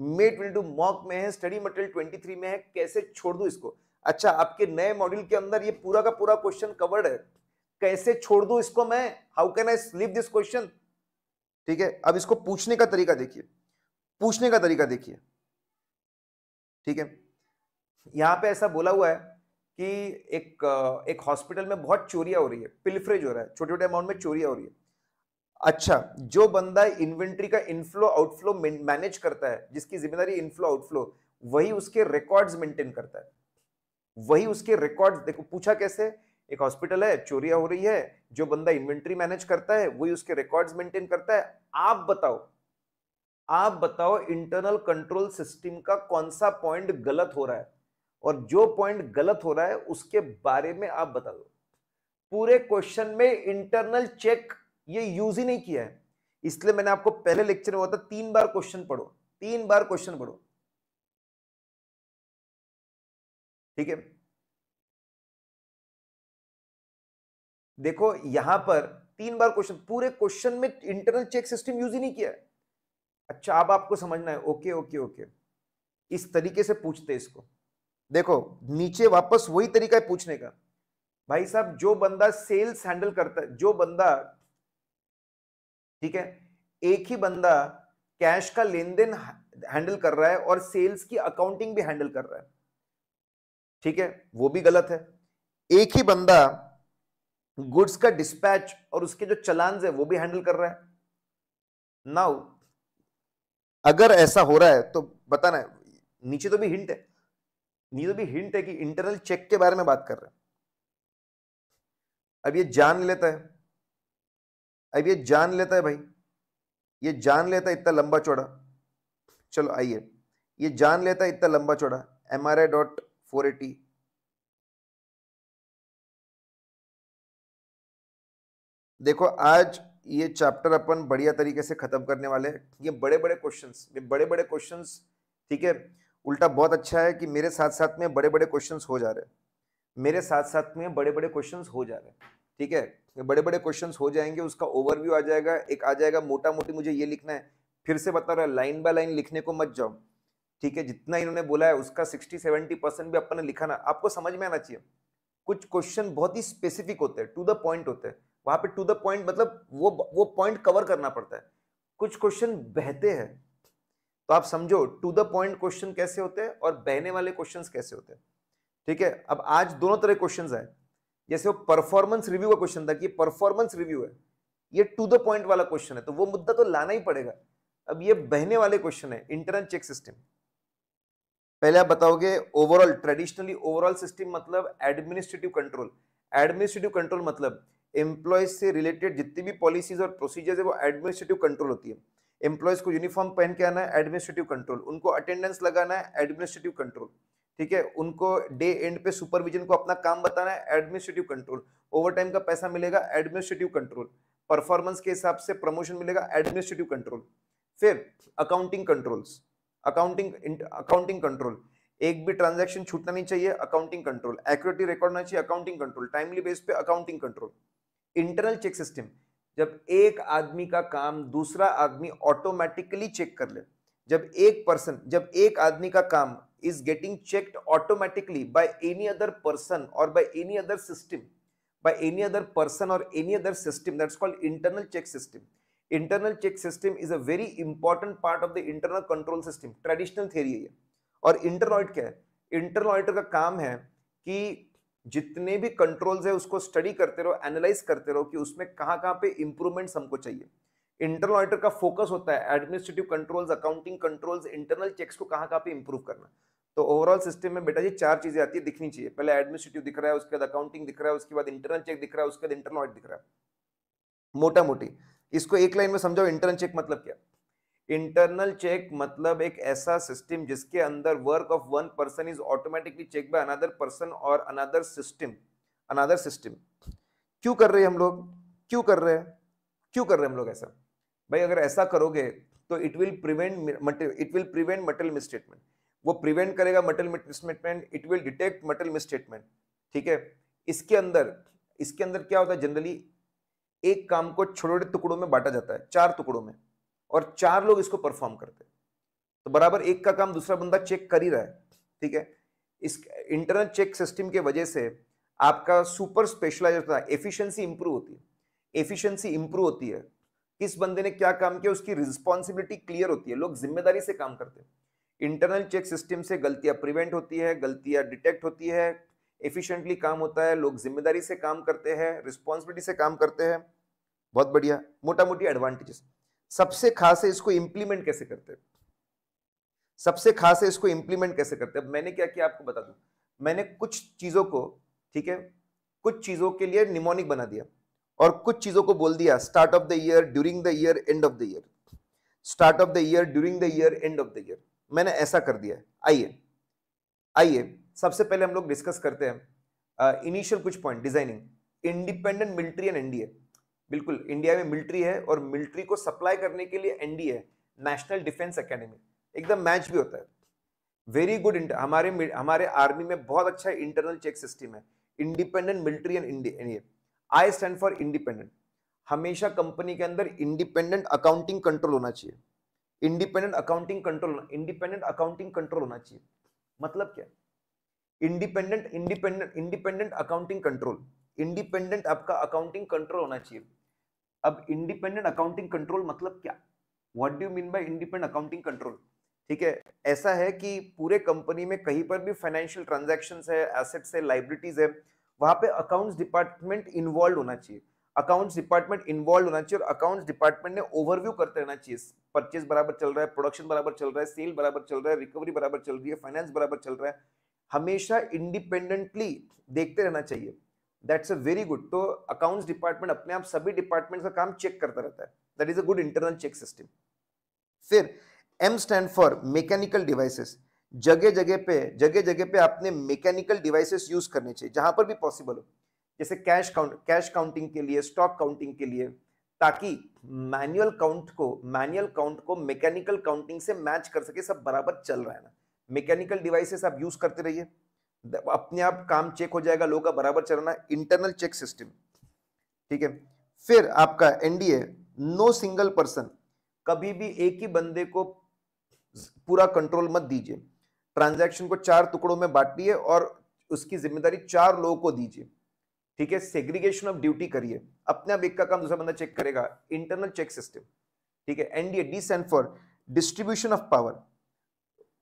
मे 22 मॉक में है स्टडी मटेरियल 23 में है कैसे छोड़ दू इसको अच्छा आपके नए मॉड्यूल के अंदर ये पूरा का पूरा क्वेश्चन कवर्ड है कैसे छोड़ दू इसको मैं how can I sleep this question ठीक है अब इसको पूछने का तरीका देखिए पूछने का तरीका देखिए ठीक है यहां पे ऐसा बोला हुआ है कि एक एक हॉस्पिटल में बहुत चोरियां हो रही है पिलफ्रेज हो रहा है छोटे छोटे अमाउंट में चोरियां हो रही है अच्छा जो बंदा इन्वेंट्री का इनफ्लो आउटफ्लो मैनेज करता है जिसकी जिम्मेदारी इनफ्लो आउटफ्लो वही उसके रिकॉर्ड्स मेंटेन करता है वही उसके रिकॉर्ड्स देखो पूछा कैसे एक हॉस्पिटल है चोरिया हो रही है जो बंदा इन्वेंट्री मैनेज करता है वही उसके रिकॉर्ड्स मेंटेन करता है आप बताओ आप बताओ इंटरनल कंट्रोल सिस्टम का कौन सा पॉइंट गलत हो रहा है और जो पॉइंट गलत हो रहा है उसके बारे में आप बता दो पूरे क्वेश्चन में इंटरनल चेक ये यूज ही नहीं किया है इसलिए मैंने आपको पहले लेक्चर में बताया तीन बार क्वेश्चन पढ़ो तीन बार क्वेश्चन पढ़ो ठीक है देखो यहां पर तीन बार क्वेश्चन पूरे क्वेश्चन में इंटरनल चेक सिस्टम यूज ही नहीं किया है अच्छा अब आपको समझना है ओके ओके ओके इस तरीके से पूछते इसको देखो नीचे वापस वही तरीका है पूछने का भाई साहब जो बंदा सेल्स हैंडल करता है जो बंदा ठीक है एक ही बंदा कैश का लेन देन हैंडल कर रहा है और सेल्स की अकाउंटिंग भी हैंडल कर रहा है ठीक है वो भी गलत है एक ही बंदा गुड्स का डिस्पैच और उसके जो चलान है वो भी हैंडल कर रहा है नाउ अगर ऐसा हो रहा है तो बताना है नीचे तो भी हिंट है नीचे तो भी हिंट है कि इंटरनल चेक के बारे में बात कर रहे हैं अब ये जान लेता है अब ये जान लेता है भाई ये जान लेता है इतना लंबा चौड़ा चलो आइए ये जान लेता है इतना लंबा चौड़ा M R I dot four eighty देखो आज ये चैप्टर अपन बढ़िया तरीके से खत्म करने वाले हैं ये बड़े बड़े क्वेश्चंस ये बड़े बड़े क्वेश्चंस ठीक है उल्टा बहुत अच्छा है कि मेरे साथ साथ में बड़े बड़े क्वेश्चंस हो जा रहे हैं मेरे साथ साथ में बड़े बड़े क्वेश्चंस हो जा रहे हैं ठीक है बड़े बड़े क्वेश्चन हो जाएंगे उसका ओवरव्यू आ जाएगा एक आ जाएगा मोटा मोटी मुझे ये लिखना है फिर से बता रहा है लाइन बाय लाइन लिखने को मत जाओ ठीक है जितना इन्होंने बोला है उसका सिक्सटी सेवेंटी परसेंट भी अपन ने लिखा ना आपको समझ में आना चाहिए कुछ क्वेश्चन बहुत ही स्पेसिफिक होते हैं टू द पॉइंट होते हैं वहां पे टू द पॉइंट मतलब वो वो पॉइंट कवर करना पड़ता है कुछ क्वेश्चन बहते हैं तो आप समझो टू द पॉइंट क्वेश्चन कैसे होते हैं और बहने वाले क्वेश्चन कैसे होते हैं ठीक है अब आज दोनों तरह क्वेश्चन आए जैसे वो परफॉर्मेंस रिव्यू का क्वेश्चन था कि परफॉर्मेंस रिव्यू है ये टू द पॉइंट वाला क्वेश्चन है तो वो मुद्दा तो लाना ही पड़ेगा अब ये बहने वाले क्वेश्चन है इंटरनल चेक सिस्टम पहले आप बताओगे ओवरऑल ट्रेडिशनली ओवरऑल सिस्टम मतलब एडमिनिस्ट्रेटिव कंट्रोल एडमिनिस्ट्रेटिव कंट्रोल मतलब एम्प्लॉयज से रिलेटेड जितनी भी पॉलिसीज और प्रोसीजर्स है वो एडमिनिस्ट्रेटिव कंट्रोल होती है एम्प्लॉयज को यूनिफॉर्म पहन के आना है एडमिनिस्ट्रेटिव कंट्रोल उनको अटेंडेंस लगाना है एडमिनिस्ट्रेटिव कंट्रोल ठीक है उनको डे एंड पे सुपरविजन को अपना काम बताना है एडमिनिस्ट्रेटिव कंट्रोल ओवरटाइम का पैसा मिलेगा एडमिनिस्ट्रेटिव कंट्रोल परफॉर्मेंस के हिसाब से प्रमोशन मिलेगा एडमिनिस्ट्रेटिव कंट्रोल फिर accounting controls accounting accounting control एक भी ट्रांजेक्शन छूटना नहीं चाहिए अकाउंटिंग कंट्रोल एक्यूरेटी रिकॉर्ड होना चाहिए अकाउंटिंग कंट्रोल टाइमली बेस पे accounting control internal check system जब एक आदमी का काम दूसरा आदमी ऑटोमेटिकली चेक कर ले जब एक पर्सन जब एक आदमी का काम is getting checked automatically by any other person or by any other system by any other person or any other system that's called internal check system internal check system is a very important part of the internal control system traditional theory hai aur internal audit क्या है internal auditor का काम है कि जितने भी controls है उसको स्टडी करते रहो एनालाइज करते रहो कि उसमें कहाँ कहाँ पे इम्प्रूवमेंट्स हमको चाहिए इंटरनल ऑडिटर का फोकस होता है administrative controls accounting controls internal checks को कहां कहाँ पे इंप्रूव करना तो ओवरऑल सिस्टम में बेटा जी चार चीजें आती है दिखनी चाहिए पहले एडमिनिस्ट्रेटिव दिख रहा है उसके बाद अकाउंटिंग दिख रहा है उसके बाद इंटरनल चेक दिख रहा है उसके बाद इंटरनल ऑडिट दिख रहा है मोटा मोटी इसको एक लाइन में समझाओ इंटरनल चेक मतलब क्या इंटरनल चेक मतलब एक ऐसा सिस्टम जिसके अंदर work of one person is automatically check by another person और अनदर सिस्टम अनदर सिस्टम क्यों कर रहे हैं हम लोग क्यों कर रहे हैं क्यों कर रहे हैं हम लोग ऐसा भाई अगर ऐसा करोगे तो it will prevent it will prevent material misstatement वो प्रिवेंट करेगा material misstatement it will detect material misstatement ठीक है इसके अंदर इसके अंदर क्या होता है जनरली एक काम को छोटे छोटे टुकड़ों में बांटा जाता है चार टुकड़ों में और चार लोग इसको परफॉर्म करते हैं तो बराबर एक का काम दूसरा बंदा चेक कर ही रहा है ठीक है इस इंटरनल चेक सिस्टम के वजह से आपका सुपर स्पेशलाइज होता है एफिशिएंसी इंप्रूव होती है एफिशिएंसी इंप्रूव होती है किस बंदे ने क्या काम किया उसकी रिस्पॉन्सिबिलिटी क्लियर होती है लोग जिम्मेदारी से काम करते हैं इंटरनल चेक सिस्टम से गलतियां प्रिवेंट होती है गलतियां डिटेक्ट होती है एफिशिएंटली काम होता है लोग जिम्मेदारी से काम करते हैं रिस्पॉन्सिबिलिटी से काम करते हैं बहुत बढ़िया मोटा मोटी एडवांटेजेस सबसे खास है इसको इम्प्लीमेंट कैसे करते हैं सबसे खास है इसको इंप्लीमेंट कैसे करते हैं मैंने क्या किया आपको बता दू मैंने कुछ चीज़ों को ठीक है कुछ चीज़ों के लिए निमोनिक बना दिया और कुछ चीज़ों को बोल दिया start of the year during the year end of the year start of the year during the year end of the year मैंने ऐसा कर दिया आइए आइए सबसे पहले हम लोग डिस्कस करते हैं इनिशियल कुछ point designing independent military and NDA बिल्कुल इंडिया में मिलिट्री है और मिलिट्री को सप्लाई करने के लिए एनडीए नेशनल डिफेंस एकेडमी एकदम मैच भी होता है वेरी गुड हमारे हमारे आर्मी में बहुत अच्छा इंटरनल चेक सिस्टम है independent military and NDA I stand for independent हमेशा कंपनी के अंदर इंडिपेंडेंट अकाउंटिंग कंट्रोल होना चाहिए independent accounting control independent accounting control होना चाहिए मतलब क्या independent independent independent accounting control independent आपका अकाउंटिंग कंट्रोल होना चाहिए अब इंडिपेंडेंट अकाउंटिंग कंट्रोल मतलब क्या what do mean by independent accounting control ठीक है ऐसा है कि पूरे कंपनी में कहीं पर भी फाइनेंशियल ट्रांजेक्शन है एसेट्स है लाइब्रिटीज है वहां पे अकाउंट्स डिपार्टमेंट इन्वॉल्व होना चाहिए अकाउंट्स डिपार्टमेंट इन्वॉल्व होना चाहिए और अकाउंट्स डिपार्टमेंट ने ओवरव्यू करते रहना चाहिए परचेज बराबर चल रहा है प्रोडक्शन बराबर चल रहा है सेल बराबर चल रहा है रिकवरी बराबर चल रही है फाइनेंस बराबर चल रहा है हमेशा इंडिपेंडेंटली देखते रहना चाहिए दैट्स अ वेरी गुड तो अकाउंट्स डिपार्टमेंट अपने आप सभी डिपार्टमेंट का काम चेक करता रहता है that is a good internal check system फिर M stand for mechanical devices जगह जगह पे जगह जगह पे आपने मैकेनिकल डिवाइसेस यूज करने चाहिए जहां पर भी पॉसिबल हो जैसे कैश काउंट कैश काउंटिंग के लिए स्टॉक काउंटिंग के लिए ताकि मैनुअल काउंट को मैनुअल काउंट को मैकेनिकल काउंटिंग से मैच कर सके सब बराबर चल रहा है ना मैकेनिकल डिवाइसेस आप यूज करते रहिए अपने आप काम चेक हो जाएगा लोगों का बराबर चल रहा इंटरनल चेक सिस्टम ठीक है फिर आपका एनडीए नो सिंगल पर्सन कभी भी एक ही बंदे को पूरा कंट्रोल मत दीजिए ट्रांजैक्शन को चार टुकड़ों में बांटिए और उसकी जिम्मेदारी चार लोगों को दीजिए ठीक है सेग्रीगेशन ऑफ ड्यूटी करिए अपने आप एक का काम दूसरा बंदा चेक करेगा इंटरनल चेक सिस्टम ठीक है NDA D stand for distribution of power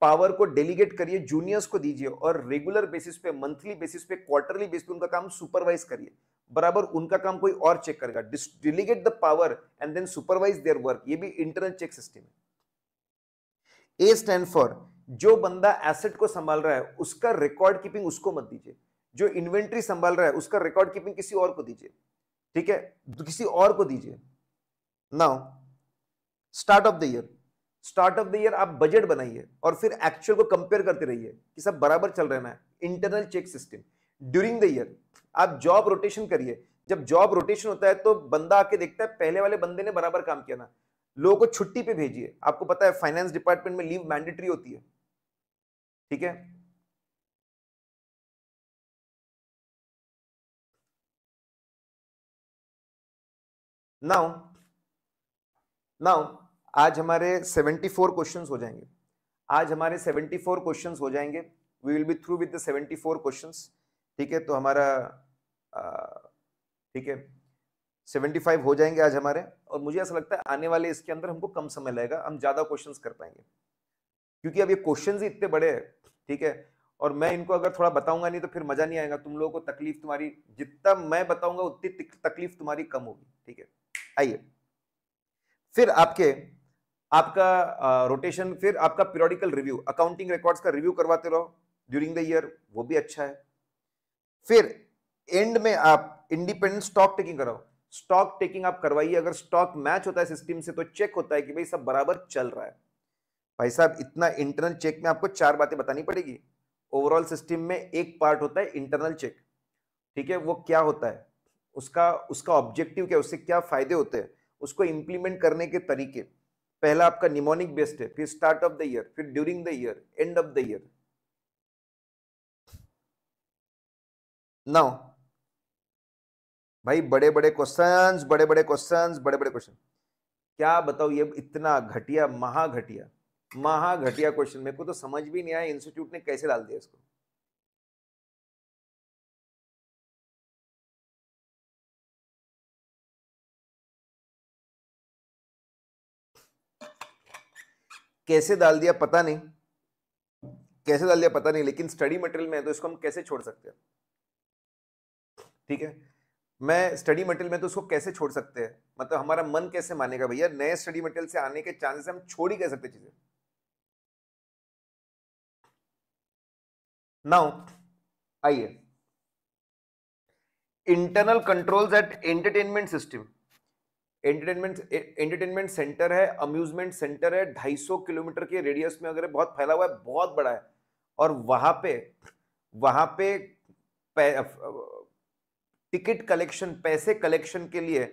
power को डेलीगेट करिए जूनियर्स को दीजिए और रेगुलर बेसिस पे मंथली बेसिस पे क्वार्टरली बेसिस पे उनका काम सुपरवाइज करिए बराबर उनका काम कोई और चेक करेगा delegate the power and then supervise their work ये भी इंटरनल चेक सिस्टम है ए स्टैंड फॉर जो बंदा एसेट को संभाल रहा है उसका रिकॉर्ड कीपिंग उसको मत दीजिए जो इन्वेंट्री संभाल रहा है उसका रिकॉर्ड कीपिंग किसी और को दीजिए ठीक है तो किसी और को दीजिए now start of the year start of the year आप बजट बनाइए और फिर एक्चुअल को कंपेयर करते रहिए कि सब बराबर चल रहे ना internal check system during the year आप जॉब रोटेशन करिए जब जॉब रोटेशन होता है तो बंदा आके देखता है पहले वाले बंदे ने बराबर काम किया ना लोगों को छुट्टी पे भेजिए आपको पता है फाइनेंस डिपार्टमेंट में लीव मैंडेटरी होती है ठीक है नाउ नाउ आज हमारे 74 क्वेश्चंस हो जाएंगे आज हमारे 74 क्वेश्चंस हो जाएंगे we will be through with the 74 questions ठीक है तो हमारा ठीक है 75 हो जाएंगे आज हमारे और मुझे ऐसा लगता है आने वाले इसके अंदर हमको कम समय लगेगा हम ज़्यादा क्वेश्चंस कर पाएंगे क्योंकि अब ये क्वेश्चन ही इतने बड़े हैं ठीक है और मैं इनको अगर थोड़ा बताऊंगा नहीं तो फिर मज़ा नहीं आएगा तुम लोगों को तकलीफ तुम्हारी जितना मैं बताऊंगा उतनी तकलीफ तुम्हारी कम होगी ठीक है आइए फिर आपके आपका रोटेशन फिर आपका पीरियोडिकल रिव्यू अकाउंटिंग रिकॉर्ड्स का रिव्यू करवाते रहो ड्यूरिंग द ईयर वो भी अच्छा है फिर एंड में आप इंडिपेंडेंट स्टॉक टेकिंग करो स्टॉक टेकिंग आप करवाइए अगर स्टॉक मैच होता है सिस्टम से तो चेक होता है कि भाई सब बराबर चल रहा है भाई साहब इतना इंटरनल चेक में आपको चार बातें बतानी पड़ेगी ओवरऑल सिस्टम में एक पार्ट होता है इंटरनल चेक ठीक है वो क्या होता है उसका उसका ऑब्जेक्टिव क्या उससे क्या फ़ायदे होते हैं उसको इम्प्लीमेंट करने के तरीके पहला आपका निमोनिक बेस्ड है फिर स्टार्ट ऑफ द ईयर फिर during the year end of the year now भाई बड़े बड़े क्वेश्चन बड़े बड़े क्वेश्चन बड़े बड़े क्वेश्चन क्या बताओ ये इतना घटिया महा घटिया महा घटिया क्वेश्चन मेरे को तो समझ भी नहीं आया इंस्टीट्यूट ने कैसे डाल दिया इसको कैसे डाल दिया पता नहीं कैसे डाल दिया पता नहीं लेकिन स्टडी मटेरियल में है तो इसको हम कैसे छोड़ सकते हैं ठीक है मैं स्टडी मटेरियल में तो उसको कैसे छोड़ सकते हैं मतलब हमारा मन कैसे मानेगा भैया नए स्टडी मटेरियल से आने के चांसेस हम छोड़ ही कह सकते चीजें नाउ आइए internal controls at entertainment system entertainment entertainment centre है अम्यूजमेंट सेंटर है ढाई किलोमीटर के रेडियस में अगर बहुत फैला हुआ है बहुत बड़ा है और वहाँ पे वहाँ पे, पे टिकट कलेक्शन पैसे कलेक्शन के लिए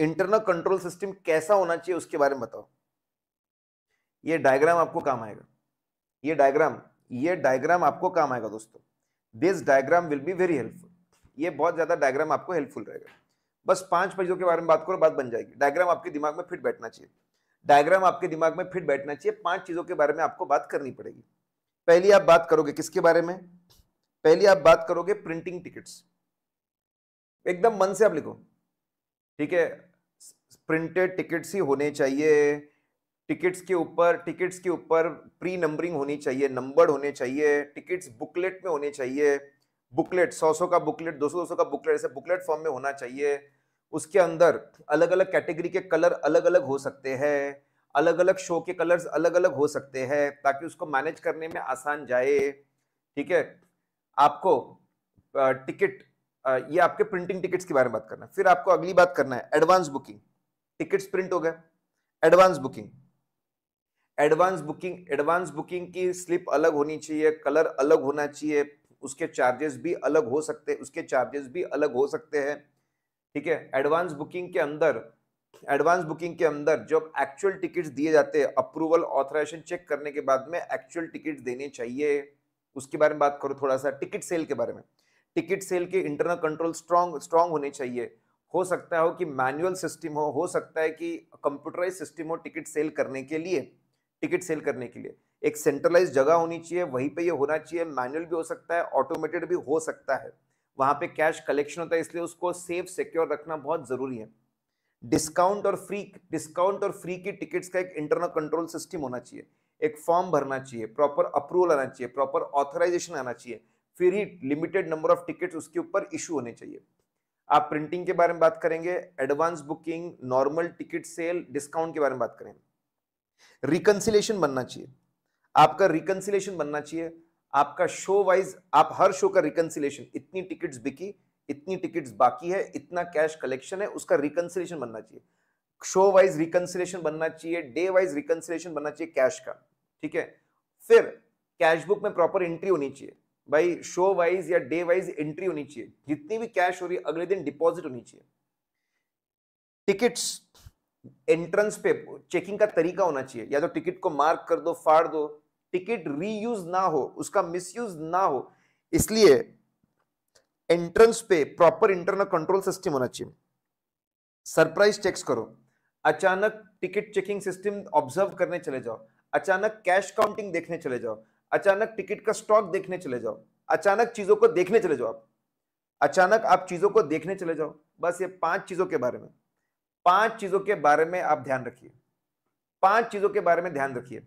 इंटरनल कंट्रोल सिस्टम कैसा होना चाहिए उसके बारे में बताओ ये डायग्राम आपको काम आएगा ये डायग्राम ये डायग्राम आपको काम आएगा दोस्तों this diagram will be very helpful ये बहुत ज़्यादा डायग्राम आपको हेल्पफुल रहेगा बस पांच पेजों के बारे में बात करो बात बन जाएगी डायग्राम आपके दिमाग में फिट बैठना चाहिए डायग्राम आपके दिमाग में फिट बैठना चाहिए पांच चीजों के बारे में आपको बात करनी पड़ेगी पहली आप बात करोगे किसके बारे में पहली आप बात करोगे प्रिंटिंग टिकट्स एकदम मन से आप लिखो ठीक है प्रिंटेड टिकट्स ही होने चाहिए टिकट्स के ऊपर टिकट्स के ऊपर प्री नंबरिंग होनी चाहिए नंबर्ड होने चाहिए टिकट्स बुकलेट में होने चाहिए बुकलेट सौ सौ का बुकलेट दो सौ दो सौ का बुकलेट ऐसे बुकलेट फॉर्म में होना चाहिए उसके अंदर अलग अलग कैटेगरी के कलर अलग अलग हो सकते हैं अलग अलग शो के कलर्स अलग अलग हो सकते हैं ताकि उसको मैनेज करने में आसान जाए ठीक है आपको टिकट ये आपके प्रिंटिंग टिकट्स के बारे में बात करना है फिर आपको अगली बात करना है एडवांस बुकिंग टिकट्स प्रिंट हो गए advance booking advance booking advance booking की स्लिप अलग होनी चाहिए कलर अलग होना चाहिए उसके चार्जेस भी अलग हो सकते उसके चार्जेस भी अलग हो सकते हैं ठीक है एडवांस बुकिंग के अंदर एडवांस बुकिंग के अंदर जब एक्चुअल टिकट्स दिए जाते हैं अप्रूवल ऑथराइजेशन चेक करने के बाद में एक्चुअल टिकट्स देने चाहिए उसके बारे में बात करो थोड़ा सा टिकट सेल के बारे में टिकट सेल के इंटरनल कंट्रोल स्ट्रॉन्ग स्ट्रॉन्ग होने चाहिए हो सकता हो कि मैनुअल सिस्टम हो हो सकता है कि कंप्यूटराइज सिस्टम हो टिकट सेल करने के लिए टिकट सेल करने के लिए एक सेंट्रलाइज जगह होनी चाहिए वहीं पे ये होना चाहिए मैनुअल भी हो सकता है ऑटोमेटेड भी हो सकता है वहाँ पे कैश कलेक्शन होता है इसलिए उसको सेफ सिक्योर रखना बहुत ज़रूरी है डिस्काउंट और फ्री डिस्काउंट और फ्री की टिकट्स का एक इंटरनल कंट्रोल सिस्टम होना चाहिए एक फॉर्म भरना चाहिए प्रॉपर अप्रूवल आना चाहिए प्रॉपर ऑथराइजेशन आना चाहिए फिर ही लिमिटेड नंबर ऑफ टिकट्स उसके ऊपर इशू होने चाहिए आप प्रिंटिंग के बारे में बात करेंगे advance booking normal ticket sale discount के बारे में बात करेंगे रिकनसिलेशन बनना चाहिए आपका रिकन्सिलेशन बनना चाहिए आपका शो वाइज आप हर शो का रिकनसिलेशन इतनी टिकट्स बिकी इतनी टिकट्स बाकी है इतना कैश कलेक्शन है उसका रिकनसिलेशन बनना चाहिए शो वाइज रिकनसिलेशन बनना चाहिए डे वाइज रिकनसिलेशन बनना चाहिए कैश का ठीक है फिर कैश बुक में प्रॉपर एंट्री होनी चाहिए भाई शो वाइज या डे वाइज एंट्री होनी चाहिए जितनी भी कैश हो रही है अगले दिन डिपॉजिट होनी चाहिए टिकट्स एंट्रेंस पे चेकिंग का तरीका होना चाहिए या तो टिकट को मार्क कर दो फाड़ दो टिकट रीयूज ना हो उसका मिसयूज ना हो इसलिए एंट्रेंस पे प्रॉपर इंटरनल कंट्रोल सिस्टम होना चाहिए सरप्राइज चेक्स करो अचानक टिकट चेकिंग सिस्टम ऑब्जर्व करने चले जाओ अचानक कैश काउंटिंग देखने चले जाओ अचानक टिकट का स्टॉक देखने चले जाओ अचानक चीजों को देखने चले जाओ आप अचानक आप चीजों को देखने चले जाओ बस ये पांच चीजों के बारे में पांच चीजों के बारे में आप ध्यान रखिए पांच चीजों के बारे में ध्यान रखिए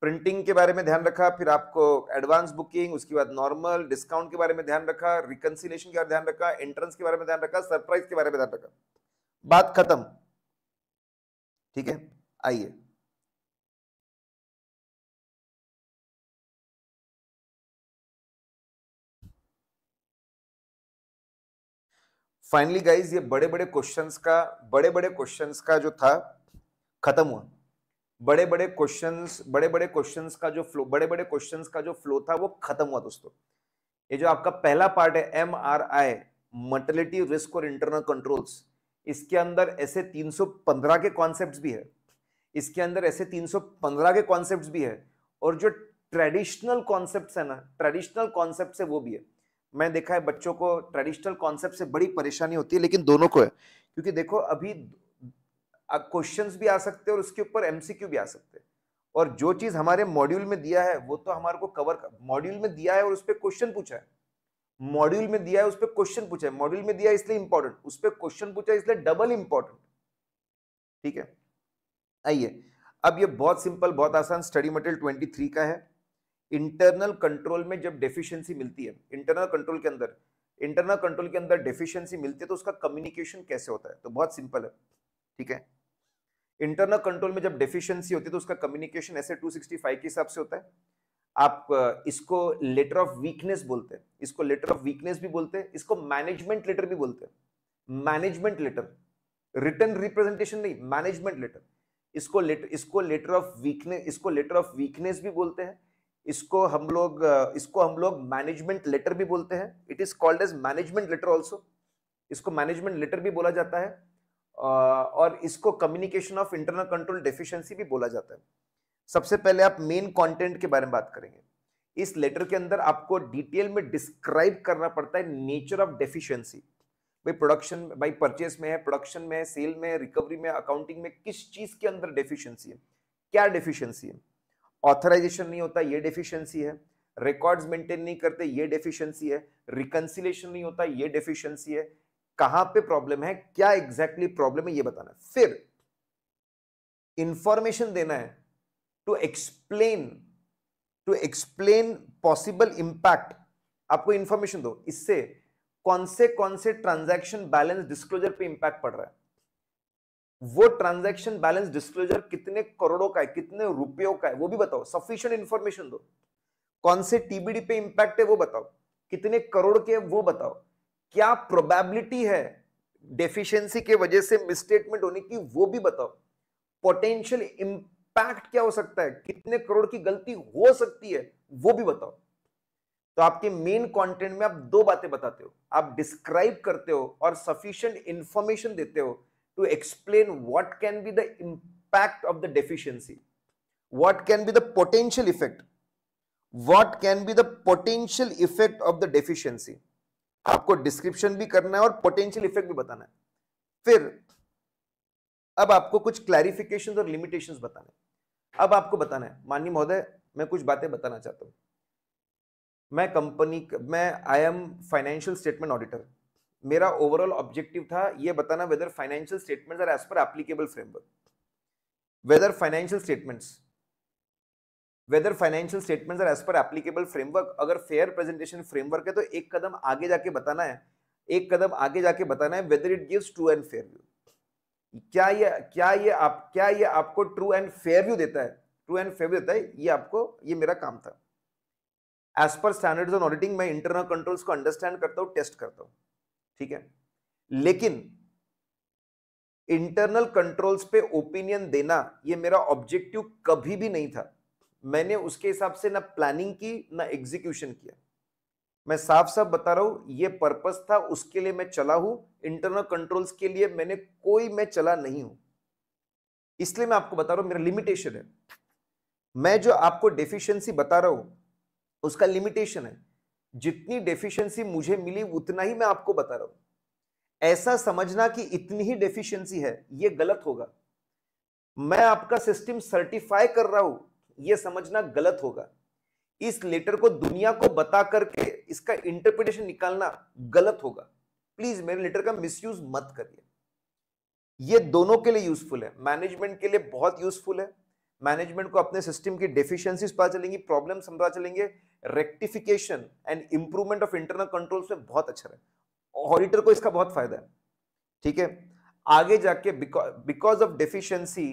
प्रिंटिंग के बारे में ध्यान रखा फिर आपको एडवांस बुकिंग उसके बाद नॉर्मल डिस्काउंट के बारे में ध्यान रखा रिकन्सिलेशन के बारे में ध्यान रखा एंट्रेंस के बारे में ध्यान रखा सरप्राइज के बारे में ध्यान रखा बात खत्म ठीक है आइए फाइनली गाइज ये बड़े बड़े क्वेश्चंस का बड़े बड़े क्वेश्चंस का जो था खत्म हुआ बड़े बड़े क्वेश्चन बड़े बड़े क्वेश्चन का जो फ्लो बड़े बड़े क्वेश्चन का जो फ्लो था वो खत्म हुआ दोस्तों ये जो आपका पहला पार्ट है M R I materiality risk और इंटरनल कंट्रोल्स इसके अंदर ऐसे 315 के कॉन्सेप्ट्स भी है इसके अंदर ऐसे 315 के कॉन्सेप्ट्स भी है और जो ट्रेडिशनल कॉन्सेप्ट है ना ट्रेडिशनल कॉन्सेप्ट वो भी है मैं देखा है बच्चों को ट्रेडिशनल कॉन्सेप्ट से बड़ी परेशानी होती है लेकिन दोनों को है क्योंकि देखो अभी क्वेश्चंस भी आ सकते हैं और उसके ऊपर एमसीक्यू भी आ सकते हैं और जो चीज़ हमारे मॉड्यूल में दिया है वो तो हमारे को कवर मॉड्यूल में दिया है और उस पर क्वेश्चन पूछा है मॉड्यूल में दिया है उस पर क्वेश्चन पूछा है मॉड्यूल में दिया है इसलिए इंपॉर्टेंट उस पर क्वेश्चन पूछा है इसलिए डबल इंपॉर्टेंट ठीक है आइए अब ये बहुत सिंपल बहुत आसान स्टडी मटेरियल ट्वेंटी थ्री का है इंटरनल कंट्रोल में जब डेफिशिएंसी मिलती है इंटरनल कंट्रोल के अंदर इंटरनल कंट्रोल के अंदर डेफिशिएंसी मिलती है तो उसका कम्युनिकेशन कैसे होता है तो बहुत सिंपल है ठीक है इंटरनल कंट्रोल में जब डेफिशिएंसी होती है तो उसका कम्युनिकेशन ऐसे 265 के हिसाब से होता है आप इसको लेटर ऑफ वीकनेस बोलते हैं इसको लेटर ऑफ वीकनेस भी बोलते हैं इसको मैनेजमेंट लेटर भी बोलते हैं मैनेजमेंट लेटर रिटर्न रिप्रेजेंटेशन नहीं मैनेजमेंट लेटर इसको लेटर इसको लेटर ऑफ वीकनेस इसको लेटर ऑफ वीकनेस भी बोलते हैं इसको हम लोग इसको हम लोग मैनेजमेंट लेटर भी बोलते हैं it is called as management letter also इसको मैनेजमेंट लेटर भी बोला जाता है और इसको communication of internal control deficiency भी बोला जाता है सबसे पहले आप मेन कंटेंट के बारे में बात करेंगे इस लेटर के अंदर आपको डिटेल में डिस्क्राइब करना पड़ता है नेचर ऑफ डेफिशिएंसी भाई प्रोडक्शन भाई परचेस में है प्रोडक्शन में है सेल में रिकवरी में अकाउंटिंग में किस चीज के अंदर डेफिशिएंसी है क्या डेफिशिएंसी है ऑथराइजेशन नहीं होता ये डेफिशिएंसी है रिकॉर्ड्स मेंटेन नहीं करते ये डेफिशिएंसी है रिकंसिलेशन नहीं होता ये डेफिशिएंसी है कहां पे प्रॉब्लम है क्या एग्जैक्टली exactly प्रॉब्लम है ये बताना है फिर इंफॉर्मेशन देना है to explain to explain possible impact आपको इंफॉर्मेशन दो इससे कौन से कौन से ट्रांजैक्शन बैलेंस डिस्क्लोजर पे इंपैक्ट पड़ रहा है वो ट्रांजैक्शन बैलेंस डिस्क्लोजर कितने करोड़ों का है कितने रुपयों का है वो भी बताओ सफिशियंट इंफॉर्मेशन दो कौन से टीबीडी पे इंपैक्ट है वो बताओ कितने करोड़ के है वो बताओ क्या प्रोबेबिलिटी है डेफिशिएंसी के वजह से मिसस्टेटमेंट होने की वो भी बताओ पोटेंशियल इंपैक्ट क्या हो सकता है कितने करोड़ की गलती हो सकती है वो भी बताओ तो आपके मेन कंटेंट में आप दो बातें बताते हो आप डिस्क्राइब करते हो और सफिशिएंट इंफॉर्मेशन देते हो to explain what can be the impact of the deficiency what can be the potential effect what can be the potential effect of the deficiency आपको डिस्क्रिप्शन भी करना है और पोटेंशियल इफेक्ट भी बताना है फिर अब आपको कुछ क्लैरिफिकेशन और लिमिटेशन है अब आपको बताना है माननीय महोदय मैं कुछ बातें बताना चाहता हूँ मैं कंपनी मैं I am financial statement auditor मेरा ओवरऑल ऑब्जेक्टिव था यह बताना whether financial statements are as per applicable framework whether financial statements whether financial statement are as per applicable framework अगर फेयर प्रेजेंटेशन फ्रेमवर्क है तो एक कदम आगे जाके बताना है एक कदम आगे जाके बताना है whether it gives true and fair view क्या ये क्या ये आप क्या ये आपको ट्रू एंड फेयर व्यू देता है ट्रू एंड फेयर देता है ये आपको ये मेरा काम था as per standard on auditing मैं इंटरनल कंट्रोल्स को अंडरस्टैंड करता हूँ टेस्ट करता हूँ ठीक है लेकिन इंटरनल कंट्रोल्स पे ओपिनियन देना ये मेरा ऑब्जेक्टिव कभी भी नहीं था मैंने उसके हिसाब से ना प्लानिंग की ना एग्जीक्यूशन किया मैं साफ साफ बता रहा हूं ये पर्पस था उसके लिए मैं चला हूं इंटरनल कंट्रोल्स के लिए मैंने कोई मैं चला नहीं हूं इसलिए मैं आपको बता रहा हूं मेरा लिमिटेशन है मैं जो आपको डेफिशिएंसी बता रहा हूं उसका लिमिटेशन है जितनी डेफिशिएंसी मुझे मिली उतना ही मैं आपको बता रहा हूं ऐसा समझना कि इतनी ही डेफिशिएंसी है ये गलत होगा मैं आपका सिस्टम सर्टिफाई कर रहा हूं ये समझना गलत होगा इस लेटर को दुनिया को बता करके इसका इंटरप्रिटेशन निकालना गलत होगा प्लीज मेरे लेटर का मिसयूज मत करिए ये दोनों के लिए यूजफुल है मैनेजमेंट के लिए बहुत यूजफुल है मैनेजमेंट को अपने सिस्टम की डेफिशिएंसीज पता चलेंगी प्रॉब्लम समझा पता चलेंगे rectification and improvement of internal controls में बहुत अच्छा है ऑडिटर को इसका बहुत फायदा है ठीक है आगे जाके because of deficiency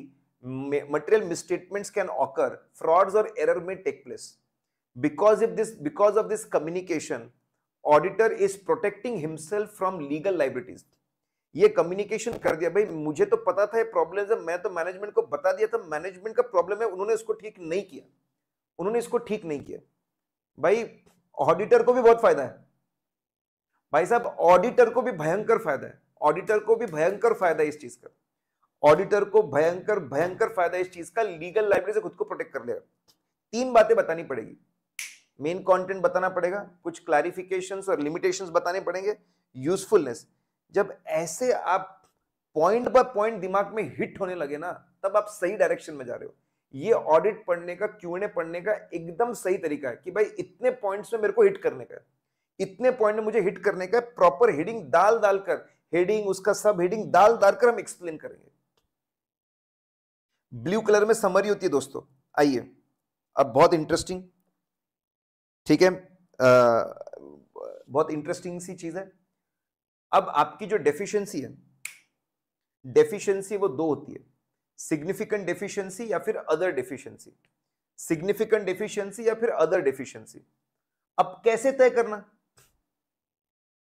material misstatements can occur, frauds or error may take place. Because if this because of this communication, auditor is protecting himself from legal liabilities ये कम्युनिकेशन कर दिया भाई मुझे तो पता था ये प्रॉब्लम है मैं तो मैनेजमेंट को बता दिया था मैनेजमेंट का प्रॉब्लम है उन्होंने इसको ठीक नहीं किया उन्होंने इसको ठीक नहीं किया भाई ऑडिटर को भी बहुत फायदा है भाई साहब ऑडिटर को भी भयंकर फायदा है ऑडिटर को भी भयंकर फायदा है इस चीज का ऑडिटर को भयंकर भयंकर फायदा इस चीज का लीगल लाइब्रेरी से खुद को प्रोटेक्ट कर लेगा तीन बातें बतानी पड़ेगी मेन कंटेंट बताना पड़ेगा कुछ क्लैरिफिकेशन और लिमिटेशंस बताने पड़ेंगे यूजफुलनेस जब ऐसे आप पॉइंट बाय पॉइंट दिमाग में हिट होने लगे ना तब आप सही डायरेक्शन में जा रहे हो ये ऑडिट पढ़ने का क्यू एन ए पढ़ने का एकदम सही तरीका है कि भाई इतने पॉइंट्स में मेरे को हिट करने का इतने पॉइंट में मुझे हिट करने का प्रॉपर हेडिंग डाल डाल कर हेडिंग उसका सब हेडिंग डाल डालकर कर हम एक्सप्लेन करेंगे ब्लू कलर में समरी होती है दोस्तों आइए अब बहुत इंटरेस्टिंग ठीक है आ, बहुत इंटरेस्टिंग सी चीज है अब आपकी जो डेफिशिएंसी है डेफिशिएंसी वो दो होती है सिग्निफिकेंट डेफिशिएंसी या फिर अदर डेफिशिएंसी सिग्निफिकेंट डेफिशिएंसी या फिर अदर डेफिशिएंसी अब कैसे तय करना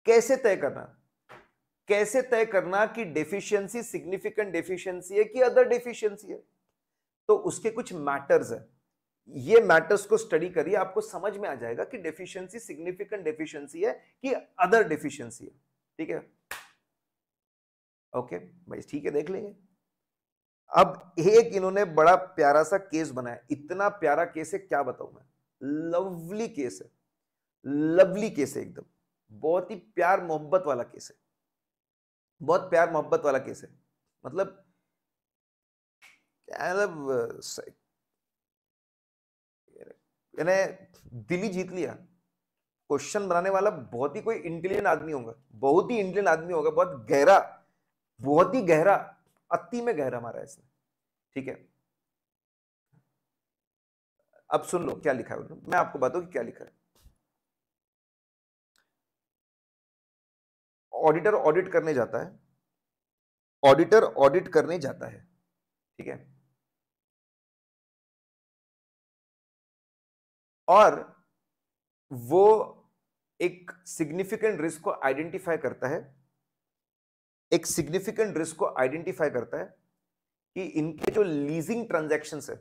कैसे तय करना कैसे तय करना कि डेफिशिएंसी सिग्निफिकेंट डेफिशिएंसी है कि अदर डेफिशिएंसी है तो उसके कुछ मैटर्स हैं ये मैटर्स को स्टडी करिए आपको समझ में आ जाएगा कि डेफिशिएंसी सिग्निफिकेंट डेफिशिएंसी है कि अदर डेफिशिएंसी है ठीक है ओके भाई ठीक है देख लेंगे अब एक इन्होंने बड़ा प्यारा सा केस बनाया इतना प्यारा केस है क्या बताऊं मैं लवली केस है लवली केस है एकदम बहुत ही प्यार मोहब्बत वाला केस है बहुत प्यार मोहब्बत वाला केस है मतलब मतलब मैंने जीत लिया क्वेश्चन बनाने वाला बहुत ही कोई इंटेलिजेंट आदमी होगा बहुत ही इंटेलिजेंट आदमी होगा बहुत गहरा बहुत ही गहरा अति में गहरा मारा इसने ठीक है अब सुन लो क्या लिखा है मैं आपको बताऊं कि क्या लिखा है ऑडिटर ऑडिट करने जाता है ऑडिटर ऑडिट करने जाता है ठीक है और वो एक सिग्निफिकेंट रिस्क को आइडेंटिफाई करता है एक सिग्निफिकेंट रिस्क को आइडेंटिफाई करता है कि इनके जो लीजिंग ट्रांजेक्शन है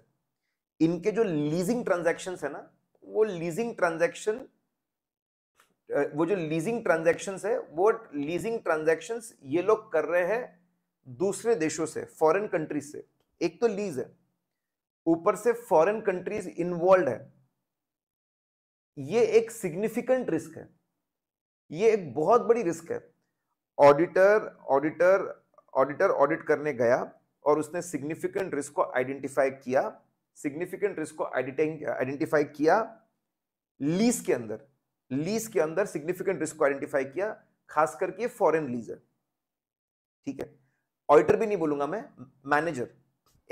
इनके जो लीजिंग ट्रांजेक्शन है ना वो लीजिंग ट्रांजेक्शन वो जो लीजिंग ट्रांजेक्शन है वो लीजिंग ट्रांजेक्शन ये लोग कर रहे हैं दूसरे देशों से फॉरेन कंट्रीज से एक तो लीज है ऊपर से फॉरेन कंट्रीज इन्वॉल्व है ये एक सिग्निफिकेंट रिस्क है ये एक बहुत बड़ी रिस्क है ऑडिटर ऑडिटर ऑडिटर ऑडिट करने गया और उसने सिग्निफिकेंट रिस्क को आइडेंटिफाई किया सिग्निफिकेंट रिस्क को आइडेंटिफाई किया लीज के अंदर लीज के अंदर सिग्निफिकेंट रिस्क को आइडेंटिफाई किया खास करके फॉरेन लीज है ठीक है ऑडिटर भी नहीं बोलूंगा मैं मैनेजर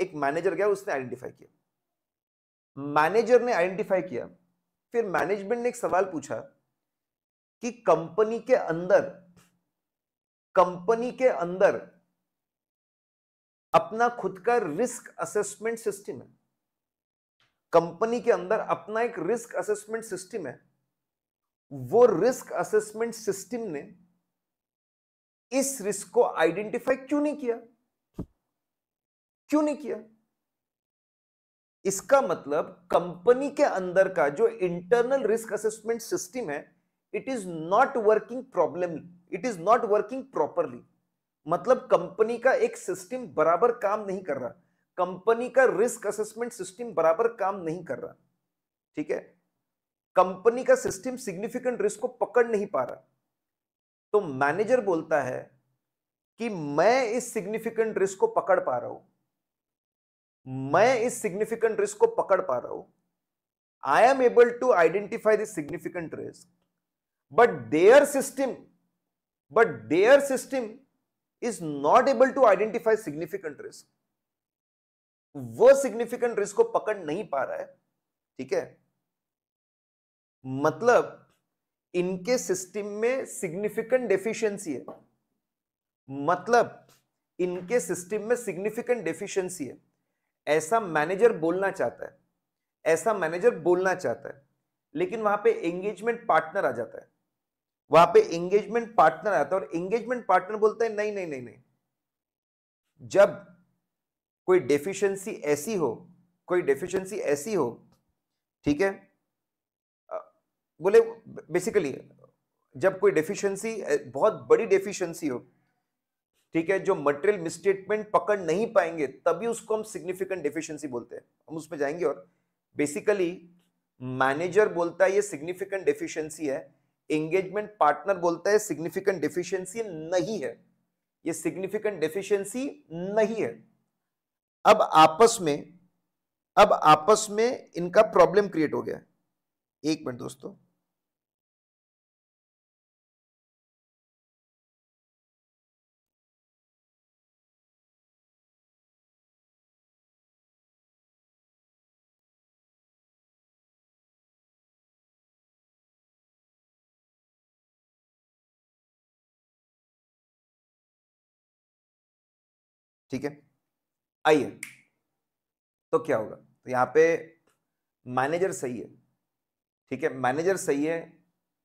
एक मैनेजर गया उसने आइडेंटिफाई किया मैनेजर ने आइडेंटिफाई किया फिर मैनेजमेंट ने एक सवाल पूछा कि कंपनी के अंदर कंपनी के अंदर अपना खुद का रिस्क असेसमेंट सिस्टम है कंपनी के अंदर अपना एक रिस्क असेसमेंट सिस्टम है वो रिस्क असेसमेंट सिस्टम ने इस रिस्क को आइडेंटिफाई क्यों नहीं किया क्यों नहीं किया इसका मतलब कंपनी के अंदर का जो इंटरनल रिस्क असेसमेंट सिस्टम है it is not working problem it is not working properly मतलब कंपनी का एक सिस्टम बराबर काम नहीं कर रहा कंपनी का रिस्क असेसमेंट सिस्टम बराबर काम नहीं कर रहा ठीक है कंपनी का सिस्टम सिग्निफिकेंट रिस्क को पकड़ नहीं पा रहा तो मैनेजर बोलता है कि मैं इस सिग्निफिकेंट रिस्क को पकड़ पा रहा हूं मैं इस सिग्निफिकेंट रिस्क को पकड़ पा रहा हूं I am able to identify this significant risk but their system but their system is not able to identify significant risk वो सिग्निफिकेंट रिस्क को पकड़ नहीं पा रहा है ठीक है मतलब इनके सिस्टम में सिग्निफिकेंट डेफिशिएंसी है मतलब इनके सिस्टम में सिग्निफिकेंट डेफिशिएंसी है ऐसा मैनेजर बोलना चाहता है ऐसा मैनेजर बोलना चाहता है लेकिन वहां पे एंगेजमेंट पार्टनर आ जाता है वहां पे एंगेजमेंट पार्टनर आता है और एंगेजमेंट पार्टनर बोलता है नहीं नहीं नहीं नहीं जब कोई डेफिशिएंसी ऐसी हो कोई डेफिशिएंसी ऐसी हो ठीक है बोले बेसिकली जब कोई डेफिशिएंसी बहुत बड़ी डेफिशिएंसी हो ठीक है जो मटेरियल मिसस्टेटमेंट पकड़ नहीं पाएंगे तभी उसको हम सिग्निफिकेंट डिफिशियंसी बोलते हैं हम उसमें जाएंगे और बेसिकली मैनेजर बोलता है ये सिग्निफिकेंट डिफिशियंसी है एंगेजमेंट पार्टनर बोलता है सिग्निफिकेंट डिफिशियंसी नहीं है ये सिग्निफिकेंट डिफिशियंसी नहीं है अब आपस में अब आपस में इनका प्रॉब्लम क्रिएट हो गया एक मिनट दोस्तों ठीक है आइए तो क्या होगा तो यहाँ पे मैनेजर सही है ठीक है मैनेजर सही है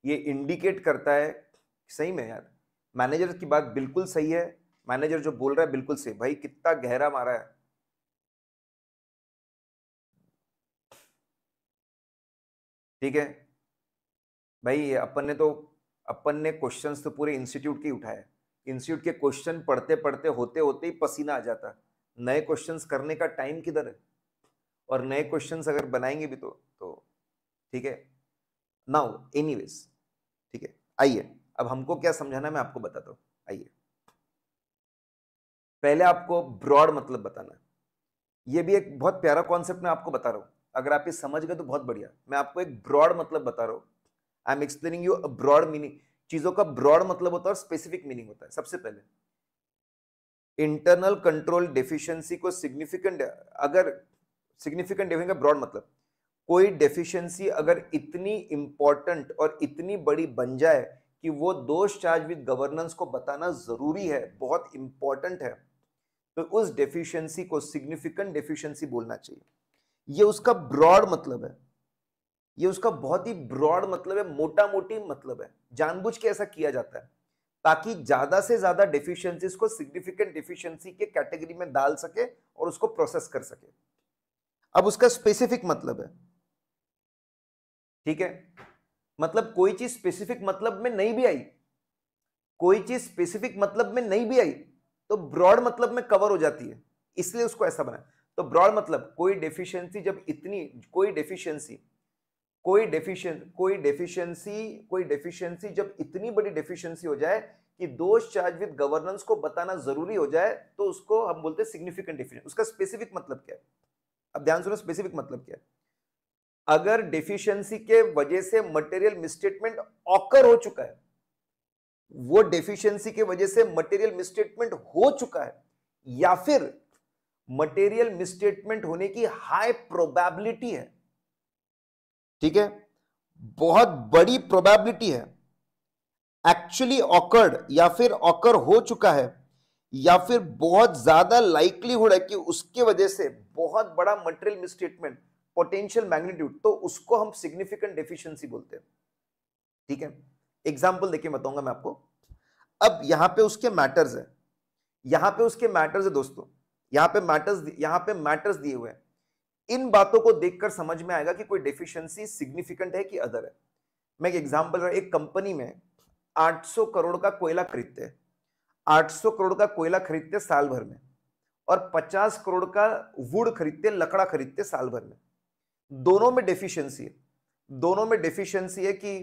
ये इंडिकेट करता है सही में यार मैनेजर की बात बिल्कुल सही है मैनेजर जो बोल रहा है बिल्कुल सही भाई कितना गहरा मारा है ठीक है भाई अपन ने तो अपन ने क्वेश्चंस तो पूरे इंस्टीट्यूट के उठाए इंस्टीट्यूट के क्वेश्चन पढ़ते पढ़ते होते होते ही पसीना आ जाता नए क्वेश्चंस करने का टाइम किधर है और नए क्वेश्चंस अगर बनाएंगे भी तो तो ठीक है नाउ एनीवेज ठीक है आइए अब हमको क्या समझाना मैं आपको बताता हूँ आइए पहले आपको ब्रॉड मतलब बताना ये भी एक बहुत प्यारा कॉन्सेप्ट मैं आपको बता रहा हूँ अगर आप ये समझ गए तो बहुत बढ़िया मैं आपको एक ब्रॉड मतलब बता रहा हूँ I am explaining you a broad meaning चीजों का ब्रॉड मतलब होता है और स्पेसिफिक मीनिंग होता है सबसे पहले इंटरनल कंट्रोल डेफिशिएंसी को सिग्निफिकेंट अगर सिग्निफिकेंट डेफिंग का ब्रॉड मतलब कोई डेफिशिएंसी अगर इतनी इंपॉर्टेंट और इतनी बड़ी बन जाए कि वो दोष चार्ज विद गवर्नेंस को बताना जरूरी है बहुत इंपॉर्टेंट है तो उस डेफिशिएंसी को सिग्निफिकेंट डेफिशिएंसी बोलना चाहिए ये उसका ब्रॉड मतलब है ये उसका बहुत ही ब्रॉड मतलब है मोटा मोटी मतलब है जानबूझ के ऐसा किया जाता है ताकि ज्यादा से ज्यादा डिफिशियंसी को सिग्निफिकेंट डिफिशियंसी के कैटेगरी में डाल सके और उसको प्रोसेस कर सके अब उसका स्पेसिफिक मतलब है ठीक है मतलब कोई चीज स्पेसिफिक मतलब में नहीं भी आई कोई चीज स्पेसिफिक मतलब में नहीं भी आई तो ब्रॉड मतलब में कवर हो जाती है इसलिए उसको ऐसा बना तो ब्रॉड मतलब कोई डेफिशिएंसी जब इतनी कोई डेफिशिएंसी कोई डेफिशिय कोई डेफिशिएंसी कोई डेफिशिएंसी जब इतनी बड़ी डेफिशिएंसी हो जाए कि दोष चार्ज विद गवर्नेंस को बताना जरूरी हो जाए तो उसको हम बोलते हैं सिग्निफिकेंट डेफिशिएंसी उसका स्पेसिफिक मतलब क्या है अब ध्यान सुनो स्पेसिफिक मतलब क्या है अगर डेफिशिएंसी के वजह से मटेरियल मिसस्टेटमेंट ऑकर हो चुका है वो डेफिशियंसी के वजह से मटेरियल मिसस्टेटमेंट हो चुका है या फिर मटेरियल मिसस्टेटमेंट होने की हाई प्रोबेबिलिटी है ठीक है बहुत बड़ी प्रोबेबिलिटी है एक्चुअली ऑकर्ड या फिर ऑकर हो चुका है या फिर बहुत ज्यादा लाइकलीहुड है कि उसके वजह से बहुत बड़ा मटेरियल मिसस्टेटमेंट पोटेंशियल मैग्नीट्यूड तो उसको हम सिग्निफिकेंट डेफिशिएंसी बोलते हैं ठीक है एग्जाम्पल देखिए बताऊंगा मैं आपको अब यहां पे उसके मैटर्स है यहां पे उसके मैटर्स है दोस्तों यहां पे मैटर्स यहां पे मैटर्स दिए हुए हैं इन बातों को देखकर समझ में आएगा कि कोई डेफिशिएंसी सिग्निफिकेंट है कि अदर है मैं एक एग्जांपल एक कंपनी में 800 करोड़ का कोयला खरीदते हैं 800 करोड़ का कोयला खरीदते साल भर में और 50 करोड़ का वुड खरीदते लकड़ा खरीदते साल भर में दोनों में डेफिशिएंसी है दोनों में डेफिशिएंसी है कि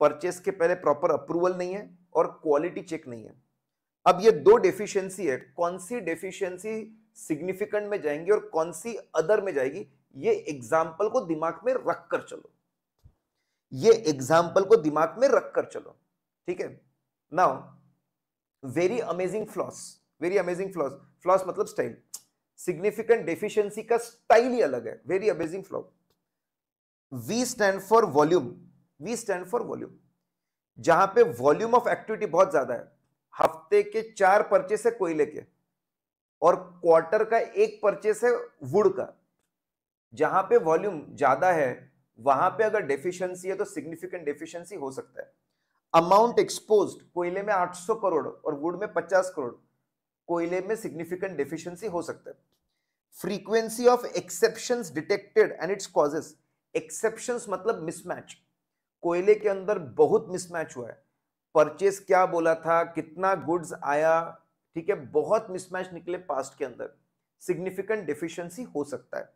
परचेस के पहले प्रॉपर अप्रूवल नहीं है और क्वालिटी चेक नहीं है अब ये दो डेफिशिएंसी है कौन सी डेफिशिएंसी सिग्निफिकेंट में जाएंगी और कौन सी अदर में जाएगी ये एग्जाम्पल को दिमाग में रख कर चलो ये एग्जाम्पल को दिमाग में रख कर चलो ठीक है now very amazing flaws very amazing flaws flaws मतलब स्टाइल सिग्निफिकेंट डेफिशिएंसी का स्टाइल ही अलग है very amazing flaw we stand for volume we stand for volume जहां पे वॉल्यूम ऑफ एक्टिविटी बहुत ज्यादा है हफ्ते के चार परचेस है कोयले के और क्वार्टर का एक परचेस है वुड का जहां पे वॉल्यूम ज्यादा है वहां पे अगर डेफिशिएंसी है तो सिग्निफिकेंट डेफिशिएंसी हो सकता है अमाउंट एक्सपोज कोयले में 800 करोड़ और वुड में 50 करोड़ कोयले में सिग्निफिकेंट डेफिशिएंसी हो सकता है frequency of exception detected and its causes exception मतलब मिसमैच कोयले के अंदर बहुत मिसमैच हुआ है परचेस क्या बोला था कितना गुड्स आया ठीक है बहुत मिसमैच निकले पास्ट के अंदर सिग्निफिकेंट डिफिशियंसी हो सकता है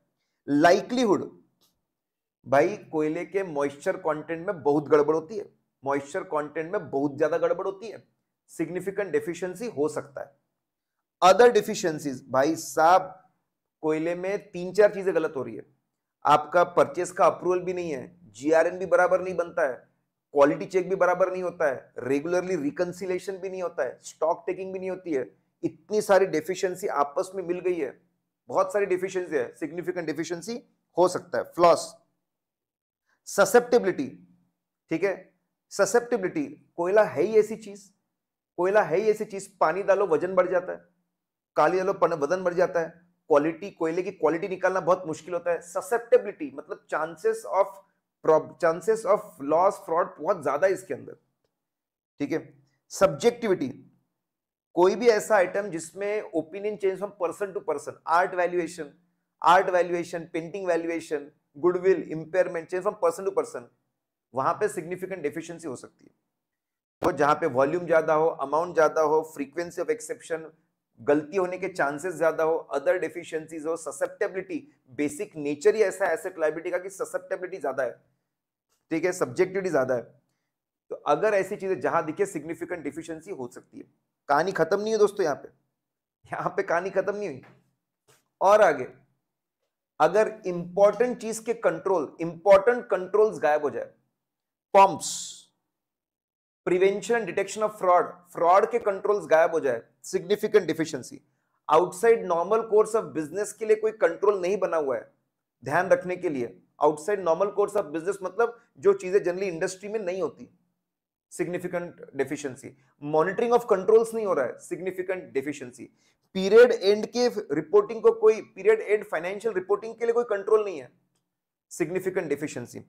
लाइकलीहुड भाई कोयले के मॉइस्चर कंटेंट में बहुत गड़बड़ होती है मॉइस्चर कंटेंट में बहुत ज्यादा गड़बड़ होती है सिग्निफिकेंट डिफिशियंसी हो सकता है अदर डिफिशियंसीज भाई साहब कोयले में तीन चार चीजें गलत हो रही है आपका परचेस का अप्रूवल भी नहीं है जीआरएन भी बराबर नहीं बनता है क्वालिटी चेक भी बराबर नहीं होता है रेगुलरली रिकनसिलेशन भी नहीं होता है स्टॉक टेकिंग भी नहीं होती है इतनी सारी डेफिशिएंसी आपस में मिल गई है बहुत सारी डेफिशिएंसी है सिग्निफिकेंट डेफिशिएंसी हो सकता है फ्लॉस ससेप्टेबिलिटी ठीक है ससेप्टेबिलिटी कोयला है ही ऐसी चीज कोयला है ही ऐसी चीज पानी डालो वजन बढ़ जाता है काली डालो वजन बढ़ जाता है क्वालिटी कोयले की क्वालिटी निकालना बहुत मुश्किल होता है ससेप्टेबिलिटी मतलब chances of chances of loss fraud बहुत ज्यादा इसके अंदर ठीक है सब्जेक्टिविटी कोई भी ऐसा आइटम जिसमें opinion change from person to person art valuation art valuation painting valuation goodwill impairment change from person to person वहां पे सिग्निफिकेंट डिफिशियंसी हो सकती है तो जहां पे वॉल्यूम ज्यादा हो अमाउंट ज्यादा हो फ्रीक्वेंसी ऑफ एक्सेप्शन गलती होने के चांसेस ज्यादा हो अदर डिफिशियंसीज हो ससेप्टेबिलिटी बेसिक नेचर ही ऐसा एसेट लाइबिलिटी का कि ससेप्टेबिलिटी ज्यादा है ठीक है सब्जेक्टिविटी ज्यादा है तो अगर ऐसी चीजें जहां दिखे सिग्निफिकेंट डिफिशियंसी हो सकती है कहानी खत्म नहीं है दोस्तों यहाँ पे यहाँ पे कहानी खत्म नहीं हुई और आगे अगर इंपॉर्टेंट चीज के कंट्रोल इंपॉर्टेंट कंट्रोल्स गायब हो जाए पॉम्प्स prevention detection of fraud fraud के कंट्रोल्स गायब हो जाए significant deficiency outside normal course of business के लिए कोई कंट्रोल नहीं बना हुआ है ध्यान रखने के लिए outside normal course of business मतलब जो चीजें जनरली इंडस्ट्री में नहीं होती significant deficiency monitoring of controls नहीं हो रहा है सिग्निफिकेंट डेफिशिएंसी पीरियड एंड के रिपोर्टिंग को कोई पीरियड एंड फाइनेंशियल रिपोर्टिंग के लिए कोई कंट्रोल नहीं है significant deficiency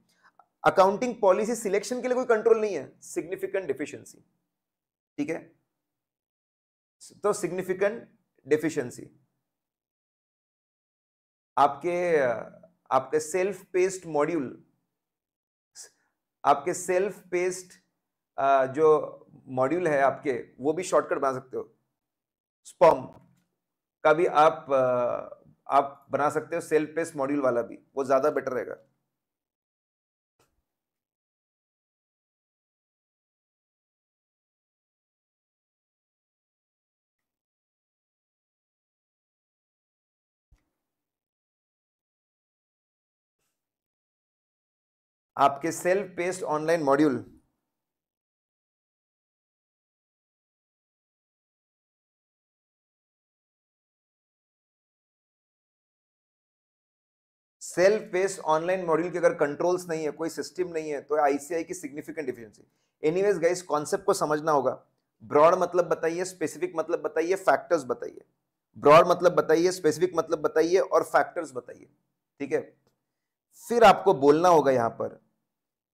accounting policy selection के लिए कोई कंट्रोल नहीं है सिग्निफिकेंट डेफिशिएंसी ठीक है तो सिग्निफिकेंट डेफिशिएंसी आपके आपके सेल्फ पेस्ड मॉड्यूल आपके सेल्फ पेस्ट जो मॉड्यूल है आपके वो भी शॉर्टकट बना सकते हो स्पम का भी आप आप बना सकते हो सेल्फ पेस्ट मॉड्यूल वाला भी वो ज़्यादा बेटर रहेगा आपके self paced online module self paced online module के अगर कंट्रोल्स नहीं है कोई सिस्टम नहीं है तो आईसीआई की significant deficiency anyways guys concept को समझना होगा ब्रॉड मतलब बताइए स्पेसिफिक मतलब बताइए फैक्टर्स बताइए ब्रॉड मतलब बताइए स्पेसिफिक मतलब बताइए और फैक्टर्स बताइए ठीक है फिर आपको बोलना होगा यहां पर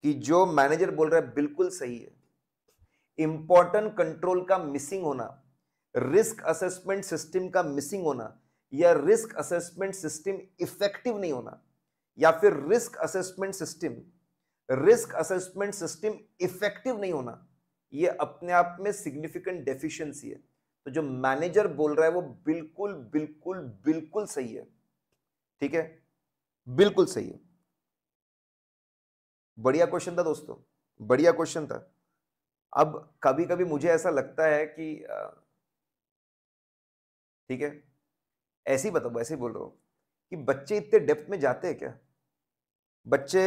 कि जो मैनेजर बोल रहा है बिल्कुल सही है इंपॉर्टेंट कंट्रोल का मिसिंग होना रिस्क असेसमेंट सिस्टम का मिसिंग होना या रिस्क असेसमेंट सिस्टम इफेक्टिव नहीं होना या फिर risk assessment system risk assessment system effective नहीं होना ये अपने आप में सिग्निफिकेंट डेफिशिएंसी है तो जो मैनेजर बोल रहा है वो बिल्कुल बिल्कुल बिल्कुल सही है ठीक है बिल्कुल सही है बढ़िया क्वेश्चन था दोस्तों बढ़िया क्वेश्चन था अब कभी कभी मुझे ऐसा लगता है कि ठीक है ऐसे ही बताओ ऐसे ही बोल रहा हूँ कि बच्चे इतने डेप्थ में जाते हैं क्या बच्चे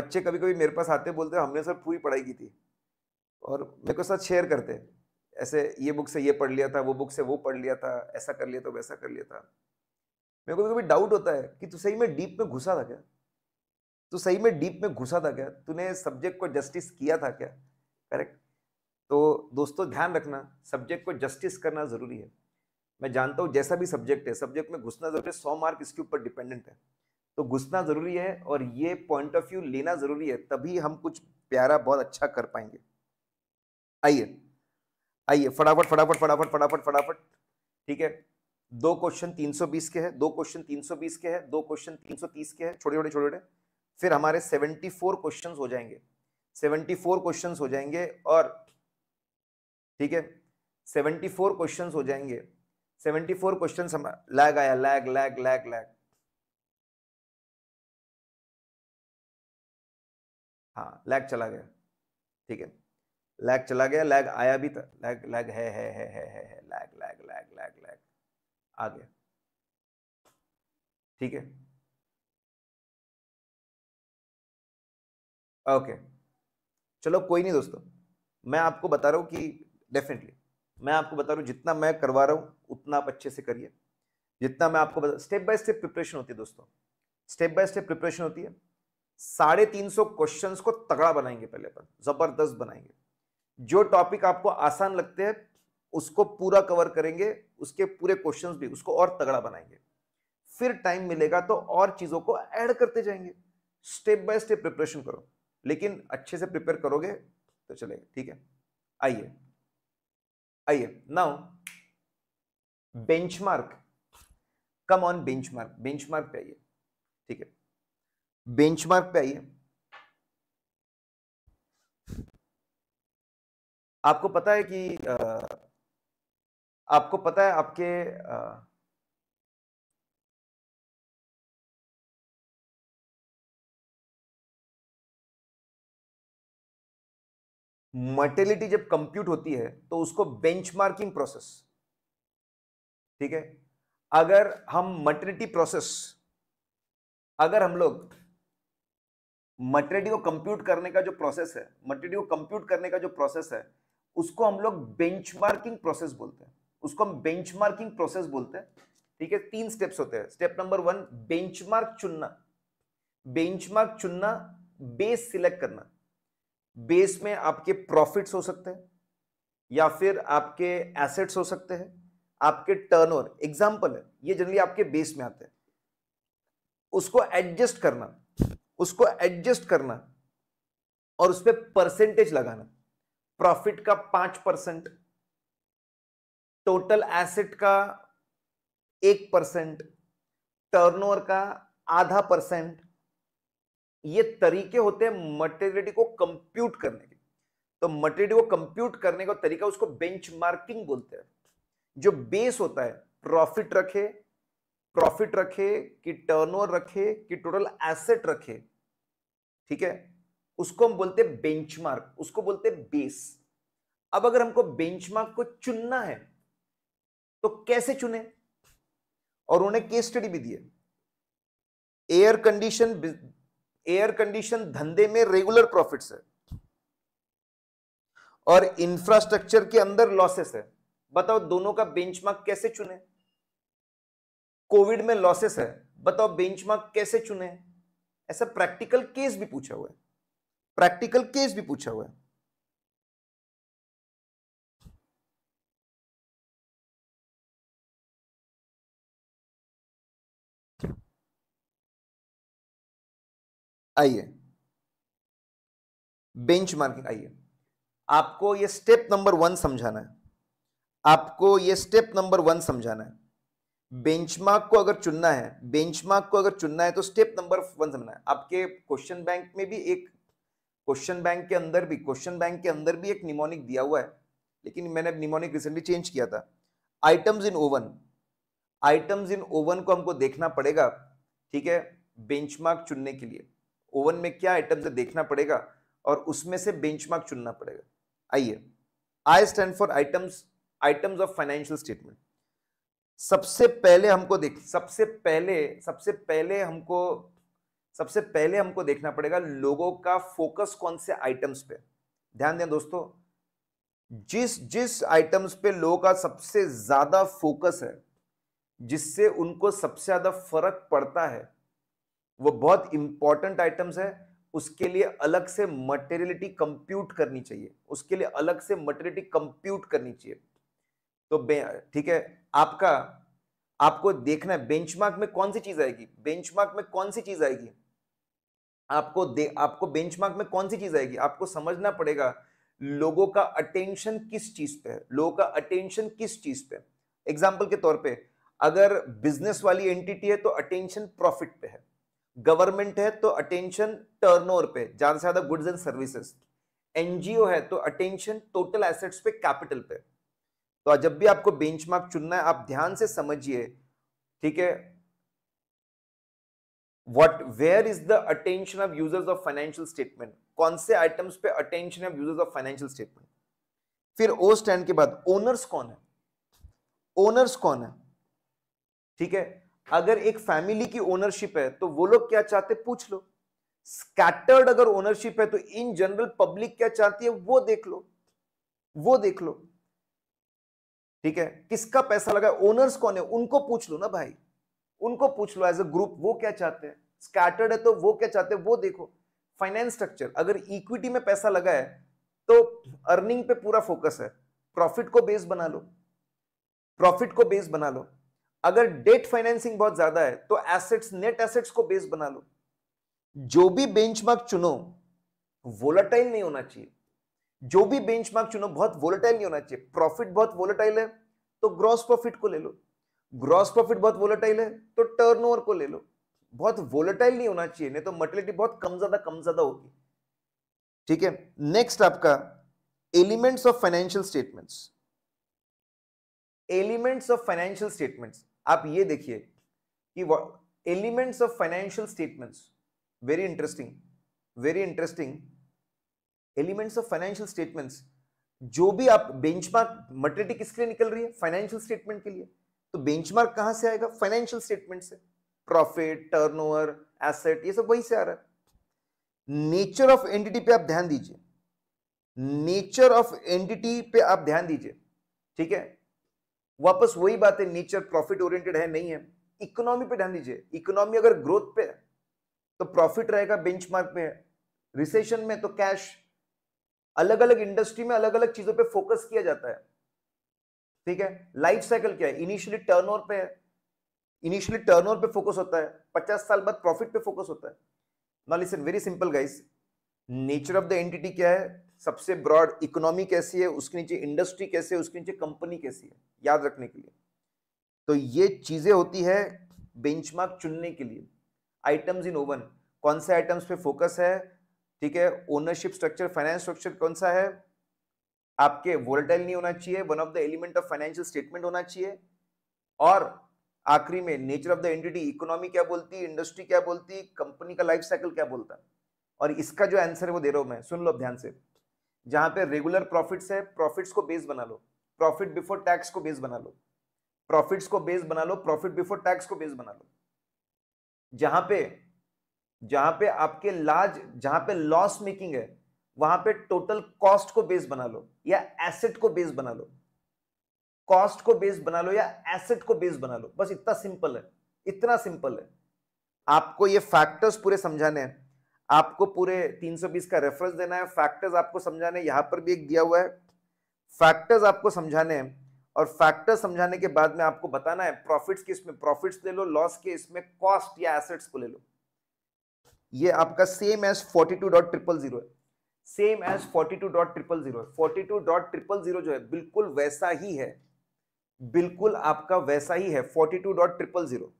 बच्चे कभी कभी मेरे पास आते बोलते हमने सर पूरी पढ़ाई की थी और मेरे को साथ शेयर करते ऐसे ये बुक से ये पढ़ लिया था वो बुक से वो पढ़ लिया था ऐसा कर लिया था वैसा कर लिया था मेरे को कभी डाउट होता है कि तू सही में डीप में घुसा था क्या तो सही में डीप में घुसा था क्या तूने सब्जेक्ट को जस्टिस किया था क्या करेक्ट तो दोस्तों ध्यान रखना सब्जेक्ट को जस्टिस करना ज़रूरी है मैं जानता हूँ जैसा भी सब्जेक्ट है सब्जेक्ट में घुसना ज़रूरी है सौ मार्क इसके ऊपर डिपेंडेंट है तो घुसना ज़रूरी है और ये पॉइंट ऑफ व्यू लेना ज़रूरी है तभी हम कुछ प्यारा बहुत अच्छा कर पाएंगे आइए आइए फटाफट फटाफट फटाफट फटाफट फटाफट ठीक है दो क्वेश्चन 320 के हैं दो क्वेश्चन 320 के हैं दो क्वेश्चन 330 के हैं छोटे छोटे छोटे छोटे फिर हमारे 74 क्वेश्चंस हो जाएंगे 74 क्वेश्चंस हो जाएंगे और ठीक है 74 क्वेश्चंस हो जाएंगे 74 क्वेश्चंस हम लैग आया लैग लैग लैग लैग हाँ लैग चला गया ठीक है लैग चला गया लैग आया भी था लैग लैग है है है है है है lag lag lag lag lag आ गया ठीक है ओके okay. चलो कोई नहीं दोस्तों मैं आपको बता रहा हूँ कि डेफिनेटली मैं आपको बता रहा हूँ जितना मैं करवा रहा हूँ उतना आप अच्छे से करिए जितना मैं आपको बता स्टेप बाय स्टेप प्रिपरेशन होती है दोस्तों स्टेप बाय स्टेप प्रिपरेशन होती है साढ़े तीन सौ क्वेश्चन को तगड़ा बनाएंगे पहले अपन जबरदस्त बनाएंगे जो टॉपिक आपको आसान लगते हैं उसको पूरा कवर करेंगे उसके पूरे क्वेश्चंस भी उसको और तगड़ा बनाएंगे फिर टाइम मिलेगा तो और चीज़ों को ऐड करते जाएंगे स्टेप बाय स्टेप प्रिपरेशन करो लेकिन अच्छे से प्रिपेयर करोगे तो चलेगा ठीक है आइए आइए now benchmark come on benchmark benchmark पे आइए ठीक है बेंचमार्क पे आइए आपको पता है कि आ, आपको पता है आपके आ, मर्टेलिटी जब कंप्यूट होती है तो उसको बेंचमार्किंग प्रोसेस ठीक है अगर हम मर्टेलिटी प्रोसेस अगर हम लोग मर्टेलिटी को कंप्यूट करने का जो प्रोसेस है मर्टेलिटी को कंप्यूट करने का जो प्रोसेस है उसको हम लोग बेंचमार्किंग प्रोसेस बोलते हैं उसको हम बेंचमार्किंग प्रोसेस बोलते हैं ठीक है तीन स्टेप्स होते हैं स्टेप नंबर वन बेंचमार्क चुनना बेंचमार्क चुनना बेस सिलेक्ट करना बेस में आपके प्रॉफिट्स हो सकते हैं या फिर आपके एसेट्स हो सकते हैं आपके टर्नओवर एग्जांपल है ये जनरली आपके बेस में आते हैं उसको एडजस्ट करना उसको एडजस्ट करना और उस पर परसेंटेज लगाना प्रॉफिट का पांच परसेंट टोटल एसेट का एक परसेंट टर्नओवर का आधा परसेंट ये तरीके होते हैं मटेरियलिटी को कंप्यूट करने के तो मटेरियलिटी को कंप्यूट करने का तरीका उसको बेंचमार्किंग बोलते हैं जो बेस होता है प्रॉफिट रखे प्रॉफिट रखे कि टर्नओवर रखे कि टोटल एसेट रखे ठीक है उसको हम बोलते हैं बेंचमार्क उसको बोलते हैं बेस अब अगर हमको बेंचमार्क को चुनना है तो कैसे चुने और उन्हें केस स्टडी भी दिए एयर कंडीशन एयर कंडीशन धंधे में रेगुलर प्रॉफिट्स है और इंफ्रास्ट्रक्चर के अंदर लॉसेस है बताओ दोनों का बेंचमार्क कैसे चुने कोविड में लॉसेस है बताओ बेंचमार्क कैसे चुने ऐसा प्रैक्टिकल केस भी पूछा हुआ है प्रैक्टिकल केस भी पूछा हुआ है आइए बेंच मार्किंग आइए आपको ये स्टेप नंबर वन समझाना है आपको ये स्टेप नंबर वन समझाना है बेंचमार्क को अगर चुनना है बेंचमार्क को अगर चुनना है तो स्टेप नंबर वन समझना है आपके क्वेश्चन बैंक में भी एक क्वेश्चन बैंक के अंदर भी क्वेश्चन बैंक के अंदर भी एक निमोनिक दिया हुआ है लेकिन मैंने निमोनिक रिसेंटली चेंज किया था items in oven items in oven को हमको देखना पड़ेगा ठीक है बेंचमार्क चुनने के लिए ओवन में क्या आइटम है देखना पड़ेगा और उसमें से बेंचमार्क चुनना पड़ेगा आइए I stand for items items of financial statement सबसे पहले हमको देख सबसे पहले सबसे पहले हमको सबसे पहले हमको देखना पड़ेगा लोगों का फोकस कौन से आइटम्स पे ध्यान दें दोस्तों जिस जिस आइटम्स पे लोगों का सबसे ज्यादा फोकस है जिससे उनको सबसे ज्यादा फर्क पड़ता है वो बहुत इंपॉर्टेंट आइटम्स है उसके लिए अलग से मटेरियलिटी कंप्यूट करनी चाहिए उसके लिए अलग से मटेरियलिटी कंप्यूट करनी चाहिए तो ठीक है आपका आपको देखना है बेंचमार्क में कौन सी चीज आएगी बेंचमार्क में कौन सी चीज आएगी आपको दे आपको बेंचमार्क में कौन सी चीज आएगी आपको समझना पड़ेगा लोगों का अटेंशन किस चीज पे है लोगों का अटेंशन किस चीज पे एग्जाम्पल के तौर पे अगर बिजनेस वाली एंटिटी है तो अटेंशन प्रॉफिट पे है गवर्नमेंट है तो अटेंशन टर्नओवर पे ज्यादा से ज्यादा गुड्स एंड सर्विसेज एनजीओ है तो अटेंशन टोटल एसेट्स पे कैपिटल पे तो जब भी आपको बेंचमार्क चुनना है आप ध्यान से समझिए ठीक है what where is the attention of users of financial statement कौन से आइटम्स पे attention of users of financial statement फिर ओ स्टैंड के बाद ओनर्स कौन है ओनर्स कौन है ठीक है अगर एक फैमिली की ओनरशिप है तो वो लोग क्या चाहते पूछ लो स्कैटर्ड अगर ओनरशिप है तो इन जनरल पब्लिक क्या चाहती है वो देख लो वो देख लो ठीक है किसका पैसा लगा ओनर्स कौन है उनको पूछ लो ना भाई उनको पूछ लो एज अ ग्रुप वो क्या चाहते हैं स्कैटर्ड है तो वो क्या चाहते हैं वो देखो फाइनेंस स्ट्रक्चर अगर इक्विटी में पैसा लगा है तो अर्निंग पे पूरा फोकस है प्रॉफिट को बेस बना लो प्रॉफिट को बेस बना लो अगर डेट फाइनेंसिंग बहुत ज्यादा है तो एसेट्स नेट एसेट्स को बेस बना लो जो भी बेंचमार्क चुनो वोलाटाइल नहीं होना चाहिए जो भी बेंचमार्क चुनो बहुत वोलाटाइल नहीं होना चाहिए प्रॉफिट बहुत वोलाटाइल है तो ग्रॉस प्रॉफिट को ले लो ग्रॉस प्रॉफिट बहुत वोलाटाइल है तो टर्नओवर को ले लो बहुत वोलेटाइल नहीं होना चाहिए नहीं तो मोटिलिटी बहुत कम ज्यादा कम ज्यादा होगी ठीक है नेक्स्ट आपका elements of financial statements elements of financial statements आप ये देखिए कि elements of financial statements very interesting very interesting elements of financial statements जो भी आप बेंचमार्क मटेरिटी किसके लिए निकल रही है फाइनेंशियल स्टेटमेंट के लिए तो बेंचमार्क कहां से आएगा फाइनेंशियल स्टेटमेंट से प्रॉफिट टर्नओवर एसेट ये सब वहीं से आ रहा है नेचर ऑफ एंटिटी पे आप ध्यान दीजिए नेचर ऑफ एंटिटी पे आप ध्यान दीजिए ठीक है वापस वही बात है नेचर प्रॉफिट ओरिएंटेड है नहीं है इकोनॉमी पे ध्यान दीजिए इकोनॉमी अगर ग्रोथ पे तो प्रॉफिट रहेगा बेंचमार्क में रिसेशन में तो कैश अलग अलग इंडस्ट्री में अलग अलग चीजों पे फोकस किया जाता है ठीक है लाइफ साइकिल क्या है इनिशियली टर्नओवर पे है इनिशियली टर्नओवर पे फोकस होता है पचास साल बाद प्रॉफिट पे फोकस होता है ना listen very simple guys nature of the entity क्या है सबसे ब्रॉड इकोनॉमी कैसी है उसके नीचे इंडस्ट्री कैसी है उसके नीचे कंपनी कैसी है याद रखने के लिए तो ये चीज़ें होती है बेंचमार्क चुनने के लिए आइटम्स इन ओवन कौन से आइटम्स पे फोकस है ठीक है ओनरशिप स्ट्रक्चर फाइनेंस स्ट्रक्चर कौन सा है आपके वोलेटाइल नहीं होना चाहिए one of the element of financial statement होना चाहिए और आखिरी में nature of the entity economy क्या बोलती है इंडस्ट्री क्या बोलती है कंपनी का लाइफ साइकिल क्या बोलता है और इसका जो आंसर है वो दे रहा हूँ मैं सुन लो ध्यान से जहां पे रेगुलर प्रॉफिट्स है प्रॉफिट्स को बेस बना लो प्रॉफिट बिफोर टैक्स को बेस बना लो प्रॉफिट्स को बेस बना लो प्रॉफिट बिफोर टैक्स को बेस बना लो जहां पे जहां पे आपके लार्ज जहां पे लॉस मेकिंग है वहां पे टोटल कॉस्ट को बेस बना लो या एसेट को बेस बना लो कॉस्ट को बेस बना लो या एसेट को बेस बना लो बस इतना सिंपल है इतना सिंपल है आपको ये फैक्टर्स पूरे समझाने हैं आपको पूरे 320 का रेफरेंस देना है फैक्टर्स आपको समझाने यहां पर भी एक दिया हुआ है फैक्टर्स आपको समझाने हैं और फैक्टर समझाने के बाद में आपको बताना है प्रॉफिट्स के इसमें प्रॉफिट्स ले लो लॉस के इसमें कॉस्ट या एसेट्स को ले लो ये आपका same as forty two dot triple zero है same as forty two dot triple zero forty two dot triple zero जो है बिल्कुल वैसा ही है बिल्कुल आपका वैसा ही है forty two dot triple zero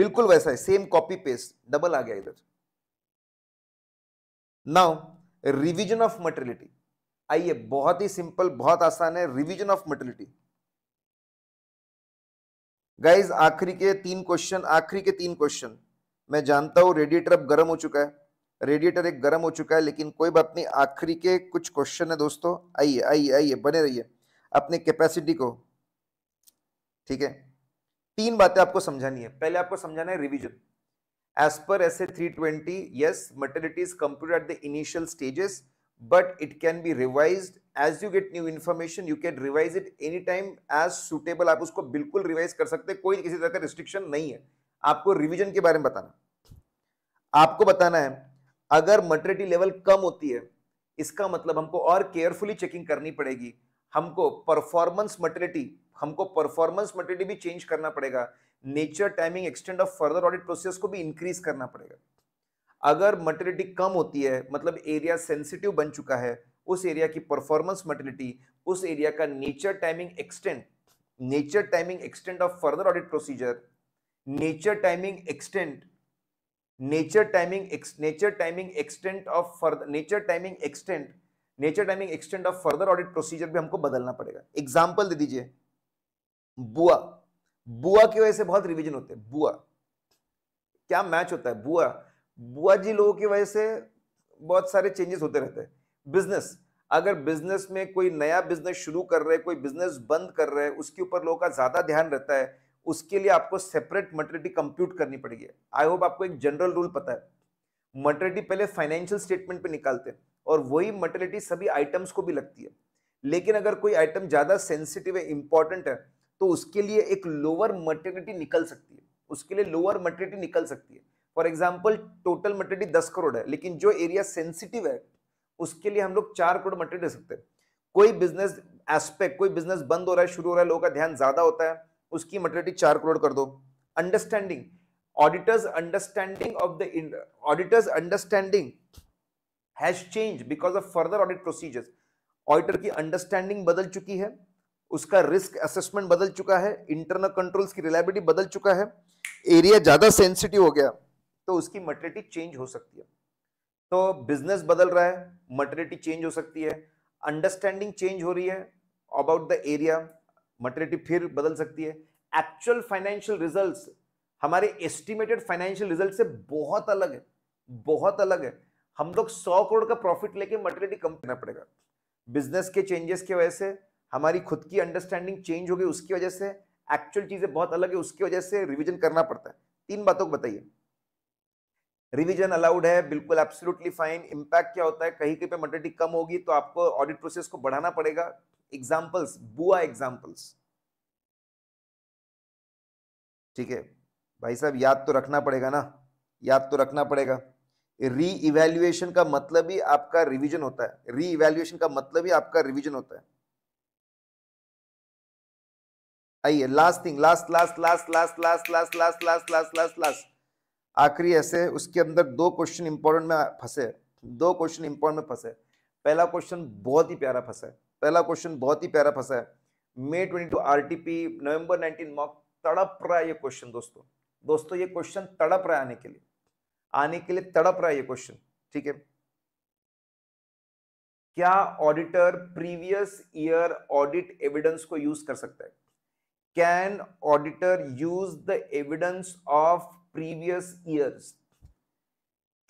बिल्कुल वैसा है सेम कॉपी पेस्ट डबल आ गया इधर नाउ रिविजन ऑफ मटेरियलिटी आइए बहुत ही सिंपल बहुत आसान है रिवीजन ऑफ मर्टिलिटी गाइज आखिरी के तीन क्वेश्चन आखिरी के तीन क्वेश्चन मैं जानता हूं रेडिएटर अब गर्म हो चुका है रेडिएटर एक गर्म हो चुका है लेकिन कोई बात नहीं आखिरी के कुछ क्वेश्चन है दोस्तों आइए आइए आइए बने रहिए अपने कैपेसिटी को ठीक है तीन बातें आपको समझानी है पहले आपको समझाना है revision as per S A three twenty yes materiality is compute at the initial stages but it can be revised as you get new information you can revise it any time as suitable aap usko bilkul revise kar sakte हैं कोई किसी तरह का restriction नहीं है आपको revision के बारे में बताना आपको बताना है अगर मटरिटी लेवल कम होती है इसका मतलब हमको और केयरफुली चेकिंग करनी पड़ेगी हमको परफॉर्मेंस मटेरिटी हमको परफॉर्मेंस मटेरिटी भी चेंज करना पड़ेगा nature timing extend of further audit process को भी इंक्रीज करना पड़ेगा अगर मटर्निटी कम होती है मतलब एरिया सेंसिटिव बन चुका है उस एरिया की परफॉर्मेंस मटर्निटी उस एरिया का nature timing extent nature timing extent of further audit procedure nature timing extent nature timing nature timing extent of further nature timing extent nature timing extent of further audit procedure भी हमको बदलना पड़ेगा example दे दीजिए बुआ बुआ की वजह से बहुत रिविजन होते हैं बुआ क्या मैच होता है बुआ बुआ जी लोगों की वजह से बहुत सारे चेंजेस होते रहते हैं बिजनेस अगर बिजनेस में कोई नया बिजनेस शुरू कर रहे कोई बिजनेस बंद कर रहे उसके ऊपर लोगों का ज्यादा ध्यान रहता है उसके लिए आपको सेपरेट मटरिटी कंप्यूट करनी पड़ेगी आई होप आपको एक जनरल रूल पता है मटरिटी पहले फाइनेंशियल स्टेटमेंट पे निकालते हैं और वही मटरिटी सभी आइटम्स को भी लगती है लेकिन अगर कोई आइटम ज्यादा सेंसिटिव है इंपॉर्टेंट है तो उसके लिए एक लोअर मटरिटी निकल सकती है उसके लिए लोअर मटरिटी निकल सकती है फॉर एग्जाम्पल टोटल मटेरियल दस करोड़ है लेकिन जो एरिया सेंसिटिव है उसके लिए हम लोग चार करोड़ मटेरियल दे सकते हैं कोई बिजनेस एस्पेक्ट कोई बिजनेस बंद हो रहा है शुरू हो रहा है लोगों का ध्यान ज्यादा होता है उसकी मटेरिटी चार करोड़ कर दो understanding auditors understanding of the auditors understanding has change because of further audit procedures auditor की अंडरस्टैंडिंग बदल चुकी है उसका रिस्क असेसमेंट बदल चुका है इंटरनल कंट्रोल्स की रिलायबिलिटी बदल चुका है एरिया ज्यादा सेंसिटिव हो गया तो उसकी मटरिटी चेंज हो सकती है तो बिजनेस बदल रहा है मटरिटी चेंज हो सकती है अंडरस्टैंडिंग चेंज हो रही है अबाउट द एरिया मटरिटी फिर बदल सकती है एक्चुअल फाइनेंशियल रिजल्ट्स हमारे एस्टिमेटेड फाइनेंशियल रिजल्ट से बहुत अलग है बहुत अलग है हम लोग सौ करोड़ का प्रॉफिट लेके मटरिटी कम करना पड़ेगा बिजनेस के चेंजेस की वजह से हमारी खुद की अंडरस्टैंडिंग चेंज हो गई उसकी वजह से एक्चुअल चीज़ें बहुत अलग है उसकी वजह से रिविजन करना पड़ता है तीन बातों को बताइए रिवीजन अलाउड है बिल्कुल एब्सोल्युटली फाइन इम्पैक्ट क्या होता है कहीं कहीं पे मटेरिटी कम होगी तो आपको ऑडिट प्रोसेस को बढ़ाना पड़ेगा एग्जाम्पल्स बुआ एग्जाम्पल्स ठीक है भाई साहब याद तो रखना पड़ेगा ना याद तो रखना पड़ेगा री इवेल्युएशन का मतलब ही आपका रिविजन होता है री इवेल्युएशन का मतलब ही आपका रिविजन होता है आइए last thing last last last last last last last last last last last आखिरी ऐसे उसके अंदर दो क्वेश्चन इंपॉर्टेंट में फंसे दो क्वेश्चन इंपॉर्टेंट में फंसे पहला क्वेश्चन बहुत ही प्यारा फंसा है पहला क्वेश्चन बहुत ही प्यारा फंसा है May twenty two R T P November nineteen mock तड़प रहा है ये क्वेश्चन दोस्तों दोस्तों ये क्वेश्चन तड़प रहा है आने के लिए आने के लिए तड़प रहा है ये क्वेश्चन ठीक है क्या auditor previous year audit evidence को यूज कर सकता है can auditor use the evidence of previous years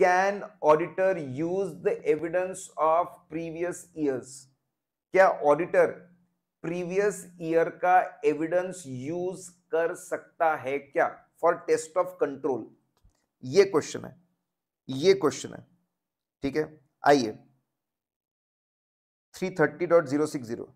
can auditor use the evidence of previous years क्या ऑडिटर प्रीवियस ईयर का एविडेंस यूज कर सकता है क्या फॉर टेस्ट ऑफ कंट्रोल ये क्वेश्चन है ये क्वेश्चन है ठीक है आइए three thirty dot zero six zero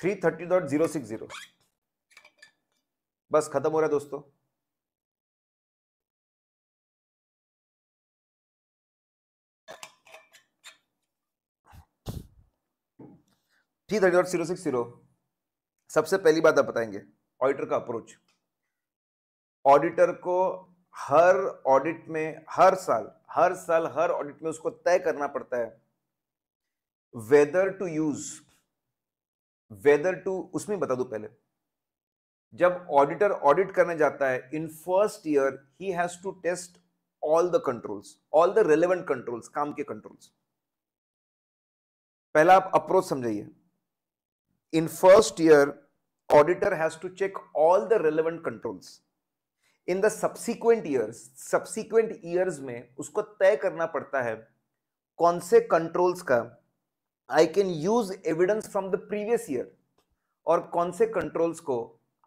three thirty dot zero six zero बस खत्म हो रहा है दोस्तों three thirty dot zero six zero सबसे पहली बात आप बताएंगे ऑडिटर का अप्रोच ऑडिटर को हर ऑडिट में हर साल हर साल हर ऑडिट में उसको तय करना पड़ता है whether to use whether to उसमें बता दो पहले जब ऑडिटर ऑडिट करने जाता है इन फर्स्ट ईयर ही has to test all the controls all the relevant controls काम के कंट्रोल्स पहला आप अप्रोच समझाइए in first year auditor has to check all the relevant controls in the subsequent years subsequent years में उसको तय करना पड़ता है कौन से कंट्रोल्स का I can use evidence from the previous year और कौन से कंट्रोल्स को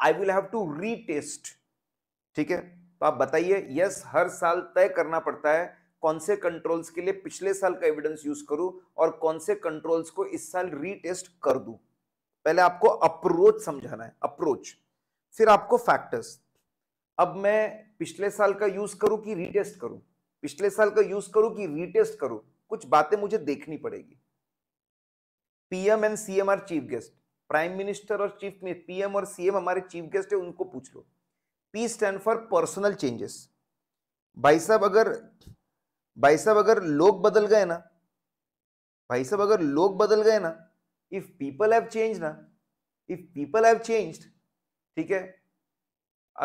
I will have to retest ठीक है तो आप बताइए यस हर साल तय करना पड़ता है कौन से कंट्रोल्स के लिए पिछले साल का एविडेंस यूज करूं और कौन से कंट्रोल्स को इस साल रीटेस्ट कर दूं पहले आपको अप्रोच समझाना है अप्रोच फिर आपको फैक्टर्स अब मैं पिछले साल का यूज करूं कि रीटेस्ट करूं पिछले साल का यूज करूं कि रीटेस्ट करूं कुछ बातें मुझे देखनी पड़ेगी PM and CM are chief guest prime minister और चीफ पीएम और सीएम हमारे चीफ गेस्ट है उनको पूछ लो P stand for personal changes भाई साहब अगर भाई साहब अगर लोग बदल गए ना भाई साहब अगर लोग बदल गए ना इफ पीपल हैव चेंज ना इफ पीपल हैव चेंज्ड ठीक है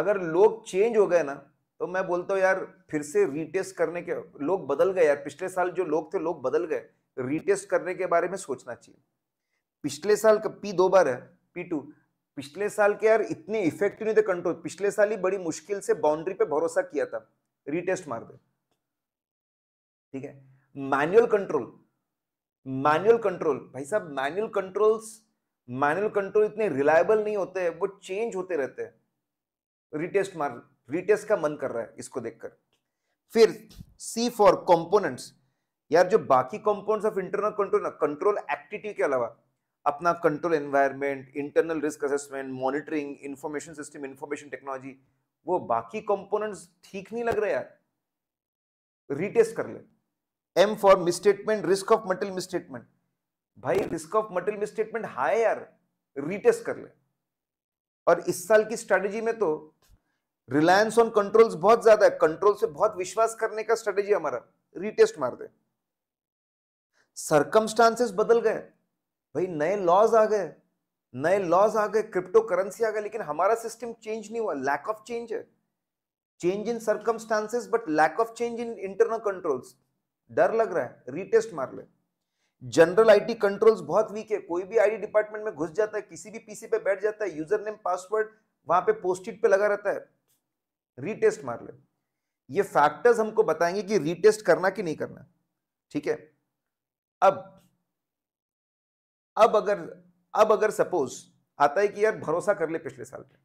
अगर लोग चेंज हो गए ना तो मैं बोलता हूँ यार फिर से रीटेस्ट करने के लोग बदल गए यार पिछले साल जो लोग थे लोग बदल गए रीटेस्ट करने के बारे में सोचना चाहिए पिछले साल का पी दो बार है पी टू पिछले साल के यार इतने इफेक्टिव नहीं थे कंट्रोल पिछले साल ही बड़ी मुश्किल से बाउंड्री पे भरोसा किया था रीटेस्ट मार दे ठीक है मैनुअल कंट्रोल मैनुअल कंट्रोल भाई साहब मैनुअल कंट्रोल्स मैनुअल कंट्रोल इतने रिलायबल नहीं होते हैं वो चेंज होते रहते हैं रिटेस्ट मार रिटेस्ट का मन कर रहा है इसको देखकर फिर सी फॉर कंपोनेंट्स यार जो बाकी कंपोनेंट्स ऑफ इंटरनल कंट्रोल ना कंट्रोल एक्टिविटी के अलावा अपना control environment internal risk assessment monitoring information system information technology वो बाकी कंपोनेंट्स ठीक नहीं लग रहे यार रिटेस्ट कर ले M for misstatement risk of material misstatement भाई risk of material misstatement high यार रिटेस्ट कर ले और इस साल की स्ट्रेटेजी में तो रिलायंस ऑन कंट्रोल्स बहुत ज्यादा है कंट्रोल से बहुत विश्वास करने का स्ट्रेटेजी हमारा रिटेस्ट मार दे सरकमस्टांसेस बदल गए भाई नए लॉज आ गए नए लॉज आ गए क्रिप्टो करेंसी आ गए लेकिन हमारा सिस्टम चेंज नहीं हुआ लैक ऑफ चेंज है change in circumstances but lack of change in internal controls डर लग रहा है रीटेस्ट मार ले जनरल आईटी कंट्रोल्स बहुत वीक है कोई भी आईटी डिपार्टमेंट में घुस जाता है किसी भी पीसी पे बैठ जाता है यूजर नेम पासवर्ड वहां पे पोस्टिट पे लगा रहता है रीटेस्ट मार ले ये फैक्टर्स हमको बताएंगे कि रीटेस्ट करना कि नहीं करना ठीक है अब अब अगर अब अगर सपोज आता है कि यार भरोसा कर ले पिछले साल पे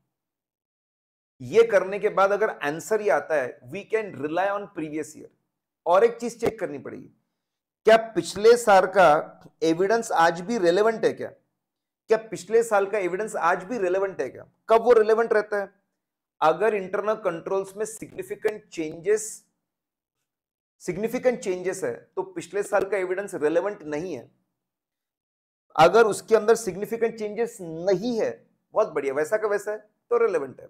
ये करने के बाद अगर आंसर ही आता है we can rely on previous year और एक चीज चेक करनी पड़ेगी क्या पिछले साल का एविडेंस आज भी रेलेवेंट है क्या क्या पिछले साल का एविडेंस आज भी रेलेवेंट है क्या कब वो रेलेवेंट रहता है अगर इंटरनल कंट्रोल्स में सिग्निफिकेंट चेंजेस सिग्निफिकेंट चेंजेस है तो पिछले साल का एविडेंस रेलेवेंट नहीं है अगर उसके अंदर सिग्निफिकेंट चेंजेस नहीं है बहुत बढ़िया वैसा का वैसा है तो रेलिवेंट है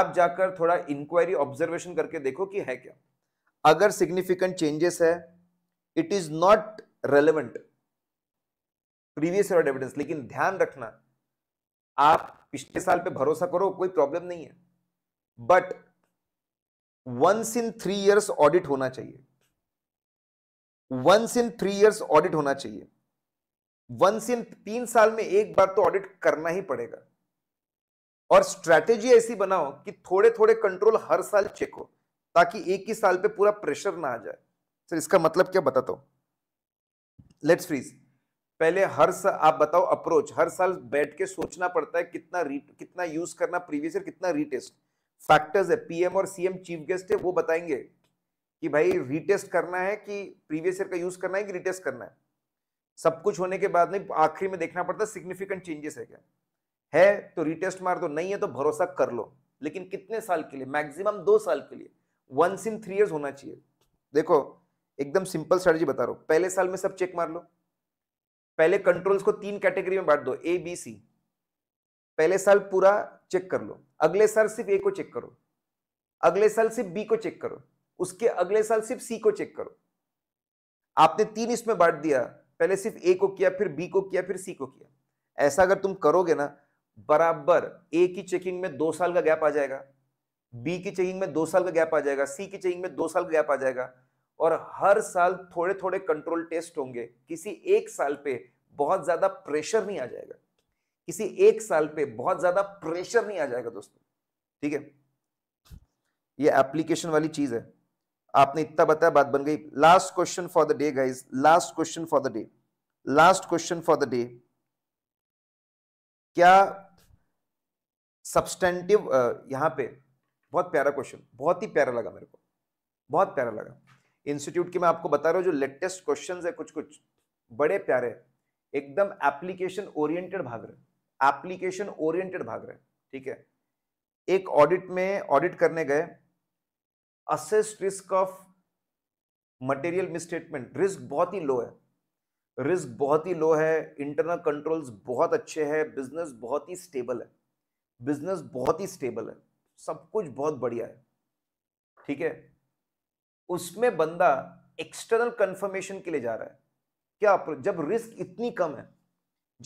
आप जाकर थोड़ा इंक्वायरी ऑब्जर्वेशन करके देखो कि है क्या अगर सिग्निफिकेंट चेंजेस है it is not relevant previous evidence लेकिन ध्यान रखना आप पिछले साल पे भरोसा करो कोई प्रॉब्लम नहीं है but once in three years audit होना चाहिए once in three years audit होना चाहिए वंस इन तीन साल में एक बार तो ऑडिट करना ही पड़ेगा और स्ट्रैटेजी ऐसी बनाओ कि थोड़े थोड़े कंट्रोल हर साल चेक हो ताकि एक ही साल पे पूरा प्रेशर ना आ जाए सर इसका मतलब क्या बताता हूं लेट्स फ्रीज पहले हर साल आप बताओ अप्रोच हर साल बैठ के सोचना पड़ता है कितना कितना यूज करना प्रीवियस ईयर कितना रीटेस्ट फैक्टर्स है पीएम और सीएम चीफ गेस्ट है वो बताएंगे कि भाई रीटेस्ट करना है कि प्रीवियस ईयर का यूज करना है कि रीटेस्ट करना है सब कुछ होने के बाद नहीं आखिरी में देखना पड़ता सिग्निफिकेंट चेंजेस है क्या है तो रिटेस्ट मार दो नहीं है तो भरोसा कर लो लेकिन कितने साल के लिए मैक्सिमम दो साल के लिए वंस इन थ्री ईयर्स होना चाहिए देखो एकदम सिंपल स्ट्रेटजी बता रहा हूं पहले साल में सब चेक मार लो पहले कंट्रोल्स को तीन कैटेगरी में बांट दो ए बी सी पहले साल पूरा चेक कर लो अगले साल सिर्फ ए को चेक करो अगले साल सिर्फ बी को चेक करो उसके अगले साल सिर्फ सी को चेक करो आपने तीन इसमें बांट दिया पहले सिर्फ ए को किया फिर बी को किया फिर सी को किया ऐसा अगर तुम करोगे ना बराबर ए की चेकिंग में दो साल का गैप आ जाएगा बी की चेकिंग में दो साल का गैप आ जाएगा सी की चेकिंग में दो साल का गैप आ जाएगा और हर साल थोड़े थोड़े कंट्रोल टेस्ट होंगे किसी एक साल पे बहुत ज्यादा प्रेशर नहीं आ जाएगा किसी एक साल पे बहुत ज्यादा प्रेशर नहीं आ जाएगा दोस्तों ठीक है ये एप्लीकेशन वाली चीज है आपने इतना बताया बात बन गई last question for the day guys last question for the day last question for the day क्या सब्सटेंटिव यहां पे बहुत प्यारा क्वेश्चन बहुत ही प्यारा लगा मेरे को बहुत प्यारा लगा इंस्टीट्यूट की मैं आपको बता रहा हूं जो लेटेस्ट क्वेश्चन है कुछ कुछ बड़े प्यारे एकदम एप्लीकेशन ओरिएंटेड भाग रहे एप्लीकेशन ओरिएंटेड भाग रहे ठीक है एक ऑडिट में ऑडिट करने गए assessed risk of material misstatement risk बहुत ही लो है रिस्क बहुत ही लो है इंटरनल कंट्रोल्स बहुत अच्छे हैं बिजनेस बहुत ही स्टेबल है बिजनेस बहुत ही स्टेबल है सब कुछ बहुत बढ़िया है ठीक है उसमें बंदा एक्सटर्नल कंफर्मेशन के लिए जा रहा है क्या जब रिस्क इतनी कम है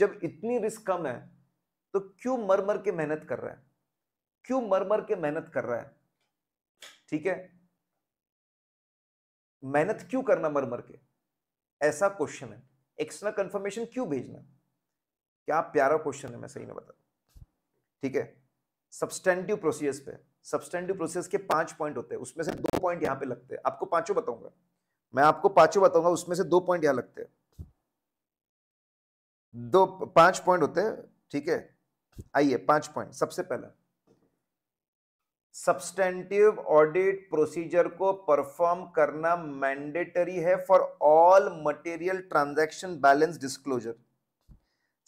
जब इतनी रिस्क कम है तो क्यों मर मर के मेहनत कर रहा है क्यों मर मर के मेहनत कर रहा है ठीक है मेहनत क्यों करना मर मर के ऐसा क्वेश्चन है एक्स्ट्रा कंफर्मेशन क्यों भेजना क्या प्यारा क्वेश्चन है मैं सही में बता ठीक है सब्सटेंटिव प्रोसीजर्स पे सब्सटेंटिव प्रोसीजर्स के पांच पॉइंट होते हैं उसमें से दो पॉइंट यहां पे लगते हैं आपको पांचों बताऊंगा मैं आपको पांचों बताऊंगा उसमें से दो पॉइंट यहां लगते हैं दो पांच पॉइंट होते हैं ठीक है आइए पांच पॉइंट सबसे पहला सब्सटेंटिव ऑडिट प्रोसीजर को परफॉर्म करना मैंडेटरी है for all material transaction balance disclosure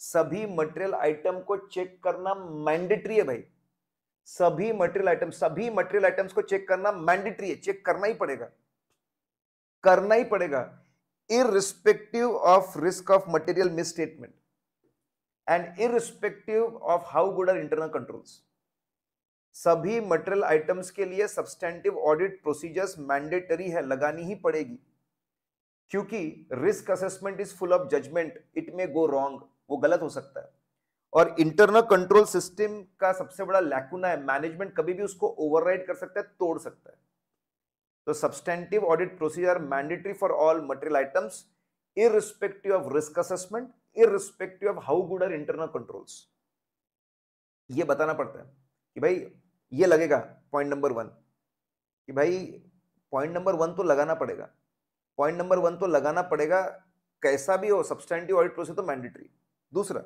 सभी मटेरियल आइटम को चेक करना मैंडेटरी है भाई सभी मटेरियल आइटम सभी मटेरियल आइटम्स को चेक करना मैंडेटरी है चेक करना ही पड़ेगा करना ही पड़ेगा irrespective of risk of material misstatement and irrespective of how good are internal controls सभी मटेरियल आइटम्स के लिए सब्सटेंटिव ऑडिट प्रोसीजर्स मैंडेटरी है लगानी ही पड़ेगी क्योंकि risk assessment is full of judgement it may go wrong वो गलत हो सकता है और इंटरनल कंट्रोल सिस्टम का सबसे बड़ा लैकुना है मैनेजमेंट कभी भी उसको ओवरराइड कर सकता है तोड़ सकता है तो substantive audit procedure mandatory for all material items irrespective of risk assessment irrespective of how good are internal controls ये बताना पड़ता है कि भाई ये लगेगा पॉइंट नंबर वन कि भाई पॉइंट नंबर वन तो लगाना पड़ेगा पॉइंट नंबर वन तो लगाना पड़ेगा कैसा भी हो सब्सटैंडिव ऑडिट प्रोसेस तो मैंडेटरी दूसरा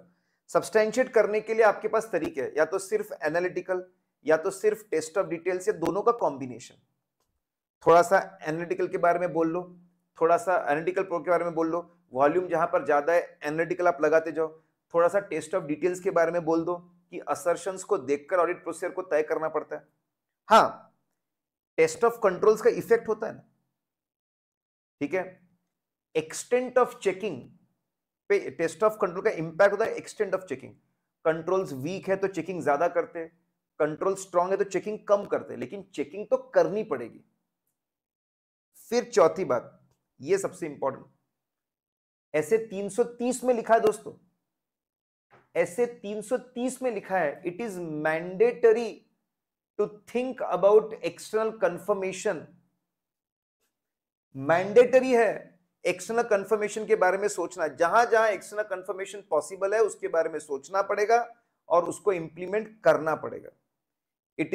सब्सटैंशिएट करने के लिए आपके पास तरीके है या तो सिर्फ एनालिटिकल या तो सिर्फ टेस्ट ऑफ डिटेल्स या दोनों का कॉम्बिनेशन थोड़ा सा एनालिटिकल के बारे में बोल लो थोड़ा सा एनालिटिकल प्रो के बारे में बोल लो वॉल्यूम जहां पर ज्यादा है एनालिटिकल आप लगाते जाओ थोड़ा सा टेस्ट ऑफ डिटेल्स के बारे में बोल दो कि असर्शंस को देखकर ऑडिट प्रोसीजर को तय करना पड़ता है हाँ टेस्ट ऑफ कंट्रोल्स का इफेक्ट होता है ना ठीक है एक्सटेंट ऑफ चेकिंग पे टेस्ट ऑफ कंट्रोल का इंपैक्ट होता है extent of checking controls weak है तो चेकिंग ज्यादा करते कंट्रोल स्ट्रांग है तो चेकिंग कम करते लेकिन चेकिंग तो करनी पड़ेगी फिर चौथी बात ये सबसे इंपॉर्टेंट ऐसे 330 में लिखा है दोस्तों ऐसे 330 में लिखा है it is mandatory to think about external confirmation mandatory है एक्सटर्नल कंफर्मेशन के बारे में सोचना जहां जहां एक्सटर्नल कंफर्मेशन पॉसिबल है उसके बारे में सोचना पड़ेगा और उसको इंप्लीमेंट करना पड़ेगा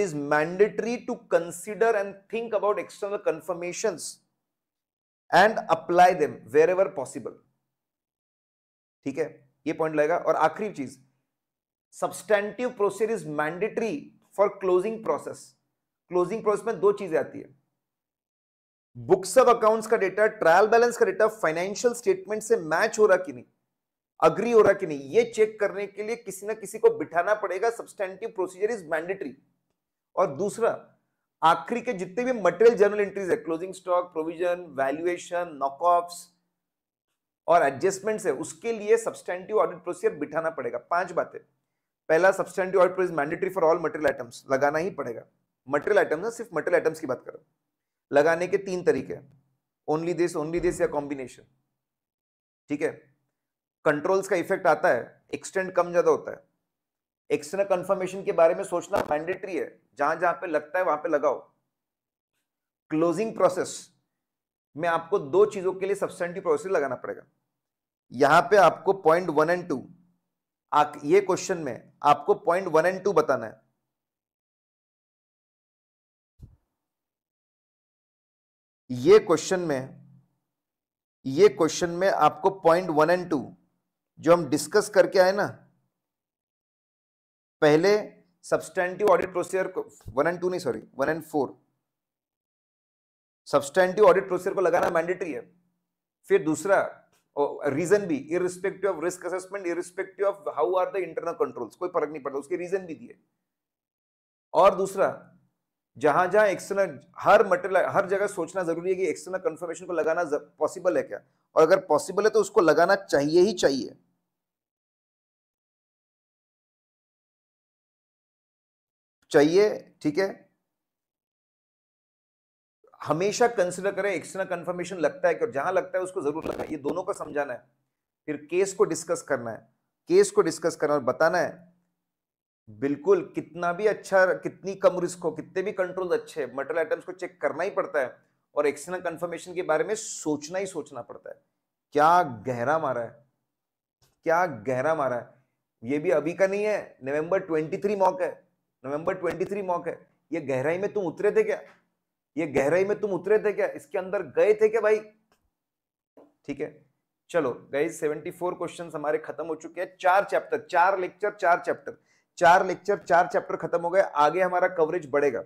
is mandatory to consider and think about external confirmation and apply them wherever possible ठीक है ये पॉइंट लगेगा और आखिरी चीज substantive procedure is mandatory for closing process closing process में दो चीजें आती है बुक्स ऑफ अकाउंट्स का डेटा ट्रायल बैलेंस का डेटा फाइनेंशियल स्टेटमेंट से मैच हो रहा कि नहीं अग्री हो रहा कि नहीं ये चेक करने के लिए किसी ना किसी को बिठाना पड़ेगा सब्सटेंटिव प्रोसीजर इज मैंडेटरी और दूसरा आखिरी के जितने भी मटेरियल जर्नल एंट्रीज है closing stock provision valuation knockoffs और एडजस्टमेंट्स है उसके लिए सब्सटेंटिव ऑडिट प्रोसीजर बिठाना पड़ेगा पांच बातें पहला substantive audit procedure mandatory for all material items लगाना ही पड़ेगा मटेरियल आइटम्स सिर्फ मटेरियल आइटम्स की बात करो लगाने के तीन तरीके ओनली दिस ओनली दिस या कॉम्बिनेशन ठीक है कंट्रोल्स का इफेक्ट आता है एक्सटेंड कम ज्यादा होता है एक्सटर्नल कंफर्मेशन के बारे में सोचना मैंडेटरी है जहां जहां पे लगता है वहां पे लगाओ क्लोजिंग प्रोसेस में आपको दो चीजों के लिए सब्सटेंटिव प्रोसेस लगाना पड़ेगा यहां पे आपको पॉइंट वन एंड टू ये क्वेश्चन में आपको पॉइंट वन एंड टू बताना है ये क्वेश्चन में ये क्वेश्चन में आपको पॉइंट वन एंड टू जो हम डिस्कस करके आए ना पहले substantive audit procedure one and two नहीं sorry one and four substantive audit procedure को लगाना मैंडेटरी है फिर दूसरा रीजन भी irrespective of risk assessment irrespective of how are the internal controls कोई फर्क नहीं पड़ता उसके रीजन भी दिए और दूसरा जहां जहां एक्सटर्नल हर मटेरियल हर जगह सोचना जरूरी है कि एक्सटर्नल कंफर्मेशन को लगाना पॉसिबल है क्या और अगर पॉसिबल है तो उसको लगाना चाहिए ही चाहिए चाहिए ठीक है हमेशा कंसिडर करें एक्सटर्नल कंफर्मेशन लगता है कि और जहां लगता है उसको जरूर लगना है ये दोनों को समझाना है फिर केस को डिस्कस करना है केस को डिस्कस करना और बताना है बिल्कुल कितना भी अच्छा कितनी कम रिस्क हो कितने भी कंट्रोल अच्छे मटेरियल आइटम्स को चेक करना ही पड़ता है और एक्सटर्नल कन्फर्मेशन के बारे में सोचना ही सोचना पड़ता है क्या गहरा मारा है क्या गहरा मारा है ये भी अभी का नहीं है नवंबर 23 मॉक है नवंबर 23 मॉक है ये गहराई में तुम उतरे थे क्या ये गहराई में तुम उतरे थे क्या इसके अंदर गए थे क्या भाई ठीक है चलो गए 74 क्वेश्चन हमारे खत्म हो चुके हैं चार चैप्टर चार लेक्चर चार चैप्टर चार लेक्चर चार चैप्टर खत्म हो गए आगे हमारा कवरेज बढ़ेगा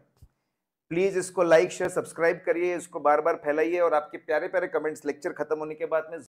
प्लीज इसको लाइक शेयर सब्सक्राइब करिए इसको बार बार फैलाइए और आपके प्यारे प्यारे कमेंट्स लेक्चर खत्म होने के बाद में